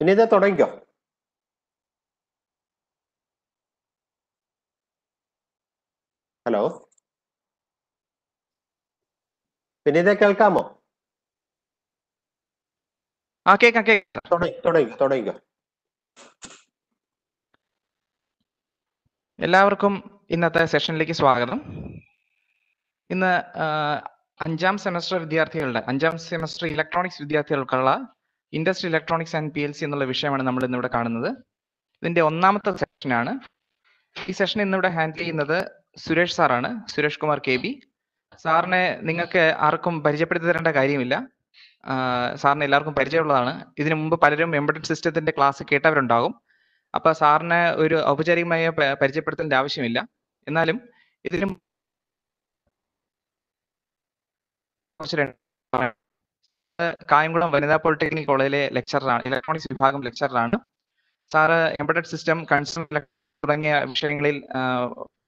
പിന്നെ ഇത് തുടങ്ങിക്കോ ഹലോ പിന്നെ ഇത് കേൾക്കാമോ തുടങ്ങി തുടങ്ങിക്കോ എല്ലാവർക്കും ഇന്നത്തെ സെഷനിലേക്ക് സ്വാഗതം ഇന്ന് അഞ്ചാം സെമസ്റ്റർ വിദ്യാർത്ഥികളുടെ അഞ്ചാം സെമസ്റ്റർ ഇലക്ട്രോണിക്സ് വിദ്യാർത്ഥികൾക്കുള്ള industry electronics and P L C എന്നുള്ള വിഷയമാണ് നമ്മൾ ഇന്നിവിടെ കാണുന്നത് ഇതിന്റെ ഒന്നാമത്തെ സെഷനാണ് ഈ സെഷൻ ഇന്നിവിടെ ഹാൻഡിൽ ചെയ്യുന്നത് സുരേഷ് സാറാണ് സുരേഷ് കുമാർ കെ ബി സാറിനെ നിങ്ങൾക്ക് ആർക്കും പരിചയപ്പെടുത്തി തരേണ്ട കാര്യമില്ല സാറിന് എല്ലാവർക്കും പരിചയമുള്ളതാണ് ഇതിനു മുമ്പ് പലരും എംബഡഡ് സിസ്റ്റത്തിന്റെ ക്ലാസ് കേട്ടവരുണ്ടാകും അപ്പൊ സാറിന് ഒരു ഔപചാരികമായ പരിചയപ്പെടുത്തേണ്ട ആവശ്യമില്ല എന്നാലും ഇതിനും കായംകുളം വനിതാ പോളിടെക്നിക് കോളേജിലെ ലെക്ചറാണ് ഇലക്ട്രോണിക്സ് വിഭാഗം ലെക്ചറാണ് സാറ് എംബഡഡ് സിസ്റ്റം കൺസ്യൂമർ തുടങ്ങിയ വിഷയങ്ങളിൽ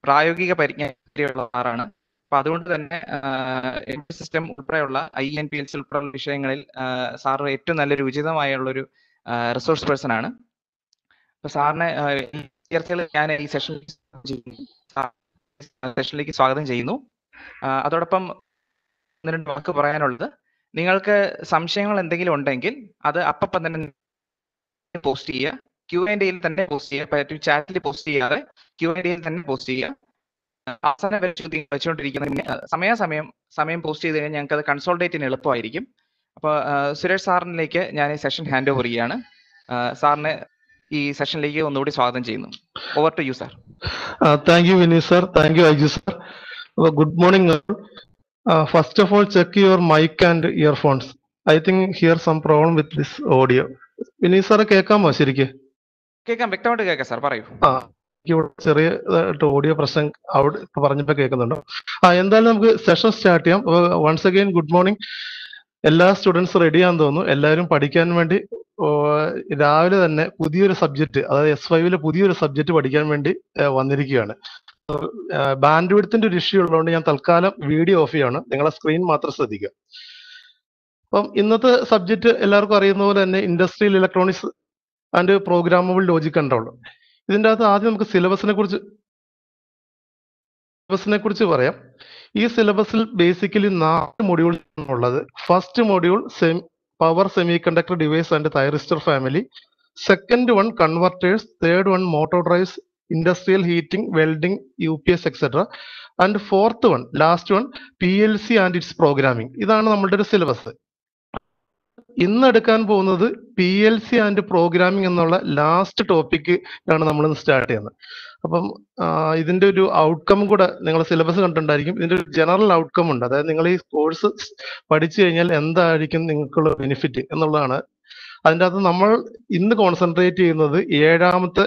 പ്രായോഗിക പരിജ്ഞാനമുള്ള സാറാണ് അപ്പൊ അതുകൊണ്ട് തന്നെ എംബഡ് സിസ്റ്റം ഉൾപ്പെടെയുള്ള ഐ എൻ പി എൽ ഉൾപ്പെടെയുള്ള വിഷയങ്ങളിൽ സാർ ഏറ്റവും നല്ലൊരു ഉചിതമായുള്ളൊരു റിസോഴ്സ് പേഴ്സൺ ആണ് അപ്പൊ സാറിനെ വിദ്യാർത്ഥികളെ ഞാൻ ഈ സെഷനിലേക്ക് സ്വാഗതം ചെയ്യുന്നു അതോടൊപ്പം ഒന്ന് വാക്ക് പറയാനുള്ളത് നിങ്ങൾക്ക് സംശയങ്ങൾ എന്തെങ്കിലും ഉണ്ടെങ്കിൽ അത് അപ്പം തന്നെ പോസ്റ്റ് ചെയ്യുക ക്യു എൻ ഡിയിൽ തന്നെ പോസ്റ്റ് ചെയ്യുക ചാറ്റിൽ പോസ്റ്റ് ചെയ്യാതെ ക്യു എൻ ഡിയിൽ തന്നെ പോസ്റ്റ് ചെയ്യുക അവസാന വെച്ചുകൊണ്ടിരിക്കുന്ന സമയാസമയം സമയം പോസ്റ്റ് ചെയ്ത് കഴിഞ്ഞാൽ ഞങ്ങൾക്ക് അത് കൺസോൾട്ടേറ്റിന് എളുപ്പമായിരിക്കും അപ്പോൾ സുരേഷ് സാറിനിലേക്ക് ഞാൻ ഈ സെഷൻ ഹാൻഡ് ഓവർ ചെയ്യാണ് സാറിന് ഈ സെഷനിലേക്ക് ഒന്നുകൂടി സ്വാഗതം ചെയ്യുന്നു over to you sir thank you Vineeth sir thank you Aju sir good morning Uh, first of all, check your mic and earphones. I think here some problem with this audio. Vineeth sir കേൾക്കാമോ ശരിക്ക് കേൾക്കാം വ്യക്തമായിട്ട് കേൾക്കാം സാർ പറയൂ ആ ഇവിടെ ചെറിയ audio പ്രശ്നം അവിടെ പറഞ്ഞപ്പോൾ കേൾക്കുന്നുണ്ടോ ആ എന്തായാലും നമുക്ക് സെഷൻ സ്റ്റാർട്ട് ചെയ്യാം വൺസ് അഗെയിൻ ഗുഡ് മോർണിംഗ് എല്ലാ സ്റ്റുഡൻസ് റെഡിയാന്ന് തോന്നുന്നു എല്ലാവരും പഠിക്കാൻ വേണ്ടി രാവിലെ തന്നെ പുതിയൊരു സബ്ജക്റ്റ് അതായത് എസ് ഫൈവിലെ പുതിയൊരു സബ്ജക്റ്റ് പഠിക്കാൻ വേണ്ടി വന്നിരിക്കുകയാണ് ബാൻഡ് വിഡ്ത്തിന്റെ ഒരു ഇഷ്യൂ ഉള്ളതുകൊണ്ട് ഞാൻ തൽക്കാലം വീഡിയോ ഓഫ് ചെയ്യാണ് നിങ്ങളെ സ്ക്രീൻ മാത്രം ശ്രദ്ധിക്കുക അപ്പം ഇന്നത്തെ സബ്ജക്റ്റ് എല്ലാവർക്കും അറിയുന്ന പോലെ തന്നെ industrial electronics and programmable logic control ഇതിൻ്റെ അകത്ത് ആദ്യം നമുക്ക് സിലബസിനെ കുറിച്ച് സിലബസിനെ കുറിച്ച് പറയാം ഈ സിലബസിൽ ബേസിക്കലി നാല് മൊഡ്യൂൾ ഉള്ളത് first module semi power semiconductor device and thyristor family second one converters third one motor drives industrial heating welding U P S etcetera and fourth one last one P L C and its programming ഇതാണ് നമ്മളുടെ ഒരു syllabus ഇന്ന് എടുക്കാൻ പോകുന്നത് P L C and programming എന്നുള്ള last topic ആണ് നമ്മൾ start ചെയ്യുന്നത് അപ്പം ഇതിന്റെ ഒരു ഔട്ട്കം കൂടെ നിങ്ങൾ സിലബസ് കണ്ടിട്ടുണ്ടായിരിക്കും ഇതിന്റെ ഒരു ജനറൽ ഔട്ട്കം ഉണ്ട് അതായത് നിങ്ങൾ ഈ കോഴ്സ് പഠിച്ചു കഴിഞ്ഞാൽ എന്തായിരിക്കും നിങ്ങൾക്കുള്ള ബെനിഫിറ്റ് എന്നുള്ളതാണ് അതിൻ്റെ അകത്ത് നമ്മൾ ഇന്ന് കോൺസെൻട്രേറ്റ് ചെയ്യുന്നത് ഏഴാമത്തെ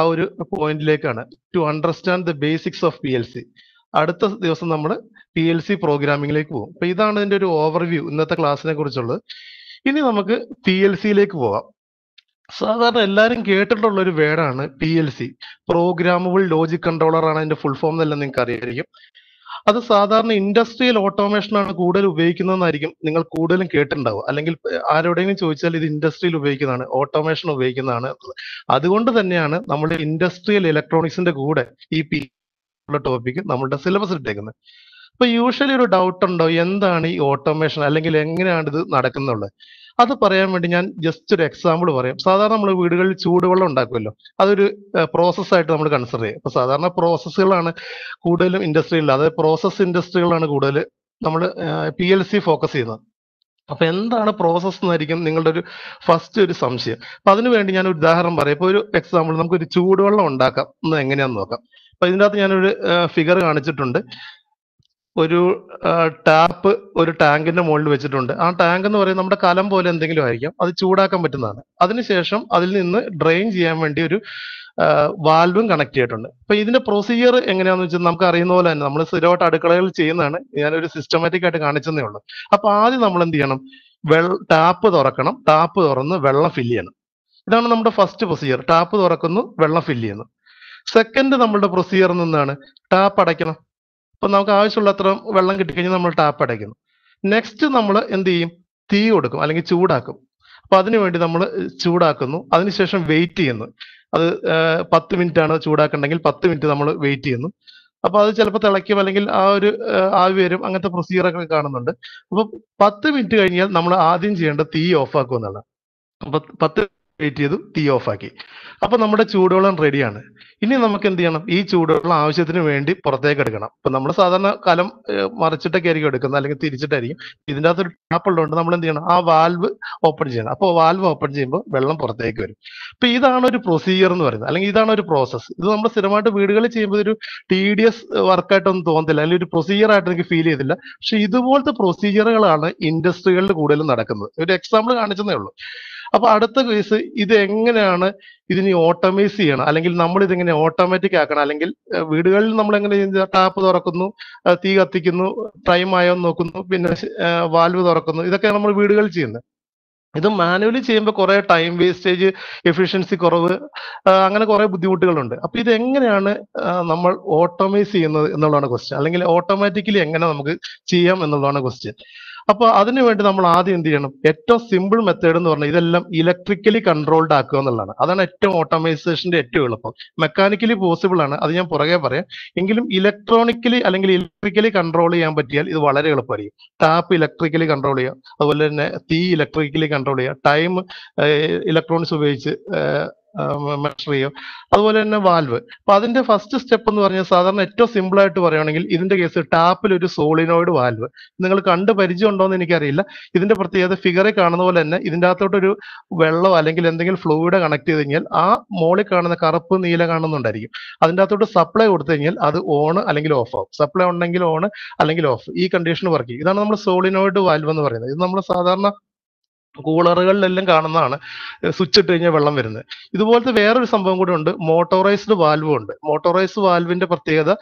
ആ ഒരു പോയിന്റിലേക്കാണ് to understand the basics of P L C അടുത്ത ദിവസം നമ്മൾ പി എൽ സി പ്രോഗ്രാമിംഗിലേക്ക് പോകും അപ്പൊ ഇതാണ് ഇതിന്റെ ഒരു ഓവർവ്യൂ ഇന്നത്തെ ക്ലാസ്സിനെ കുറിച്ചുള്ളത് ഇനി നമുക്ക് പി എൽ സിയിലേക്ക് പോകാം സാധാരണ എല്ലാവരും കേട്ടിട്ടുള്ള ഒരു വേർഡാണ് P L C programmable logic controller ആണ് അതിന്റെ ഫുൾ ഫോം എന്നെല്ലാം നിങ്ങൾക്ക് അറിയായിരിക്കും അത് സാധാരണ ഇൻഡസ്ട്രിയൽ ഓട്ടോമേഷൻ ആണ് കൂടുതൽ ഉപയോഗിക്കുന്നതെന്നായിരിക്കും നിങ്ങൾ കൂടുതലും കേട്ടിട്ടുണ്ടാവും അല്ലെങ്കിൽ ആരോടെങ്കിലും ചോദിച്ചാൽ ഇത് ഇൻഡസ്ട്രിയിൽ ഉപയോഗിക്കുന്നതാണ് ഓട്ടോമേഷൻ ഉപയോഗിക്കുന്നതാണ് അതുകൊണ്ട് തന്നെയാണ് നമ്മൾ ഇൻഡസ്ട്രിയൽ ഇലക്ട്രോണിക്സിന്റെ കൂടെ ഈ പി ഉള്ള ടോപ്പിക് നമ്മുടെ സിലബസ് ഇട്ടേക്കുന്നത് അപ്പൊ യൂഷ്വലി ഒരു ഡൗട്ട് ഉണ്ടോ എന്താണ് ഈ ഓട്ടോമേഷൻ അല്ലെങ്കിൽ എങ്ങനെയാണ് ഇത് നടക്കുന്നുള്ളത് അത് പറയാൻ വേണ്ടി ഞാൻ ജസ്റ്റ് ഒരു എക്സാമ്പിൾ പറയാം സാധാരണ നമ്മൾ വീടുകളിൽ ചൂടുവെള്ളം ഉണ്ടാക്കുമല്ലോ അതൊരു പ്രോസസ്സായിട്ട് നമ്മൾ കൺസിഡർ ചെയ്യുക അപ്പോൾ സാധാരണ പ്രോസസ്സുകളാണ് കൂടുതലും ഇൻഡസ്ട്രിയിൽ അതായത് പ്രോസസ് ഇൻഡസ്ട്രികളാണ് കൂടുതൽ നമ്മൾ പി എൽ സി ഫോക്കസ് ചെയ്യുന്നത് അപ്പൊ എന്താണ് പ്രോസസ് എന്നായിരിക്കും നിങ്ങളുടെ ഒരു ഫസ്റ്റ് ഒരു സംശയം അപ്പൊ അതിനുവേണ്ടി ഞാൻ ഒരു ഉദാഹരണം പറയാം ഇപ്പൊ ഒരു എക്സാമ്പിൾ നമുക്കൊരു ചൂടുവെള്ളം ഉണ്ടാക്കാം എന്ന് എങ്ങനെയാന്ന് നോക്കാം അപ്പൊ ഇതിനകത്ത് ഞാനൊരു ഫിഗർ കാണിച്ചിട്ടുണ്ട് ഒരു ടാപ്പ് ഒരു ടാങ്കിന്റെ മുകളിൽ വെച്ചിട്ടുണ്ട് ആ ടാങ്ക് എന്ന് പറയുന്നത് നമ്മുടെ കലം പോലെ എന്തെങ്കിലും ആയിരിക്കാം അത് ചൂടാക്കാൻ പറ്റുന്നതാണ് അതിനുശേഷം അതിൽ നിന്ന് ഡ്രെയിൻ ചെയ്യാൻ വേണ്ടി ഒരു വാൽവും കണക്ട് ചെയ്തിട്ടുണ്ട് അപ്പൊ ഇതിന്റെ പ്രൊസീജിയർ എങ്ങനെയാന്ന് വെച്ചാൽ നമുക്ക് അറിയുന്ന പോലെ തന്നെ നമ്മൾ സ്ഥിരമായിട്ട് അടുക്കളകൾ ചെയ്യുന്നതാണ് ഞാനൊരു സിസ്റ്റമാറ്റിക് ആയിട്ട് കാണിച്ചതേ ഉള്ളൂ അപ്പൊ ആദ്യം നമ്മൾ എന്ത് ചെയ്യണം ടാപ്പ് തുറക്കണം ടാപ്പ് തുറന്ന് വെള്ളം ഫില്ല് ചെയ്യണം ഇതാണ് നമ്മുടെ ഫസ്റ്റ് പ്രൊസീജിയർ ടാപ്പ് തുറക്കുന്നു വെള്ളം ഫില്ല് ചെയ്യുന്നു സെക്കൻഡ് നമ്മളുടെ പ്രൊസീജിയർ നിന്നാണ് ടാപ്പ് അടയ്ക്കണം അപ്പം നമുക്ക് ആവശ്യമുള്ളത്ര വെള്ളം കിട്ടിക്കഴിഞ്ഞാൽ നമ്മൾ ടാപ്പ് അടയ്ക്കുന്നു നെക്സ്റ്റ് നമ്മൾ എന്ത് ചെയ്യും തീ കൊടുക്കും അല്ലെങ്കിൽ ചൂടാക്കും അപ്പോൾ അതിനു വേണ്ടി നമ്മൾ ചൂടാക്കുന്നു അതിനുശേഷം വെയിറ്റ് ചെയ്യുന്നു അത് പത്ത് മിനിറ്റ് ആണ് ചൂടാക്കണ്ടെങ്കിൽ പത്ത് മിനിറ്റ് നമ്മൾ വെയിറ്റ് ചെയ്യുന്നു അപ്പോൾ അത് ചിലപ്പോൾ തിളയ്ക്കും അല്ലെങ്കിൽ ആ ഒരു ആവി വരും അങ്ങനത്തെ പ്രൊസീജിയറൊക്കെ കാണുന്നുണ്ട് അപ്പോൾ പത്ത് മിനിറ്റ് കഴിഞ്ഞാൽ നമ്മൾ ആദ്യം ചെയ്യേണ്ടത് തീ ഓഫ് ആക്കും എന്നാണ് അപ്പം പത്ത് വെയിറ്റ് ചെയ്തു തീ ഓഫാക്കി അപ്പോൾ നമ്മുടെ ചൂടുവെള്ളം റെഡിയാണ് ഇനി നമുക്ക് എന്ത് ചെയ്യണം ഈ ചൂടുവെള്ളം ആവശ്യത്തിന് വേണ്ടി പുറത്തേക്ക് എടുക്കണം ഇപ്പം നമ്മൾ സാധാരണ കലം മറിച്ചിട്ടൊക്കെ ആയിരിക്കും എടുക്കുന്നത് അല്ലെങ്കിൽ തിരിച്ചിട്ടായിരിക്കും ഇതിൻ്റെ അകത്തൊരു ടാപ്പ് ഉള്ളതുകൊണ്ട് നമ്മൾ എന്ത് ചെയ്യണം ആ വാൽവ് ഓപ്പൺ ചെയ്യണം അപ്പോൾ വാൽവ് ഓപ്പൺ ചെയ്യുമ്പോൾ വെള്ളം പുറത്തേക്ക് വരും അപ്പം ഇതാണ് ഒരു പ്രൊസീജിയർ എന്ന് പറയുന്നത് അല്ലെങ്കിൽ ഇതാണ് ഒരു പ്രോസസ്സ് ഇത് നമ്മൾ സ്ഥിരമായിട്ട് വീടുകളിൽ ചെയ്യുമ്പോൾ ഒരു ടീഡിയസ് വർക്കായിട്ടൊന്നും തോന്നത്തില്ല അല്ലെങ്കിൽ ഒരു പ്രൊസീജിയർ ആയിട്ട് എനിക്ക് ഫീൽ ചെയ്തില്ല പക്ഷെ ഇതുപോലത്തെ പ്രൊസീജിയറുകളാണ് ഇൻഡസ്ട്രികളിൽ കൂടുതലും നടക്കുന്നത് ഒരു എക്സാമ്പിൾ കാണിച്ചതേ ഉള്ളൂ അപ്പൊ അടുത്ത കേസ് ഇത് എങ്ങനെയാണ് ഇതിനെ ഓട്ടോമൈസ് ചെയ്യണം അല്ലെങ്കിൽ നമ്മൾ ഇതെങ്ങനെ ഓട്ടോമാറ്റിക് ആക്കണം അല്ലെങ്കിൽ വീടുകളിൽ നമ്മൾ എങ്ങനെ ടാപ്പ് തുറക്കുന്നു തീ കത്തിക്കുന്നു ടൈം ആയോ നോക്കുന്നു പിന്നെ വാൽവ് തുറക്കുന്നു ഇതൊക്കെ നമ്മൾ വീടുകളിൽ ചെയ്യുന്നത് ഇത് മാനുവലി ചെയ്യുമ്പോൾ കുറെ ടൈം വേസ്റ്റേജ് എഫിഷ്യൻസി കുറവ് അങ്ങനെ കുറെ ബുദ്ധിമുട്ടുകളുണ്ട് അപ്പൊ ഇത് എങ്ങനെയാണ് നമ്മൾ ഓട്ടോമൈസ് ചെയ്യുന്നത് എന്നുള്ളതാണ് ക്വസ്റ്റ്യൻ അല്ലെങ്കിൽ ഓട്ടോമാറ്റിക്കലി എങ്ങനെ നമുക്ക് ചെയ്യാം എന്നുള്ളതാണ് ക്വസ്റ്റ്യൻ അപ്പോൾ അതിനുവേണ്ടി നമ്മൾ ആദ്യം എന്ത് ചെയ്യണം ഏറ്റവും സിമ്പിൾ മെത്തേഡ് എന്ന് പറഞ്ഞാൽ ഇതെല്ലാം ഇലക്ട്രിക്കലി കൺട്രോൾഡ് ആക്കുക എന്നുള്ളതാണ് അതാണ് ഏറ്റവും ഓട്ടോമൈസേഷന്റെ ഏറ്റവും എളുപ്പം മെക്കാനിക്കലി പോസിബിൾ ആണ് അത് ഞാൻ പുറകെ പറയാം എങ്കിലും ഇലക്ട്രോണിക്കലി അല്ലെങ്കിൽ ഇലക്ട്രിക്കലി കൺട്രോൾ ചെയ്യാൻ പറ്റിയാൽ ഇത് വളരെ എളുപ്പമായിരിക്കും ടാപ്പ് ഇലക്ട്രിക്കലി കൺട്രോൾ ചെയ്യുക അതുപോലെ തന്നെ തീ ഇലക്ട്രിക്കലി കൺട്രോൾ ചെയ്യുക ടൈം ഇലക്ട്രോണിക്സ് ഉപയോഗിച്ച് മെഷറിയോ അതുപോലെ തന്നെ വാൽവ് അപ്പൊ അതിന്റെ ഫസ്റ്റ് സ്റ്റെപ്പ് എന്ന് പറഞ്ഞാൽ സാധാരണ ഏറ്റവും സിമ്പിൾ ആയിട്ട് പറയുകയാണെങ്കിൽ ഇതിന്റെ കേസ് ടാപ്പിൽ ഒരു സോളിനോയിഡ് വാൽവ് നിങ്ങൾ കണ്ട് പരിചയം ഉണ്ടോ എന്ന് എനിക്കറിയില്ല ഇതിന്റെ പ്രത്യേകത ഫിഗറിൽ കാണുന്ന പോലെ തന്നെ ഇതിന്റെ അകത്തോട്ടൊരു വെള്ളം അല്ലെങ്കിൽ എന്തെങ്കിലും ഫ്ലൂയിഡ് കണക്ട് ചെയ്ത് കഴിഞ്ഞാൽ ആ മോളിൽ കാണുന്ന കറുപ്പ് നീല കാണുന്നുണ്ടായിരിക്കും അതിന്റെ അകത്തോട്ട് സപ്ലൈ കൊടുത്തു കഴിഞ്ഞാൽ അത് ഓൺ അല്ലെങ്കിൽ ഓഫ് ആവും സപ്ലൈ ഉണ്ടെങ്കിൽ ഓൺ അല്ലെങ്കിൽ ഓഫ് ഈ കണ്ടീഷൻ വർക്ക് ചെയ്യും ഇതാണ് നമ്മൾ സോളിനോയിഡ് വാൽവ് എന്ന് പറയുന്നത് ഇത് നമ്മൾ സാധാരണ കൂളറുകളിലെല്ലാം കാണുന്നതാണ് സ്വിച്ച് ഇട്ട് കഴിഞ്ഞാൽ വെള്ളം വരുന്നത് ഇതുപോലത്തെ വേറൊരു സംഭവം കൂടെ ഉണ്ട് മോട്ടോറൈസ്ഡ് വാൽവ് ഉണ്ട് മോട്ടോറൈസ്ഡ് വാൽവിന്റെ പ്രത്യേകത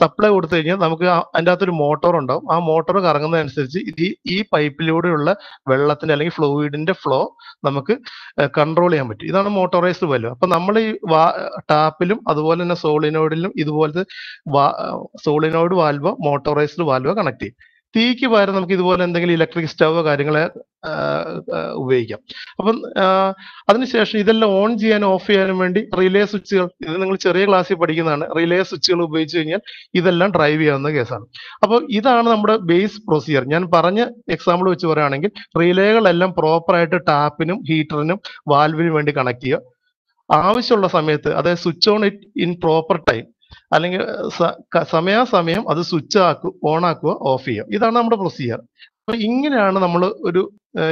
സപ്ലൈ കൊടുത്തു കഴിഞ്ഞാൽ നമുക്ക് അതിൻ്റെ അകത്തൊരു മോട്ടോർ ഉണ്ടാവും ആ മോട്ടോർ കറങ്ങുന്നതനുസരിച്ച് ഇത് ഈ പൈപ്പിലൂടെയുള്ള വെള്ളത്തിന്റെ അല്ലെങ്കിൽ ഫ്ലൂയിഡിന്റെ ഫ്ലോ നമുക്ക് കൺട്രോൾ ചെയ്യാൻ പറ്റും ഇതാണ് മോട്ടോറൈസ്ഡ് വാൽവ് അപ്പൊ നമ്മൾ ഈ ടാപ്പിലും അതുപോലെ തന്നെ സോളിനോയിഡിലും ഇതുപോലത്തെ സോളിനോയിഡ് വാൽവോ മോട്ടോറൈസ്ഡ് വാൽവോ കണക്ട് ചെയ്യും തീക്ക് പകരം നമുക്ക് ഇതുപോലെ എന്തെങ്കിലും ഇലക്ട്രിക് സ്റ്റവ് കാര്യങ്ങളെ ഉപയോഗിക്കാം അപ്പം അതിനുശേഷം ഇതെല്ലാം ഓൺ ചെയ്യാനും ഓഫ് ചെയ്യാനും വേണ്ടി റിലേ സ്വിച്ചുകൾ ഇത് നിങ്ങൾ ചെറിയ ക്ലാസ്സിൽ പഠിക്കുന്നതാണ് റിലേ സ്വിച്ചുകൾ ഉപയോഗിച്ച് കഴിഞ്ഞാൽ ഇതെല്ലാം ഡ്രൈവ് ചെയ്യാവുന്ന കേസാണ് അപ്പോൾ ഇതാണ് നമ്മുടെ ബേസ് പ്രൊസീജിയർ ഞാൻ പറഞ്ഞ എക്സാമ്പിൾ വെച്ച് പറയുകയാണെങ്കിൽ റിലേകളെല്ലാം പ്രോപ്പറായിട്ട് ടാപ്പിനും ഹീറ്ററിനും വാൽവിനും വേണ്ടി കണക്ട് ചെയ്യുക ആവശ്യമുള്ള സമയത്ത് അതായത് switch on it in proper time അല്ലെങ്കിൽ സമയാസമയം അത് സ്വിച്ച് ആക്കുക ആക്കുക ഓഫ് ചെയ്യുക ഇതാണ് നമ്മുടെ പ്രൊസീജിയർ അപ്പൊ ഇങ്ങനെയാണ് നമ്മൾ ഒരു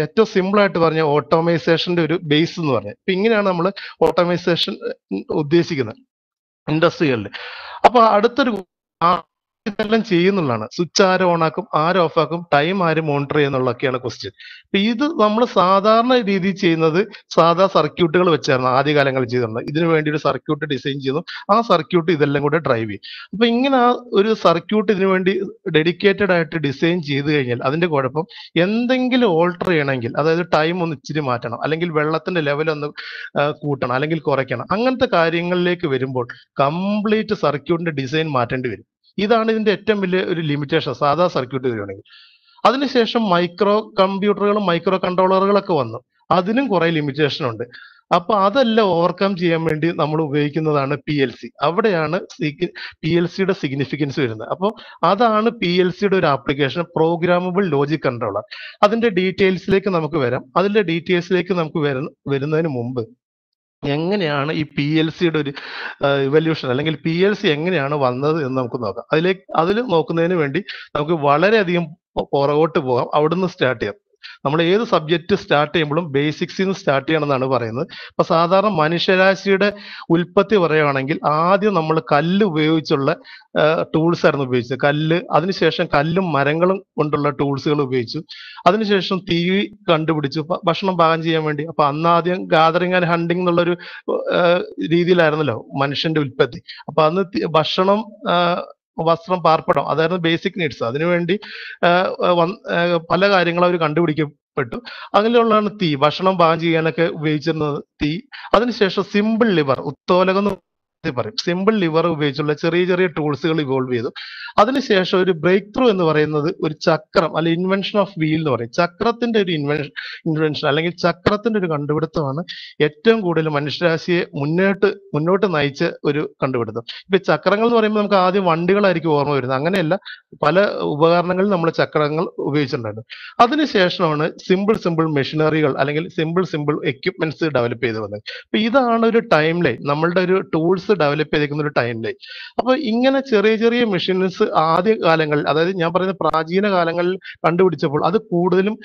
ഏറ്റവും സിമ്പിൾ ആയിട്ട് പറഞ്ഞ ഓട്ടോമൈസേഷന്റെ ഒരു ബേസ് എന്ന് പറഞ്ഞത് അപ്പൊ ഇങ്ങനെയാണ് നമ്മൾ ഓട്ടോമൈസേഷൻ ഉദ്ദേശിക്കുന്നത് ഇൻഡസ്ട്രികളിൽ അപ്പൊ അടുത്തൊരു ഇതെല്ലാം ചെയ്യുന്നുള്ളതാണ് സ്വിച്ച് ആര് ഓൺ ആക്കും ആര് ഓഫ് ആക്കും ടൈം ആര് മോണിറ്റർ ചെയ്യുന്നുള്ളതൊക്കെയാണ് ക്വസ്റ്റ്യൻ അപ്പൊ ഇത് നമ്മൾ സാധാരണ രീതിയിൽ ചെയ്യുന്നത് സാധാ സർക്യൂട്ടുകൾ വെച്ചായിരുന്നു കാലങ്ങളിൽ ചെയ്തിരുന്നത് ഇതിനു വേണ്ടി ഒരു സർക്യൂട്ട് ഡിസൈൻ ചെയ്തു ആ സർക്യൂട്ട് ഇതെല്ലാം കൂടെ ഡ്രൈവ് ചെയ്യും അപ്പൊ ഇങ്ങനെ ആ ഒരു സർക്യൂട്ട് ഇതിനു വേണ്ടി ഡെഡിക്കേറ്റഡ് ആയിട്ട് ഡിസൈൻ ചെയ്തു കഴിഞ്ഞാൽ അതിന്റെ കുഴപ്പം എന്തെങ്കിലും ഓൾട്ടർ ചെയ്യണമെങ്കിൽ അതായത് ടൈം ഒന്ന് ഇച്ചിരി മാറ്റണം അല്ലെങ്കിൽ വെള്ളത്തിന്റെ ലെവൽ ഒന്ന് കൂട്ടണം അല്ലെങ്കിൽ കുറയ്ക്കണം അങ്ങനത്തെ കാര്യങ്ങളിലേക്ക് വരുമ്പോൾ കംപ്ലീറ്റ് സർക്യൂട്ടിന്റെ ഡിസൈൻ മാറ്റേണ്ടി വരും ഇതാണ് ഇതിന്റെ ഏറ്റവും വലിയ ഒരു ലിമിറ്റേഷൻ സാധാ സർക്യൂട്ട് വരികയാണെങ്കിൽ അതിനുശേഷം മൈക്രോ കമ്പ്യൂട്ടറുകളും മൈക്രോ കൺട്രോളറുകളൊക്കെ വന്നു അതിനും കുറെ ലിമിറ്റേഷൻ ഉണ്ട് അപ്പൊ അതെല്ലാം ഓവർകം ചെയ്യാൻ വേണ്ടി നമ്മൾ ഉപയോഗിക്കുന്നതാണ് പി എൽ സി അവിടെയാണ് പി എൽ സിയുടെ സിഗ്നിഫിക്കൻസ് വരുന്നത് അപ്പോൾ അതാണ് പി എൽ സിയുടെ ഒരു ആപ്ലിക്കേഷൻ പ്രോഗ്രാമബിൾ ലോജിക് കൺട്രോളർ അതിന്റെ ഡീറ്റെയിൽസിലേക്ക് നമുക്ക് വരാം അതിന്റെ ഡീറ്റെയിൽസിലേക്ക് നമുക്ക് വരുന്നതിന് മുമ്പ് എങ്ങനെയാണ് ഈ പി എൽ സിയുടെ ഒരു ഇവല്യൂഷൻ അല്ലെങ്കിൽ പി എൽ സി എങ്ങനെയാണ് വന്നത് എന്ന് നമുക്ക് നോക്കാം അതിലേക്ക് അതിൽ നോക്കുന്നതിന് വേണ്ടി നമുക്ക് വളരെയധികം പുറകോട്ട് പോകാം അവിടുന്ന് സ്റ്റാർട്ട് ചെയ്യാം നമ്മൾ ഏത് സബ്ജക്റ്റ് സ്റ്റാർട്ട് ചെയ്യുമ്പോഴും ബേസിക്സിൽ നിന്ന് സ്റ്റാർട്ട് ചെയ്യണമെന്നാണ് പറയുന്നത് അപ്പൊ സാധാരണ മനുഷ്യരാശിയുടെ ഉൽപ്പത്തി പറയുകയാണെങ്കിൽ ആദ്യം നമ്മൾ കല്ല് ഉപയോഗിച്ചുള്ള ടൂൾസ് ആയിരുന്നു ഉപയോഗിച്ചത് കല്ല് അതിനുശേഷം കല്ലും മരങ്ങളും കൊണ്ടുള്ള ടൂൾസുകൾ ഉപയോഗിച്ചു അതിനുശേഷം തീ കണ്ടുപിടിച്ചു ഭക്ഷണം പാകം ചെയ്യാൻ വേണ്ടി അപ്പൊ അന്ന് ആദ്യം ഗാദറിങ് ആൻഡ് ഹണ്ടിങ് എന്നുള്ളൊരു രീതിയിലായിരുന്നല്ലോ മനുഷ്യന്റെ ഉൽപ്പത്തി അപ്പൊ അന്ന് ഭക്ഷണം വസ്ത്രം പാർപ്പിടം അതായിരുന്നു ബേസിക് നീഡ്സ് അതിനുവേണ്ടി പല കാര്യങ്ങളും അവർ കണ്ടുപിടിക്കപ്പെട്ടു അങ്ങനെയുള്ളതാണ് തീ ഭക്ഷണം പാകം ചെയ്യാനൊക്കെ ഉപയോഗിച്ചിരുന്നത് തീ അതിനുശേഷം സിമ്പിൾ ലിവർ ഉത്തോലകം പറയും സിമ്പിൾ ലിവർ ഉപയോഗിച്ചുള്ള ചെറിയ ചെറിയ ടൂൾസുകൾ ഇവോൾവ് ചെയ്തു അതിനുശേഷം ഒരു ബ്രേക്ക് ത്രൂ എന്ന് പറയുന്നത് ഒരു ചക്രം അല്ലെ ഇൻവെൻഷൻ ഓഫ് വീൽ എന്ന് പറയും ചക്രത്തിന്റെ ഒരു ഇൻവെൻഷൻ ഇൻവെൻഷൻ അല്ലെങ്കിൽ ചക്രത്തിന്റെ ഒരു കണ്ടുപിടുത്തമാണ് ഏറ്റവും കൂടുതൽ മനുഷ്യരാശിയെ മുന്നോട്ട് മുന്നോട്ട് നയിച്ച ഒരു കണ്ടുപിടുത്തം ഇപ്പൊ ചക്രങ്ങൾ എന്ന് പറയുമ്പോൾ നമുക്ക് ആദ്യം വണ്ടികളായിരിക്കും ഓർമ്മ വരുന്നത് അങ്ങനെയല്ല പല ഉപകരണങ്ങളിൽ നമ്മൾ ചക്രങ്ങൾ ഉപയോഗിച്ചിട്ടുണ്ടായിരുന്നു അതിനുശേഷമാണ് സിമ്പിൾ സിമ്പിൾ മെഷീനറികൾ അല്ലെങ്കിൽ സിമ്പിൾ സിമ്പിൾ എക്യുപ്മെന്റ്സ് ഡെവലപ്പ് ചെയ്ത് വന്നത് അപ്പൊ ഇതാണ് ഒരു ടൈം ലൈൻ നമ്മളുടെ ഒരു ടൂൾസ് ഡെവലപ്പ് ചെയ്തിരിക്കുന്ന ഒരു ടൈമിലെ അപ്പൊ ഇങ്ങനെ ചെറിയ ചെറിയ മെഷീൻസ് ആദ്യ കാലങ്ങളിൽ അതായത് ഞാൻ പറയുന്ന പ്രാചീന കാലങ്ങളിൽ കണ്ടുപിടിച്ചപ്പോൾ അത് കൂടുതലും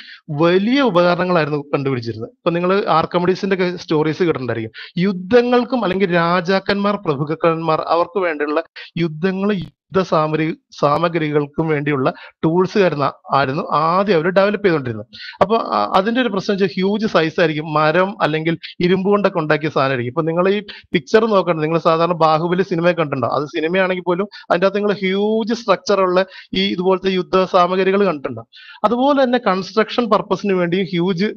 വലിയ ഉപകരണങ്ങളായിരുന്നു കണ്ടുപിടിച്ചിരുന്നത് ഇപ്പൊ നിങ്ങൾ ആർക്കമഡീസിന്റെ ഒക്കെ സ്റ്റോറീസ് കിട്ടണ്ടായിരിക്കും യുദ്ധങ്ങൾക്കും അല്ലെങ്കിൽ രാജാക്കന്മാർ പ്രഭുക്കന്മാർ അവർക്ക് വേണ്ടിയുള്ള യുദ്ധങ്ങൾ യുദ്ധ സാമഗ്രി സാമഗ്രികൾക്കും വേണ്ടിയുള്ള ടൂൾസ് വരുന്ന ആയിരുന്നു ആദ്യം അവർ ഡെവലപ്പ് ചെയ്തുകൊണ്ടിരുന്നത് അപ്പോൾ അതിന്റെ ഒരു പ്രശ്നം വെച്ചാൽ ഹ്യൂജ് സൈസ് ആയിരിക്കും മരം അല്ലെങ്കിൽ ഇരുമ്പ് കൊണ്ടൊക്കെ ഉണ്ടാക്കിയ സാധനമായിരിക്കും ഇപ്പൊ നിങ്ങൾ ഈ പിക്ചർ നോക്കണ്ട നിങ്ങൾ സാധാരണ ബാഹുബലി സിനിമ കണ്ടിട്ടുണ്ടോ അത് സിനിമയാണെങ്കിൽ പോലും അതിൻ്റെ അകത്ത് നിങ്ങൾ ഹ്യൂജ് സ്ട്രക്ചറുള്ള ഈ ഇതുപോലത്തെ യുദ്ധ സാമഗ്രികൾ കണ്ടിട്ടുണ്ടോ അതുപോലെ തന്നെ കൺസ്ട്രക്ഷൻ പർപ്പസിന് വേണ്ടിയും ഹ്യൂജ്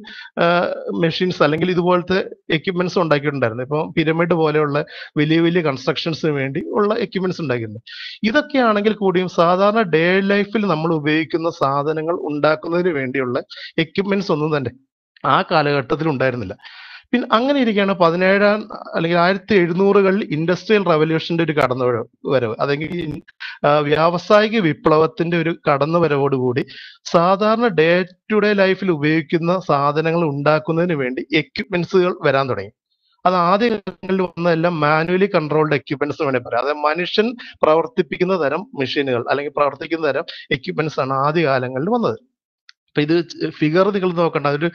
മെഷീൻസ് അല്ലെങ്കിൽ ഇതുപോലത്തെ എക്യുപ്മെന്റ്സ് ഉണ്ടാക്കിയിട്ടുണ്ടായിരുന്നു ഇപ്പം പിരമിഡ് പോലെയുള്ള വലിയ വലിയ കൺസ്ട്രക്ഷൻസിന് വേണ്ടി ഉള്ള എക്യുപ്മെന്റ്സ് ഉണ്ടാക്കിയിട്ടുണ്ട് ഇതൊക്കെ ഇതൊക്കെ ആണെങ്കിൽ കൂടിയും സാധാരണ ഡേ ലൈഫിൽ നമ്മൾ ഉപയോഗിക്കുന്ന സാധനങ്ങൾ ഉണ്ടാക്കുന്നതിന് വേണ്ടിയുള്ള എക്യുപ്മെന്റ്സ് ഒന്നും തന്നെ ആ കാലഘട്ടത്തിൽ ഉണ്ടായിരുന്നില്ല പിന്നെ അങ്ങനെ ഇരിക്കുകയാണ് പതിനേഴാം അല്ലെങ്കിൽ ആയിരത്തി എഴുന്നൂറുകളിൽ ഇൻഡസ്ട്രിയൽ റവല്യൂഷന്റെ ഒരു കടന്നു വരവ് അതെങ്കിൽ വ്യാവസായിക വിപ്ലവത്തിന്റെ ഒരു കടന്നു വരവോടുകൂടി സാധാരണ ഡേ ടു ഡേ ലൈഫിൽ ഉപയോഗിക്കുന്ന സാധനങ്ങൾ ഉണ്ടാക്കുന്നതിന് വേണ്ടി എക്യുപ്മെന്റ്സുകൾ വരാൻ തുടങ്ങി അത് ആദ്യങ്ങളിൽ വന്നതെല്ലാം മാനുവലി കൺട്രോൾഡ് എക്യുപ്മെന്റ്സ് വേണേൽ പറയാം അതായത് മനുഷ്യൻ പ്രവർത്തിപ്പിക്കുന്ന തരം മെഷീനുകൾ അല്ലെങ്കിൽ പ്രവർത്തിക്കുന്ന തരം എക്യുപ്മെന്റ്സ് ആണ് ആദ്യകാലങ്ങളിൽ വന്നത് അപ്പൊ ഇത് ഫിഗർ നിങ്ങൾ നോക്കണ്ട അതൊരു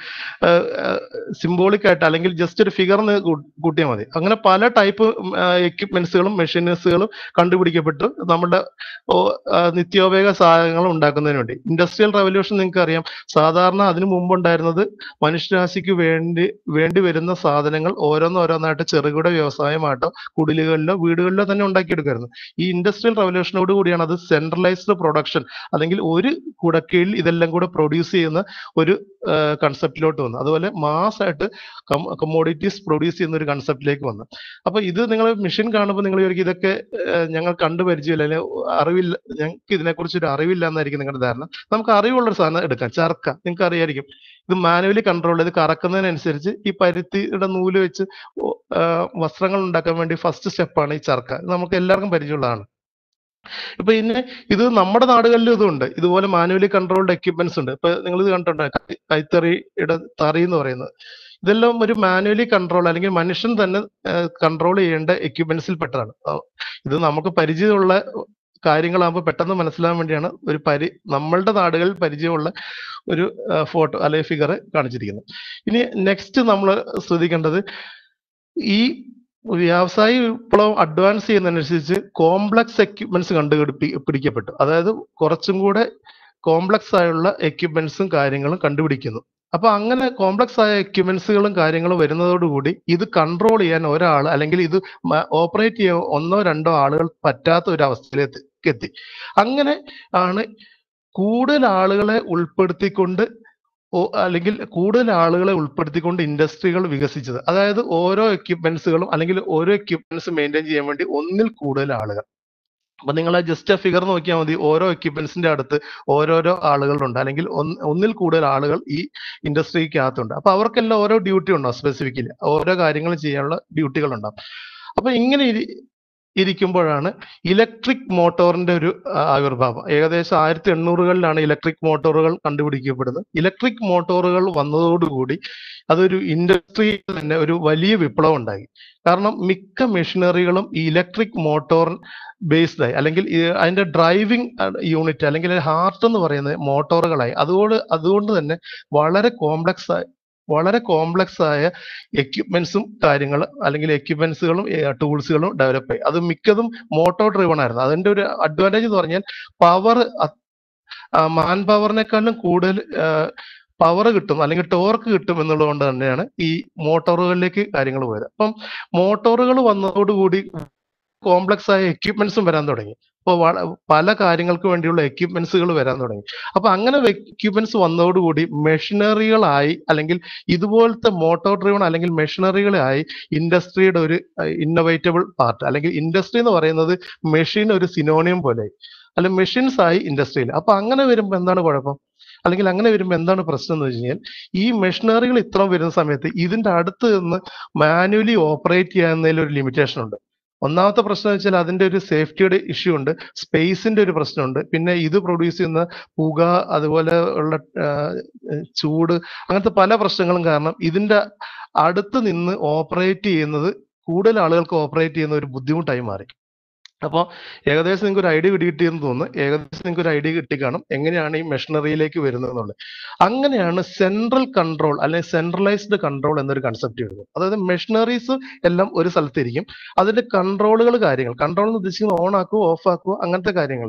സിംബോളിക് ആയിട്ട് അല്ലെങ്കിൽ ജസ്റ്റ് ഒരു ഫിഗറിന് കൂട്ടിയാൽ മതി അങ്ങനെ പല ടൈപ്പ് എക്യുപ്മെന്റ്സുകളും മെഷീനസുകളും കണ്ടുപിടിക്കപ്പെട്ടു നമ്മുടെ നിത്യോപയോഗ സാധനങ്ങൾ ഉണ്ടാക്കുന്നതിന് വേണ്ടി ഇൻഡസ്ട്രിയൽ റവല്യൂഷൻ നിങ്ങൾക്ക് അറിയാം സാധാരണ അതിനു മുമ്പുണ്ടായിരുന്നത് മനുഷ്യരാശിക്ക് വേണ്ടി വേണ്ടി വരുന്ന സാധനങ്ങൾ ഓരോന്നോരോന്നായിട്ട് ചെറുകിട വ്യവസായമായിട്ടോ കുടിലുകളിലോ വീടുകളിലോ തന്നെ ഉണ്ടാക്കിയെടുക്കുമായിരുന്നു ഈ ഇൻഡസ്ട്രിയൽ റവല്യൂഷനോട് കൂടിയാണ് അത് സെൻട്രലൈസ്ഡ് പ്രൊഡക്ഷൻ അല്ലെങ്കിൽ ഒരു കുടക്കീഴിൽ ഇതെല്ലാം കൂടെ പ്രൊഡ്യൂസ് ചെയ്യുന്ന ഒരു കൺസെപ്റ്റിലോട്ട് വന്നു അതുപോലെ മാസ് ആയിട്ട് കമ്മോഡിറ്റീസ് പ്രൊഡ്യൂസ് ചെയ്യുന്ന ഒരു കൺസെപ്റ്റിലേക്ക് വന്നു അപ്പോൾ ഇത് നിങ്ങൾ മെഷീൻ കാണുമ്പോൾ നിങ്ങൾ ഇവർക്ക് ഇതൊക്കെ ഞങ്ങൾ കണ്ടുപരിചയമില്ല അല്ലെങ്കിൽ അറിവില്ല ഞങ്ങൾക്ക് ഇതിനെക്കുറിച്ച് ഒരു അറിവില്ല എന്നായിരിക്കും നിങ്ങളുടെ ധാരണ നമുക്ക് അറിവുള്ള ഒരു സാധനം എടുക്കാം ചർക്ക നിങ്ങൾക്ക് അറിയായിരിക്കും ഇത് മാനുവലി കൺട്രോൾ ചെയ്ത് കറക്കുന്നതിനനുസരിച്ച് ഈ പരുത്തിയുടെ നൂല് വെച്ച് വസ്ത്രങ്ങൾ ഉണ്ടാക്കാൻ വേണ്ടി ഫസ്റ്റ് സ്റ്റെപ്പാണ് ഈ ചർക്ക നമുക്ക് എല്ലാവർക്കും പരിചയമുള്ളതാണ് ഇപ്പൊ ഇന്ന് ഇത് നമ്മുടെ നാടുകളിലും ഇതുണ്ട് ഇതുപോലെ മാനുവലി കൺട്രോൾഡ് എക്യുപ്മെന്റ്സ് ഉണ്ട് ഇപ്പൊ നിങ്ങൾ ഇത് കണ്ടിട്ടുണ്ടോ കൈത്തറിയുടെ തറി എന്ന് പറയുന്നത് ഇതെല്ലാം ഒരു മാനുവലി കൺട്രോൾ അല്ലെങ്കിൽ മനുഷ്യൻ തന്നെ കൺട്രോൾ ചെയ്യേണ്ട എക്യുപ്മെന്റ്സിൽ പെട്ടതാണ് ഇത് നമുക്ക് പരിചയമുള്ള കാര്യങ്ങളാകുമ്പോൾ പെട്ടെന്ന് മനസ്സിലാകാൻ വേണ്ടിയാണ് ഒരു പരി നമ്മളുടെ നാടുകളിൽ പരിചയമുള്ള ഒരു ഫോട്ടോ അല്ലെങ്കിൽ ഫിഗർ കാണിച്ചിരിക്കുന്നത് ഇനി നെക്സ്റ്റ് നമ്മൾ ശ്രദ്ധിക്കേണ്ടത് ഈ വ്യാവസായിക വിപ്ലവം അഡ്വാൻസ് ചെയ്യുന്നതനുസരിച്ച് കോംപ്ലക്സ് എക്യുപ്മെന്റ്സ് കണ്ടുപിടിപ്പി പിടിക്കപ്പെട്ടു അതായത് കുറച്ചും കൂടെ കോംപ്ലക്സ് ആയുള്ള എക്യുപ്മെന്റ്സും കാര്യങ്ങളും കണ്ടുപിടിക്കുന്നു അപ്പൊ അങ്ങനെ കോംപ്ലക്സ് ആയ എക്യുപ്മെന്റ്സുകളും കാര്യങ്ങളും വരുന്നതോടുകൂടി ഇത് കൺട്രോൾ ചെയ്യാൻ ഒരാൾ അല്ലെങ്കിൽ ഇത് ഓപ്പറേറ്റ് ചെയ്യാൻ ഒന്നോ രണ്ടോ ആളുകൾ പറ്റാത്ത ഒരു അവസ്ഥയിലേക്ക് എത്തി അങ്ങനെ ആണ് കൂടുതൽ ആളുകളെ ഉൾപ്പെടുത്തിക്കൊണ്ട് അല്ലെങ്കിൽ കൂടുതൽ ആളുകളെ ഉൾപ്പെടുത്തിക്കൊണ്ട് ഇൻഡസ്ട്രികൾ വികസിച്ചത് അതായത് ഓരോ എക്യുപ്മെന്റ്സുകളും അല്ലെങ്കിൽ ഓരോ എക്യുപ്മെന്റ്സ് മെയിൻറ്റെയിൻ ചെയ്യാൻ വേണ്ടി ഒന്നിൽ കൂടുതൽ ആളുകൾ അപ്പൊ നിങ്ങൾ ജസ്റ്റ് ഫിഗർ നോക്കിയാൽ മതി ഓരോ എക്യുപ്മെന്റ്സിന്റെ അടുത്ത് ഓരോരോ ആളുകളുണ്ട് അല്ലെങ്കിൽ ഒന്നിൽ കൂടുതൽ ആളുകൾ ഈ ഇൻഡസ്ട്രിക്കകത്തുണ്ട് അപ്പൊ അവർക്കെല്ലാം ഓരോ ഡ്യൂട്ടി ഉണ്ടാവും സ്പെസിഫിക്കലി ഓരോ കാര്യങ്ങൾ ചെയ്യാനുള്ള ഡ്യൂട്ടികൾ ഉണ്ടാവും അപ്പൊ ഇങ്ങനെ ഇരിക്കുമ്പോഴാണ് ഇലക്ട്രിക് മോട്ടോറിന്റെ ഒരു ആവിർഭാവം ഏകദേശം ആയിരത്തി എണ്ണൂറുകളിലാണ് ഇലക്ട്രിക് മോട്ടോറുകൾ കണ്ടുപിടിക്കപ്പെടുന്നത് ഇലക്ട്രിക് മോട്ടോറുകൾ വന്നതോടുകൂടി അതൊരു ഇൻഡസ്ട്രിയിൽ തന്നെ ഒരു വലിയ വിപ്ലവം ഉണ്ടായി കാരണം മിക്ക മെഷീനറികളും ഈ ഇലക്ട്രിക് മോട്ടോർ ബേസ്ഡ് ആയി അല്ലെങ്കിൽ അതിന്റെ ഡ്രൈവിംഗ് യൂണിറ്റ് അല്ലെങ്കിൽ ഹാർട്ട് എന്ന് പറയുന്നത് മോട്ടോറുകളായി അതുകൊണ്ട് അതുകൊണ്ട് തന്നെ വളരെ കോംപ്ലക്സ് വളരെ കോംപ്ലക്സ് ആയ എക്യുപ്മെന്റ്സും കാര്യങ്ങൾ അല്ലെങ്കിൽ എക്യുപ്മെന്റ്സുകളും ടൂൾസുകളും ഡെവലപ്പ് ചെയ്യും അത് മിക്കതും മോട്ടോ ഡ്രിവൺ ആയിരുന്നു അതിന്റെ ഒരു അഡ്വാൻറ്റേജ് എന്ന് പറഞ്ഞാൽ പവർ മാൻ പവറിനെക്കാളും കൂടുതൽ പവർ കിട്ടും അല്ലെങ്കിൽ ടോർക്ക് കിട്ടും കൊണ്ട് തന്നെയാണ് ഈ മോട്ടോറുകളിലേക്ക് കാര്യങ്ങൾ പോയത് അപ്പം മോട്ടോറുകൾ വന്നതോടുകൂടി കോംപ്ലക്സ് ആയ എക്യുപ്മെന്റ്സും വരാൻ തുടങ്ങി അപ്പോൾ പല കാര്യങ്ങൾക്ക് വേണ്ടിയുള്ള എക്യുപ്മെന്റ്സുകൾ വരാൻ തുടങ്ങി അപ്പൊ അങ്ങനെ എക്യുപ്മെന്റ്സ് വന്നതോടുകൂടി മെഷീനറികളായി അല്ലെങ്കിൽ ഇതുപോലത്തെ മോട്ടോർ ഡ്രീവൺ അല്ലെങ്കിൽ മെഷീനറികളായി ഇൻഡസ്ട്രിയുടെ ഒരു ഇന്നോവേറ്റബിൾ പാർട്ട് അല്ലെങ്കിൽ ഇൻഡസ്ട്രി എന്ന് പറയുന്നത് മെഷീൻ ഒരു സിനോണിയം പോലെ അല്ല മെഷീൻസ് ആയി ഇൻഡസ്ട്രിയിൽ അപ്പൊ അങ്ങനെ വരുമ്പോൾ എന്താണ് കുഴപ്പം അല്ലെങ്കിൽ അങ്ങനെ വരുമ്പോൾ എന്താണ് പ്രശ്നം എന്ന് വെച്ച് കഴിഞ്ഞാൽ ഈ മെഷീനറികൾ ഇത്രയും വരുന്ന സമയത്ത് ഇതിന്റെ അടുത്ത് നിന്ന് മാനുവലി ഓപ്പറേറ്റ് ചെയ്യാവുന്നതിൽ ഒരു ലിമിറ്റേഷൻ ഉണ്ട് ഒന്നാമത്തെ പ്രശ്നം എന്ന് വെച്ചാൽ അതിൻ്റെ ഒരു സേഫ്റ്റിയുടെ ഇഷ്യൂ ഉണ്ട് സ്പേസിൻ്റെ ഒരു പ്രശ്നമുണ്ട് പിന്നെ ഇത് പ്രൊഡ്യൂസ് ചെയ്യുന്ന പുക അതുപോലെ ഉള്ള ചൂട് അങ്ങനത്തെ പല പ്രശ്നങ്ങളും കാരണം ഇതിന്റെ അടുത്ത് നിന്ന് ഓപ്പറേറ്റ് ചെയ്യുന്നത് കൂടുതൽ ആളുകൾക്ക് ഓപ്പറേറ്റ് ചെയ്യുന്ന ഒരു ബുദ്ധിമുട്ടായി മാറി അപ്പോൾ ഏകദേശം നിങ്ങൾക്ക് ഒരു ഐഡിയ കിട്ടിയെന്ന് തോന്നുന്നു ഏകദേശം നിങ്ങൾക്ക് ഒരു ഐഡിയ കിട്ടിക്കാണും എങ്ങനെയാണ് ഈ മെഷീനറിയിലേക്ക് വരുന്നത് എന്നുള്ളത് അങ്ങനെയാണ് സെൻട്രൽ കൺട്രോൾ അല്ലെങ്കിൽ സെൻട്രലൈസ്ഡ് കൺട്രോൾ എന്നൊരു കൺസെപ്റ്റ് വരുന്നത് അതായത് മെഷീനറീസ് എല്ലാം ഒരു സ്ഥലത്തിരിക്കും അതിന്റെ കൺട്രോളുകൾ കാര്യങ്ങൾ കൺട്രോൾ എന്ന് ഉദ്ദേശിക്കുന്നത് ഓൺ ആക്കുവോ ഓഫ് ആക്കുവോ അങ്ങനത്തെ കാര്യങ്ങൾ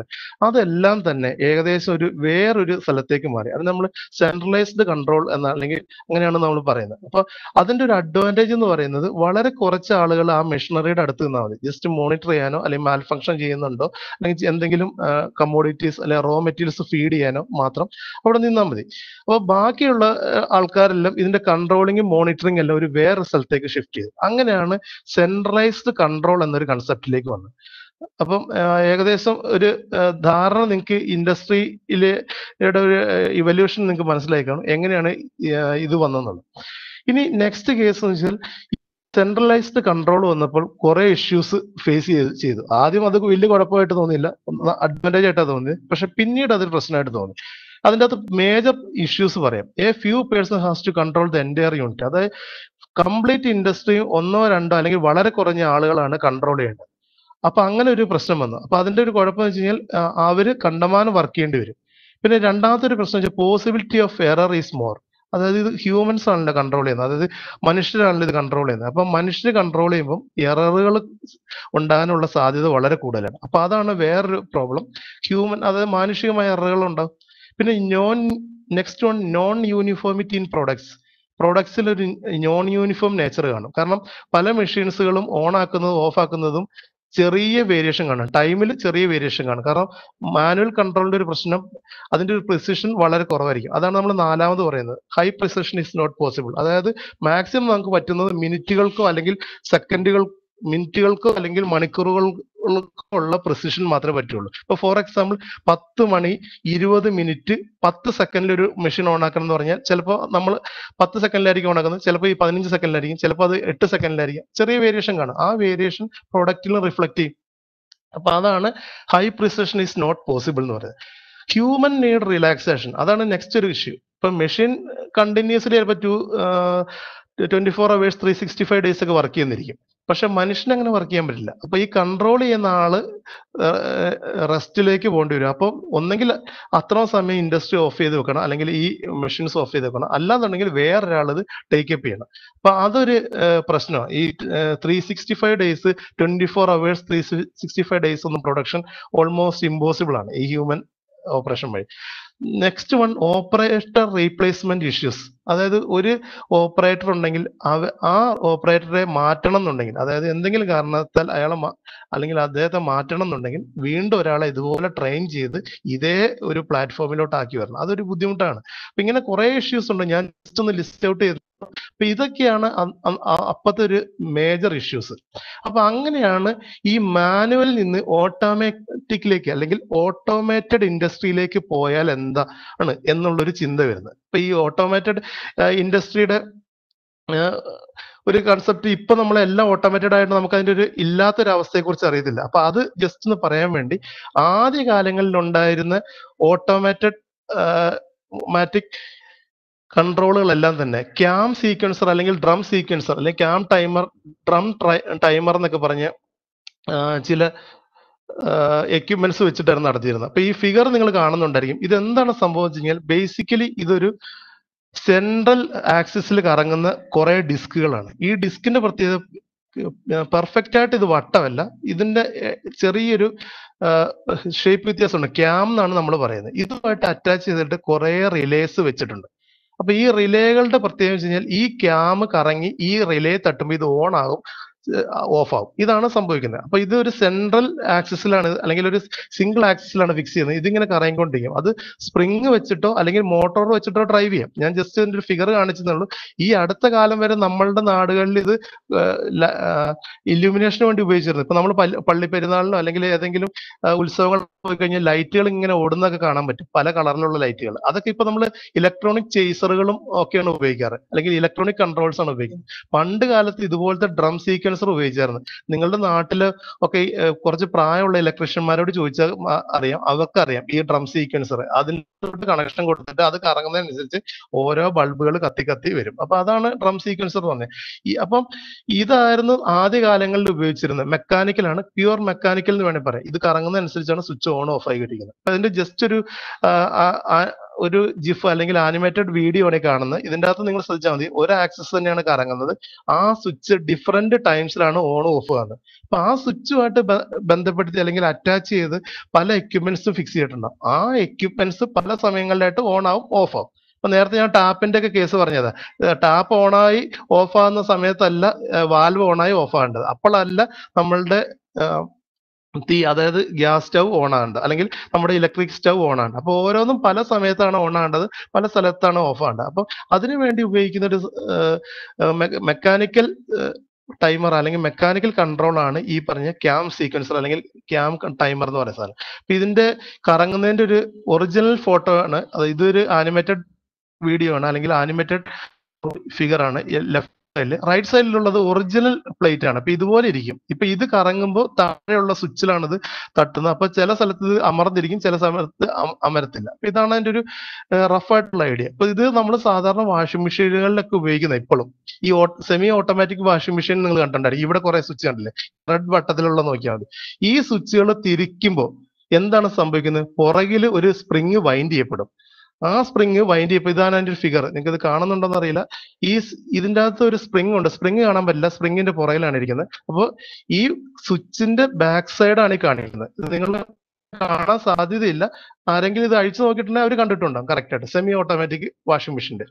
അതെല്ലാം തന്നെ ഏകദേശം ഒരു വേറൊരു സ്ഥലത്തേക്ക് മാറി അത് നമ്മൾ സെൻട്രലൈസ്ഡ് കൺട്രോൾ എന്ന അല്ലെങ്കിൽ അങ്ങനെയാണ് നമ്മൾ പറയുന്നത് അപ്പോൾ അതിന്റെ ഒരു അഡ്വാൻറ്റേജ് എന്ന് പറയുന്നത് വളരെ കുറച്ച് ആളുകൾ ആ മെഷീനറിയുടെ അടുത്ത് നിന്നാൽ മതി ജസ്റ്റ് മോണിറ്റർ ചെയ്യാനോ അല്ലെങ്കിൽ ഫങ്ഷൻ ചെയ്യുന്നുണ്ടോ അല്ലെങ്കിൽ എന്തെങ്കിലും കമ്മോഡിറ്റീസ് അല്ലെങ്കിൽ റോ മെറ്റീരിയൽസ് ഫീഡ് ചെയ്യാനോ മാത്രം അവിടെ നിന്നാൽ മതി അപ്പോൾ ബാക്കിയുള്ള ആൾക്കാരെല്ലാം ഇതിന്റെ കൺട്രോളിങ്ങും മോണിറ്ററിംഗ് എല്ലാം ഒരു വേറെ സ്ഥലത്തേക്ക് ഷിഫ്റ്റ് ചെയ്തു അങ്ങനെയാണ് സെൻട്രലൈസ്ഡ് കൺട്രോൾ എന്നൊരു കൺസെപ്റ്റിലേക്ക് വന്നത് അപ്പം ഏകദേശം ഒരു ധാരണ നിങ്ങൾക്ക് ഇൻഡസ്ട്രിയിലെ ഒരു ഇവല്യൂഷൻ നിങ്ങൾക്ക് മനസ്സിലായി കാണും എങ്ങനെയാണ് ഇത് വന്നതെന്നുള്ളത് ഇനി നെക്സ്റ്റ് കേസ് എന്ന് വെച്ചാൽ സെൻട്രലൈസ്ഡ് കൺട്രോൾ വന്നപ്പോൾ കുറെ ഇഷ്യൂസ് ഫേസ് ചെയ്തു ആദ്യം അത് വലിയ കുഴപ്പമായിട്ട് തോന്നിയില്ല അഡ്വാൻറ്റേജ് ആയിട്ടാ തോന്നിയത് പക്ഷെ പിന്നീട് അതൊരു പ്രശ്നമായിട്ട് തോന്നി അതിൻ്റെ അകത്ത് മേജർ ഇഷ്യൂസ് പറയാം a few person has to control the എൻ്റെ യൂണിറ്റ് അതായത് കംപ്ലീറ്റ് ഇൻഡസ്ട്രി ഒന്നോ രണ്ടോ അല്ലെങ്കിൽ വളരെ കുറഞ്ഞ ആളുകളാണ് കൺട്രോൾ ചെയ്യേണ്ടത് അപ്പൊ അങ്ങനെ ഒരു പ്രശ്നം വന്നു അപ്പൊ അതിന്റെ ഒരു കുഴപ്പം വെച്ച് കഴിഞ്ഞാൽ അവര് കണ്ടമാനം വർക്ക് ചെയ്യേണ്ടി വരും പിന്നെ രണ്ടാമത്തെ ഒരു പ്രശ്നം വെച്ചാൽ possibility of error is more അതായത് ഇത് ഹ്യൂമൻസ് ആണല്ലോ കൺട്രോൾ ചെയ്യുന്നത് അതായത് മനുഷ്യരാണല്ലോ ഇത് കൺട്രോൾ ചെയ്യുന്നത് അപ്പം മനുഷ്യർ കൺട്രോൾ ചെയ്യുമ്പം എററുകൾ ഉണ്ടാകാനുള്ള സാധ്യത വളരെ കൂടുതലാണ് അപ്പം അതാണ് വേറൊരു പ്രോബ്ലം ഹ്യൂമൻ അതായത് മാനുഷികമായ എററുകൾ ഉണ്ടാകും പിന്നെ non next one non uniformity in products പ്രോഡക്ട്സിൽ ഒരു നോൺ യൂണിഫോം നേച്ചർ കാണും കാരണം പല മെഷീൻസുകളും ഓൺ ആക്കുന്നതും ഓഫ് ആക്കുന്നതും ചെറിയ വേരിയേഷൻ കാണും ടൈമിൽ ചെറിയ വേരിയേഷൻ കാണും കാരണം മാനുവൽ കൺട്രോളിന്റെ ഒരു പ്രശ്നം അതിന്റെ ഒരു പ്രിസിഷൻ വളരെ കുറവായിരിക്കും അതാണ് നമ്മൾ നാലാമത് പറയുന്നത് high precision is not possible അതായത് മാക്സിമം നമുക്ക് പറ്റുന്നത് മിനിറ്റുകൾക്കോ അല്ലെങ്കിൽ സെക്കൻഡുകൾ മിനിറ്റുകൾക്കോ അല്ലെങ്കിൽ മണിക്കൂറുകൾ ഉള്ള പ്രസിഷൻ മാത്രമേ പറ്റുള്ളൂ ഇപ്പൊ ഫോർ എക്സാമ്പിൾ പത്ത് മണി ഇരുപത് മിനിറ്റ് പത്ത് സെക്കൻഡിൽ ഒരു മെഷീൻ ഓൺ ആക്കണം എന്ന് പറഞ്ഞാൽ ചിലപ്പോൾ നമ്മൾ പത്ത് സെക്കൻഡിലായിരിക്കും ഓൺ ആക്കുന്നത് ചിലപ്പോൾ ഈ പതിനഞ്ച് സെക്കൻഡിലായിരിക്കും ചിലപ്പോൾ അത് എട്ട് സെക്കൻഡിലായിരിക്കും ചെറിയ വേരിയേഷൻ കാണും ആ വേരിയേഷൻ പ്രൊഡക്റ്റിൽ റിഫ്ലക്ട് ചെയ്യും അപ്പൊ അതാണ് high precision is not possible എന്ന് പറയുന്നത് ഹ്യൂമൻ നീഡ് റിലാക്സേഷൻ അതാണ് നെക്സ്റ്റ് ഒരു ഇഷ്യൂ ഇപ്പൊ മെഷീൻ കണ്ടിന്യൂസ്ലി ചിലപ്പോൾ to twenty four hours three sixty five days ഒക്കെ വർക്ക് ചെയ്യുന്നിരിക്കും പക്ഷെ മനുഷ്യൻ അങ്ങനെ വർക്ക് ചെയ്യാൻ പറ്റില്ല അപ്പൊ ഈ കൺട്രോൾ ചെയ്യുന്ന ആള് റെസ്റ്റിലേക്ക് പോകേണ്ടി വരും അപ്പം ഒന്നെങ്കിൽ അത്ര സമയം ഇൻഡസ്ട്രി ഓഫ് ചെയ്ത് വെക്കണം അല്ലെങ്കിൽ ഈ മെഷീൻസ് ഓഫ് ചെയ്ത് വെക്കണം അല്ലാന്നുണ്ടെങ്കിൽ വേറൊരാളത് ടേക്കപ്പ് ചെയ്യണം അപ്പൊ അതൊരു പ്രശ്നമാണ് ഈ three sixty five days twenty four hours three sixty five days ഒന്നും പ്രൊഡക്ഷൻ ഓൾമോസ്റ്റ് ഇമ്പോസിബിൾ ആണ് ഈ ഹ്യൂമൻ ഓപ്പറേഷൻ വഴി next one operator replacement issues അതായത് ഒരു ഓപ്പറേറ്റർ ഉണ്ടെങ്കിൽ ആ ഓപ്പറേറ്ററെ മാറ്റണം എന്നുണ്ടെങ്കിൽ അതായത് എന്തെങ്കിലും കാരണത്താൽ അയാളെ അല്ലെങ്കിൽ അദ്ദേഹത്തെ മാറ്റണം എന്നുണ്ടെങ്കിൽ വീണ്ടും ഒരാളെ ഇതുപോലെ ട്രെയിൻ ചെയ്ത് ഇതേ ഒരു പ്ലാറ്റ്ഫോമിലോട്ട് ആക്കി വരണം അതൊരു ബുദ്ധിമുട്ടാണ് അപ്പൊ ഇങ്ങനെ കുറെ ഇഷ്യൂസ് ഉണ്ട് ഞാൻ ജസ്റ്റ് ഒന്ന് ലിസ്റ്റ് ഔട്ട് ചെയ്തു അപ്പൊ ഇതൊക്കെയാണ് അപ്പത്തെ ഒരു മേജർ ഇഷ്യൂസ് അപ്പൊ അങ്ങനെയാണ് ഈ മാനുവൽ നിന്ന് ഓട്ടോമാറ്റിക്കിലേക്ക് അല്ലെങ്കിൽ ഓട്ടോമേറ്റഡ് ഇൻഡസ്ട്രിയിലേക്ക് പോയാൽ എന്താണ് എന്നുള്ളൊരു ചിന്ത വരുന്നത് അപ്പൊ ഈ ഓട്ടോമേറ്റഡ് ഇൻഡസ്ട്രിയുടെ ഒരു കൺസെപ്റ്റ് ഇപ്പൊ നമ്മൾ എല്ലാം ഓട്ടോമേറ്റഡ് ആയിട്ട് നമുക്ക് അതിന്റെ ഒരു ഇല്ലാത്തൊരു അവസ്ഥയെക്കുറിച്ച് അറിയത്തില്ല അപ്പൊ അത് ജസ്റ്റ് ഒന്ന് പറയാൻ വേണ്ടി ആദ്യ കാലങ്ങളിൽ ഉണ്ടായിരുന്ന ഓട്ടോമേറ്റഡ് മാറ്റിക് കൺട്രോളുകളെല്ലാം തന്നെ ക്യാം സീക്വൻസർ അല്ലെങ്കിൽ ഡ്രം സീക്വൻസർ അല്ലെങ്കിൽ ക്യാം ടൈമർ ഡ്രം ടൈമർ എന്നൊക്കെ പറഞ്ഞ് ചില എക്യുപ്മെന്റ്സ് വെച്ചിട്ടായിരുന്നു നടത്തിയിരുന്നത് അപ്പൊ ഈ ഫിഗർ നിങ്ങൾ കാണുന്നുണ്ടായിരിക്കും ഇത് എന്താണ് വെച്ച് കഴിഞ്ഞാൽ ബേസിക്കലി ഇതൊരു സെൻട്രൽ ആക്സിസിൽ കറങ്ങുന്ന കുറെ ഡിസ്കുകളാണ് ഈ ഡിസ്കിന്റെ പ്രത്യേകത പെർഫെക്റ്റ് ആയിട്ട് ഇത് വട്ടമല്ല ഇതിന്റെ ചെറിയൊരു ഷേപ്പ് വ്യത്യാസമുണ്ട് ക്യാം എന്നാണ് നമ്മൾ പറയുന്നത് ഇതുമായിട്ട് അറ്റാച്ച് ചെയ്തിട്ട് കുറെ റിലേസ് വെച്ചിട്ടുണ്ട് അപ്പൊ ഈ റിലേകളുടെ പ്രത്യേകത വെച്ച് കഴിഞ്ഞാൽ ഈ ക്യാം കറങ്ങി ഈ റിലേ തട്ടുമ്പോൾ ഇത് ഓൺ ആകും ഓഫ് ആവും ഇതാണ് സംഭവിക്കുന്നത് അപ്പൊ ഇത് ഒരു സെൻട്രൽ ആക്സിസിലാണ് അല്ലെങ്കിൽ ഒരു സിംഗിൾ ആക്സിസിലാണ് ഫിക്സ് ചെയ്യുന്നത് ഇതിങ്ങനെ കറങ്ങിക്കൊണ്ടിരിക്കും അത് സ്പ്രിങ് വെച്ചിട്ടോ അല്ലെങ്കിൽ മോട്ടോർ വെച്ചിട്ടോ ഡ്രൈവ് ചെയ്യാം ഞാൻ ജസ്റ്റ് ഇതിന്റെ ഒരു ഫിഗർ കാണിച്ചെന്നുള്ളൂ ഈ അടുത്ത കാലം വരെ നമ്മളുടെ നാടുകളിൽ ഇത് ഇല്യൂമിനേഷന് വേണ്ടി ഉപയോഗിച്ചിരുന്നു ഇപ്പൊ നമ്മൾ പള്ളി പെരുന്നാളിനോ അല്ലെങ്കിൽ ഏതെങ്കിലും ഉത്സവങ്ങൾ പോയി കഴിഞ്ഞാൽ ലൈറ്റുകൾ ഇങ്ങനെ ഓടുന്നൊക്കെ കാണാൻ പറ്റും പല കളറിലുള്ള ലൈറ്റുകൾ അതൊക്കെ ഇപ്പൊ നമ്മൾ ഇലക്ട്രോണിക് ചേസറുകളും ഒക്കെയാണ് ഉപയോഗിക്കാറ് അല്ലെങ്കിൽ ഇലക്ട്രോണിക് കൺട്രോൾസ് ആണ് ഉപയോഗിക്കുന്നത് പണ്ട് കാലത്ത് ഇതുപോലത്തെ ഡ്രം സീക്വൻസ് ഫെർട്ടിലൈസർ ഉപയോഗിച്ചായിരുന്നു നിങ്ങളുടെ നാട്ടിൽ ഒക്കെ കുറച്ച് പ്രായമുള്ള ഇലക്ട്രീഷ്യന്മാരോട് ചോദിച്ചാൽ അറിയാം അറിയാം ഈ ഡ്രം സീക്വൻസർ അതിനോട് കണക്ഷൻ കൊടുത്തിട്ട് അത് കറങ്ങുന്നതനുസരിച്ച് ഓരോ ബൾബുകൾ കത്തി കത്തി വരും അപ്പൊ അതാണ് ഡ്രം സീക്വൻസർ എന്ന് പറഞ്ഞത് ഈ അപ്പം ഇതായിരുന്നു കാലങ്ങളിൽ ഉപയോഗിച്ചിരുന്നത് മെക്കാനിക്കലാണ് പ്യുവർ മെക്കാനിക്കൽ എന്ന് വേണമെങ്കിൽ പറയാം ഇത് കറങ്ങുന്നതനുസരിച്ചാണ് സ്വിച്ച് ഓൺ ഓഫ് ആയി കിട്ടിക്കുന്നത് അപ്പൊ അതിന്റെ ജസ്റ്റ് ഒരു ഒരു ജിഫ് അല്ലെങ്കിൽ ആനിമേറ്റഡ് വീഡിയോ ആണ് കാണുന്നത് ഇതിൻ്റെ അകത്ത് നിങ്ങൾ ശ്രദ്ധിച്ചാൽ മതി ഒരു ആക്സസ് തന്നെയാണ് കറങ്ങുന്നത് ആ സ്വിച്ച് ഡിഫറെൻറ്റ് ടൈംസിലാണ് ഓൺ ഓഫ് ആകുന്നത് അപ്പം ആ സ്വിച്ചുമായിട്ട് ബന്ധപ്പെടുത്തി അല്ലെങ്കിൽ അറ്റാച്ച് ചെയ്ത് പല എക്യുപ്മെന്റ്സ് ഫിക്സ് ചെയ്തിട്ടുണ്ടാവും ആ എക്യുപ്മെന്റ്സ് പല സമയങ്ങളിലായിട്ട് ഓൺ ആവും ഓഫ് ആവും അപ്പൊ നേരത്തെ ഞാൻ ടാപ്പിന്റെ ഒക്കെ കേസ് പറഞ്ഞത് ടാപ്പ് ഓണായി ഓഫ് ആകുന്ന സമയത്തല്ല വാൽവ് ഓണായി ഓഫ് ആകേണ്ടത് അപ്പോഴല്ല നമ്മളുടെ തീ അതായത് ഗ്യാസ് സ്റ്റവ് ഓൺ ആകേണ്ടത് അല്ലെങ്കിൽ നമ്മുടെ ഇലക്ട്രിക് സ്റ്റവ് ഓൺ ആകേണ്ടത് അപ്പോൾ ഓരോന്നും പല സമയത്താണ് ഓൺ ആകേണ്ടത് പല സ്ഥലത്താണ് ഓഫ് ആകേണ്ടത് അപ്പോൾ അതിനു വേണ്ടി ഉപയോഗിക്കുന്ന ഒരു മെക്കാനിക്കൽ ടൈമർ അല്ലെങ്കിൽ മെക്കാനിക്കൽ കൺട്രോൾ ആണ് ഈ പറഞ്ഞ ക്യാം സീക്വൻസർ അല്ലെങ്കിൽ ക്യാം ടൈമർ എന്ന് പറയുന്ന സാധനം അപ്പം ഇതിന്റെ കറങ്ങുന്നതിന്റെ ഒരു ഒറിജിനൽ ഫോട്ടോ ആണ് ഇതൊരു ആനിമേറ്റഡ് വീഡിയോ ആണ് അല്ലെങ്കിൽ ആനിമേറ്റഡ് ഫിഗർ ആണ് ലെഫ്റ്റ് സൈഡില് റൈറ്റ് സൈഡിലുള്ളത് ഒറിജിനൽ പ്ലേറ്റ് ആണ് അപ്പൊ ഇതുപോലെ ഇരിക്കും ഇപ്പൊ ഇത് കറങ്ങുമ്പോൾ താഴെയുള്ള സ്വിച്ചിലാണ് ഇത് തട്ടുന്നത് അപ്പൊ ചില സ്ഥലത്ത് ഇത് അമർന്നിരിക്കും ചില സമയത്ത് അമരത്തില്ല അപ്പൊ ഇതാണ് അതിന്റെ ഒരു റഫ് ആയിട്ടുള്ള ഐഡിയ അപ്പൊ ഇത് നമ്മൾ സാധാരണ വാഷിംഗ് മെഷീനുകളിലൊക്കെ ഉപയോഗിക്കുന്നത് ഇപ്പോഴും ഈ സെമി ഓട്ടോമാറ്റിക് വാഷിംഗ് മെഷീൻ നിങ്ങൾ കണ്ടിട്ടുണ്ടായി ഇവിടെ കുറെ സ്വിച്ച് കണ്ടില്ലേ റെഡ് വട്ടത്തിലുള്ള നോക്കിയാൽ മതി ഈ സ്വിച്ചുകൾ തിരിക്കുമ്പോൾ എന്താണ് സംഭവിക്കുന്നത് പുറകിൽ ഒരു സ്പ്രിങ് വൈൻഡ് ചെയ്യപ്പെടും ആ സ്പ്രിങ് വൈൻഡ് ചെയ്യും ഇതാണ് അതിൻ്റെ ഒരു ഫിഗർ നിങ്ങൾക്ക് ഇത് കാണുന്നുണ്ടോ അറിയില്ല ഈ ഇതിൻ്റെ അകത്ത് ഒരു സ്പ്രിങ് ഉണ്ട് സ്പ്രിങ് കാണാൻ പറ്റില്ല സ്പ്രിങ്ങിന്റെ പുറയിലാണ് ഇരിക്കുന്നത് അപ്പോൾ ഈ സ്വിച്ചിന്റെ ബാക്ക് സൈഡാണ് ഈ കാണിക്കുന്നത് നിങ്ങൾ കാണാൻ സാധ്യതയില്ല ആരെങ്കിലും ഇത് അഴിച്ചു നോക്കിയിട്ടുണ്ടെങ്കിൽ അവർ കണ്ടിട്ടുണ്ടാകും കറക്റ്റ് ആയിട്ട് സെമി ഓട്ടോമാറ്റിക് വാഷിംഗ് മെഷീന്റെ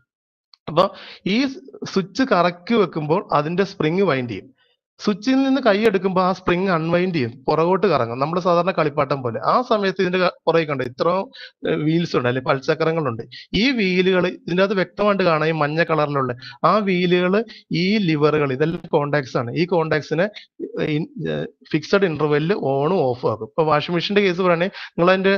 അപ്പോൾ ഈ സ്വിച്ച് കറക്കി വെക്കുമ്പോൾ അതിന്റെ സ്പ്രിങ് വൈൻഡ് ചെയ്യും സ്വിച്ചിൽ നിന്ന് കൈ എടുക്കുമ്പോൾ ആ സ്പ്രിങ് അൺവൈൻഡ് ചെയ്യും പുറകോട്ട് കറങ്ങും നമ്മൾ സാധാരണ കളിപ്പാട്ടം പോലെ ആ സമയത്ത് ഇതിന്റെ പുറകെ കണ്ടു ഇത്ര വീൽസ് ഉണ്ട് അല്ലെങ്കിൽ പൽചക്രങ്ങളുണ്ട് ഈ വീലുകൾ ഇതിൻ്റെ അത് വ്യക്തമായിട്ട് കാണാം ഈ മഞ്ഞ കളറിലുള്ള ആ വീലുകൾ ഈ ലിവറുകൾ ഇതെല്ലാം കോണ്ടാക്ട്സ് ആണ് ഈ കോണ്ടാക്ട്സിനെ ഫിക്സഡ് ഇന്റർവെല്ലിൽ ഓണും ഓഫും ആക്കും ഇപ്പൊ വാഷിംഗ് മെഷീന്റെ കേസ് പറയുകയാണെങ്കിൽ നിങ്ങൾ അതിന്റെ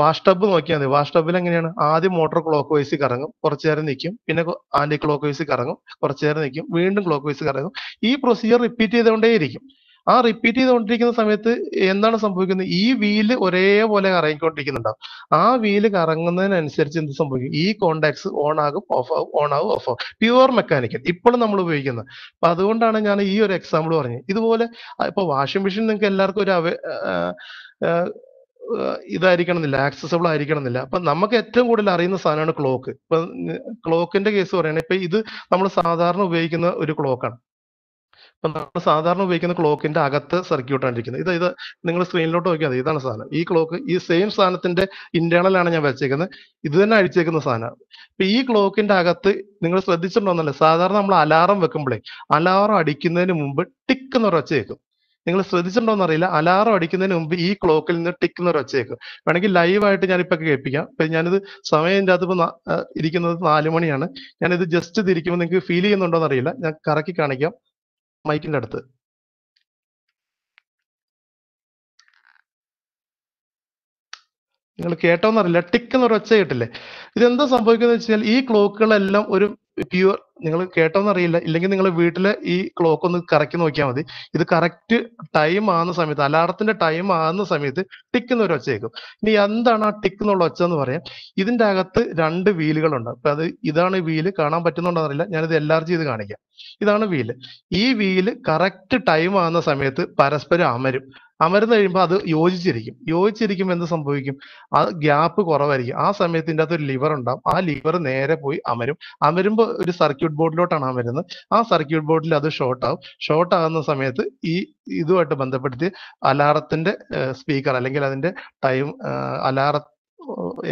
വാഷ് ടബ് നോക്കിയാൽ മതി വാഷ് ടബിൽ എങ്ങനെയാണ് ആദ്യം മോട്ടോർ ക്ലോക്ക് വൈസ് കറങ്ങും കുറച്ചു നേരം നിൽക്കും പിന്നെ ആന്റി ക്ലോക്ക് വൈസ് കറങ്ങും കുറച്ചു നേരം നിൽക്കും വീണ്ടും ക്ലോക്ക് വൈസ് കറങ്ങും ഈ പ്രൊസീജിയർ റിപ്പീറ്റ് ചെയ്തുകൊണ്ടേയിരിക്കും ആ റിപ്പീറ്റ് ചെയ്തുകൊണ്ടിരിക്കുന്ന സമയത്ത് എന്താണ് സംഭവിക്കുന്നത് ഈ വീല് ഒരേപോലെ കറങ്ങിക്കൊണ്ടിരിക്കുന്നുണ്ടാവും ആ വീല് കറങ്ങുന്നതിനനുസരിച്ച് എന്ത് സംഭവിക്കും ഈ കോണ്ടാക്ട്സ് ഓൺ ആകും ഓഫ് ആകും ഓൺ ആകും ഓഫ് ആകും പ്യുവർ മെക്കാനിക്കൽ ഇപ്പോഴും നമ്മൾ ഉപയോഗിക്കുന്നത് അപ്പൊ അതുകൊണ്ടാണ് ഞാൻ ഈ ഒരു എക്സാമ്പിൾ പറഞ്ഞത് ഇതുപോലെ ഇപ്പൊ വാഷിംഗ് മെഷീൻ നിങ്ങൾക്ക് എല്ലാവർക്കും ഒരു ഇതായിരിക്കണം എന്നില്ല ആക്സസബിൾ ആയിരിക്കണം എന്നില്ല അപ്പൊ നമുക്ക് ഏറ്റവും കൂടുതൽ അറിയുന്ന സാധനമാണ് ക്ലോക്ക് ഇപ്പൊ ക്ലോക്കിന്റെ കേസ് പറയുകയാണെങ്കിൽ ഇപ്പൊ ഇത് നമ്മൾ സാധാരണ ഉപയോഗിക്കുന്ന ഒരു ക്ലോക്കാണ് നമ്മൾ സാധാരണ ഉപയോഗിക്കുന്ന ക്ലോക്കിന്റെ അകത്ത് സർക്യൂട്ടാണ് ഇരിക്കുന്നത് ഇത് ഇത് നിങ്ങൾ സ്ക്രീനിലോട്ട് നോക്കിയാൽ മതി ഇതാണ് സാധനം ഈ ക്ലോക്ക് ഈ സെയിം സാധനത്തിന്റെ ആണ് ഞാൻ വെച്ചേക്കുന്നത് ഇത് തന്നെ അഴിച്ചേക്കുന്ന സാധനമാണ് ഇപ്പൊ ഈ ക്ലോക്കിന്റെ അകത്ത് നിങ്ങൾ ശ്രദ്ധിച്ചിട്ടുണ്ടോന്നല്ലേ സാധാരണ നമ്മൾ അലാറം വെക്കുമ്പോഴേ അലാറം അടിക്കുന്നതിന് മുമ്പ് ടിക്ക് എന്ന് ഒരൊച്ച നിങ്ങൾ ശ്രദ്ധിച്ചിട്ടുണ്ടോന്ന് അറിയില്ല അലാറം അടിക്കുന്നതിന് മുമ്പ് ഈ ക്ലോക്കിൽ നിന്ന് ടിക്ക് എന്ന് ഒരൊച്ച കേൾക്കും വേണമെങ്കിൽ ലൈവായിട്ട് ഞാനിപ്പോ കേൾപ്പിക്കാം ഇപ്പൊ ഞാനിത് സമയം എൻ്റെ അത് ഇരിക്കുന്നത് നാല് മണിയാണ് ഞാനിത് ജസ്റ്റ് തിരിക്കുമ്പോൾ നിങ്ങൾക്ക് ഫീൽ ചെയ്യുന്നുണ്ടോ എന്നറിയില്ല ഞാൻ കറക്കി കാണിക്കാം മൈക്കിന്റെ അടുത്ത് നിങ്ങൾ കേട്ടോന്നറിയില്ല ടിക്ക് എന്നൊരു ഒച്ച കേട്ടില്ലേ ഇതെന്താ സംഭവിക്കുന്നത് വെച്ചാൽ ഈ ക്ലോക്കുകളെല്ലാം ഒരു പ്യുവർ നിങ്ങൾ കേട്ടോന്നറിയില്ല ഇല്ലെങ്കിൽ നിങ്ങൾ വീട്ടിലെ ഈ ക്ലോക്ക് ഒന്ന് കറക്കി നോക്കിയാൽ മതി ഇത് കറക്റ്റ് ടൈം ആകുന്ന സമയത്ത് അലാറത്തിന്റെ ടൈം ആകുന്ന സമയത്ത് ടിക്ക് ഒരു ഒച്ച കേൾക്കും ഇനി എന്താണ് ആ ടിക്ക് എന്നുള്ള ഒച്ച എന്ന് പറയാം ഇതിന്റെ അകത്ത് രണ്ട് വീലുകളുണ്ട് അപ്പൊ അത് ഇതാണ് വീല് കാണാൻ പറ്റുന്നുണ്ടോ അറിയില്ല ഞാനിത് എല്ലാവർക്കും ചെയ്ത് കാണിക്കാം ഇതാണ് വീല് ഈ വീല് കറക്റ്റ് ടൈം ആകുന്ന സമയത്ത് പരസ്പരം അമരും അമരുന്ന് കഴിയുമ്പോൾ അത് യോജിച്ചിരിക്കും യോജിച്ചിരിക്കുമ്പോൾ എന്ത് സംഭവിക്കും ആ ഗ്യാപ്പ് കുറവായിരിക്കും ആ സമയത്തിൻ്റെ അകത്ത് ഒരു ലിവർ ഉണ്ടാവും ആ ലിവർ നേരെ പോയി അമരും അമരുമ്പോൾ ഒരു സർക്യൂട്ട് ബോർഡിലോട്ടാണ് അമരുന്നത് ആ സർക്യൂട്ട് ബോർഡിൽ അത് ഷോർട്ട് ആവും ഷോർട്ട് ആകുന്ന സമയത്ത് ഈ ഇതുമായിട്ട് ബന്ധപ്പെടുത്തി അലാറത്തിന്റെ സ്പീക്കർ അല്ലെങ്കിൽ അതിന്റെ ടൈം അലാറ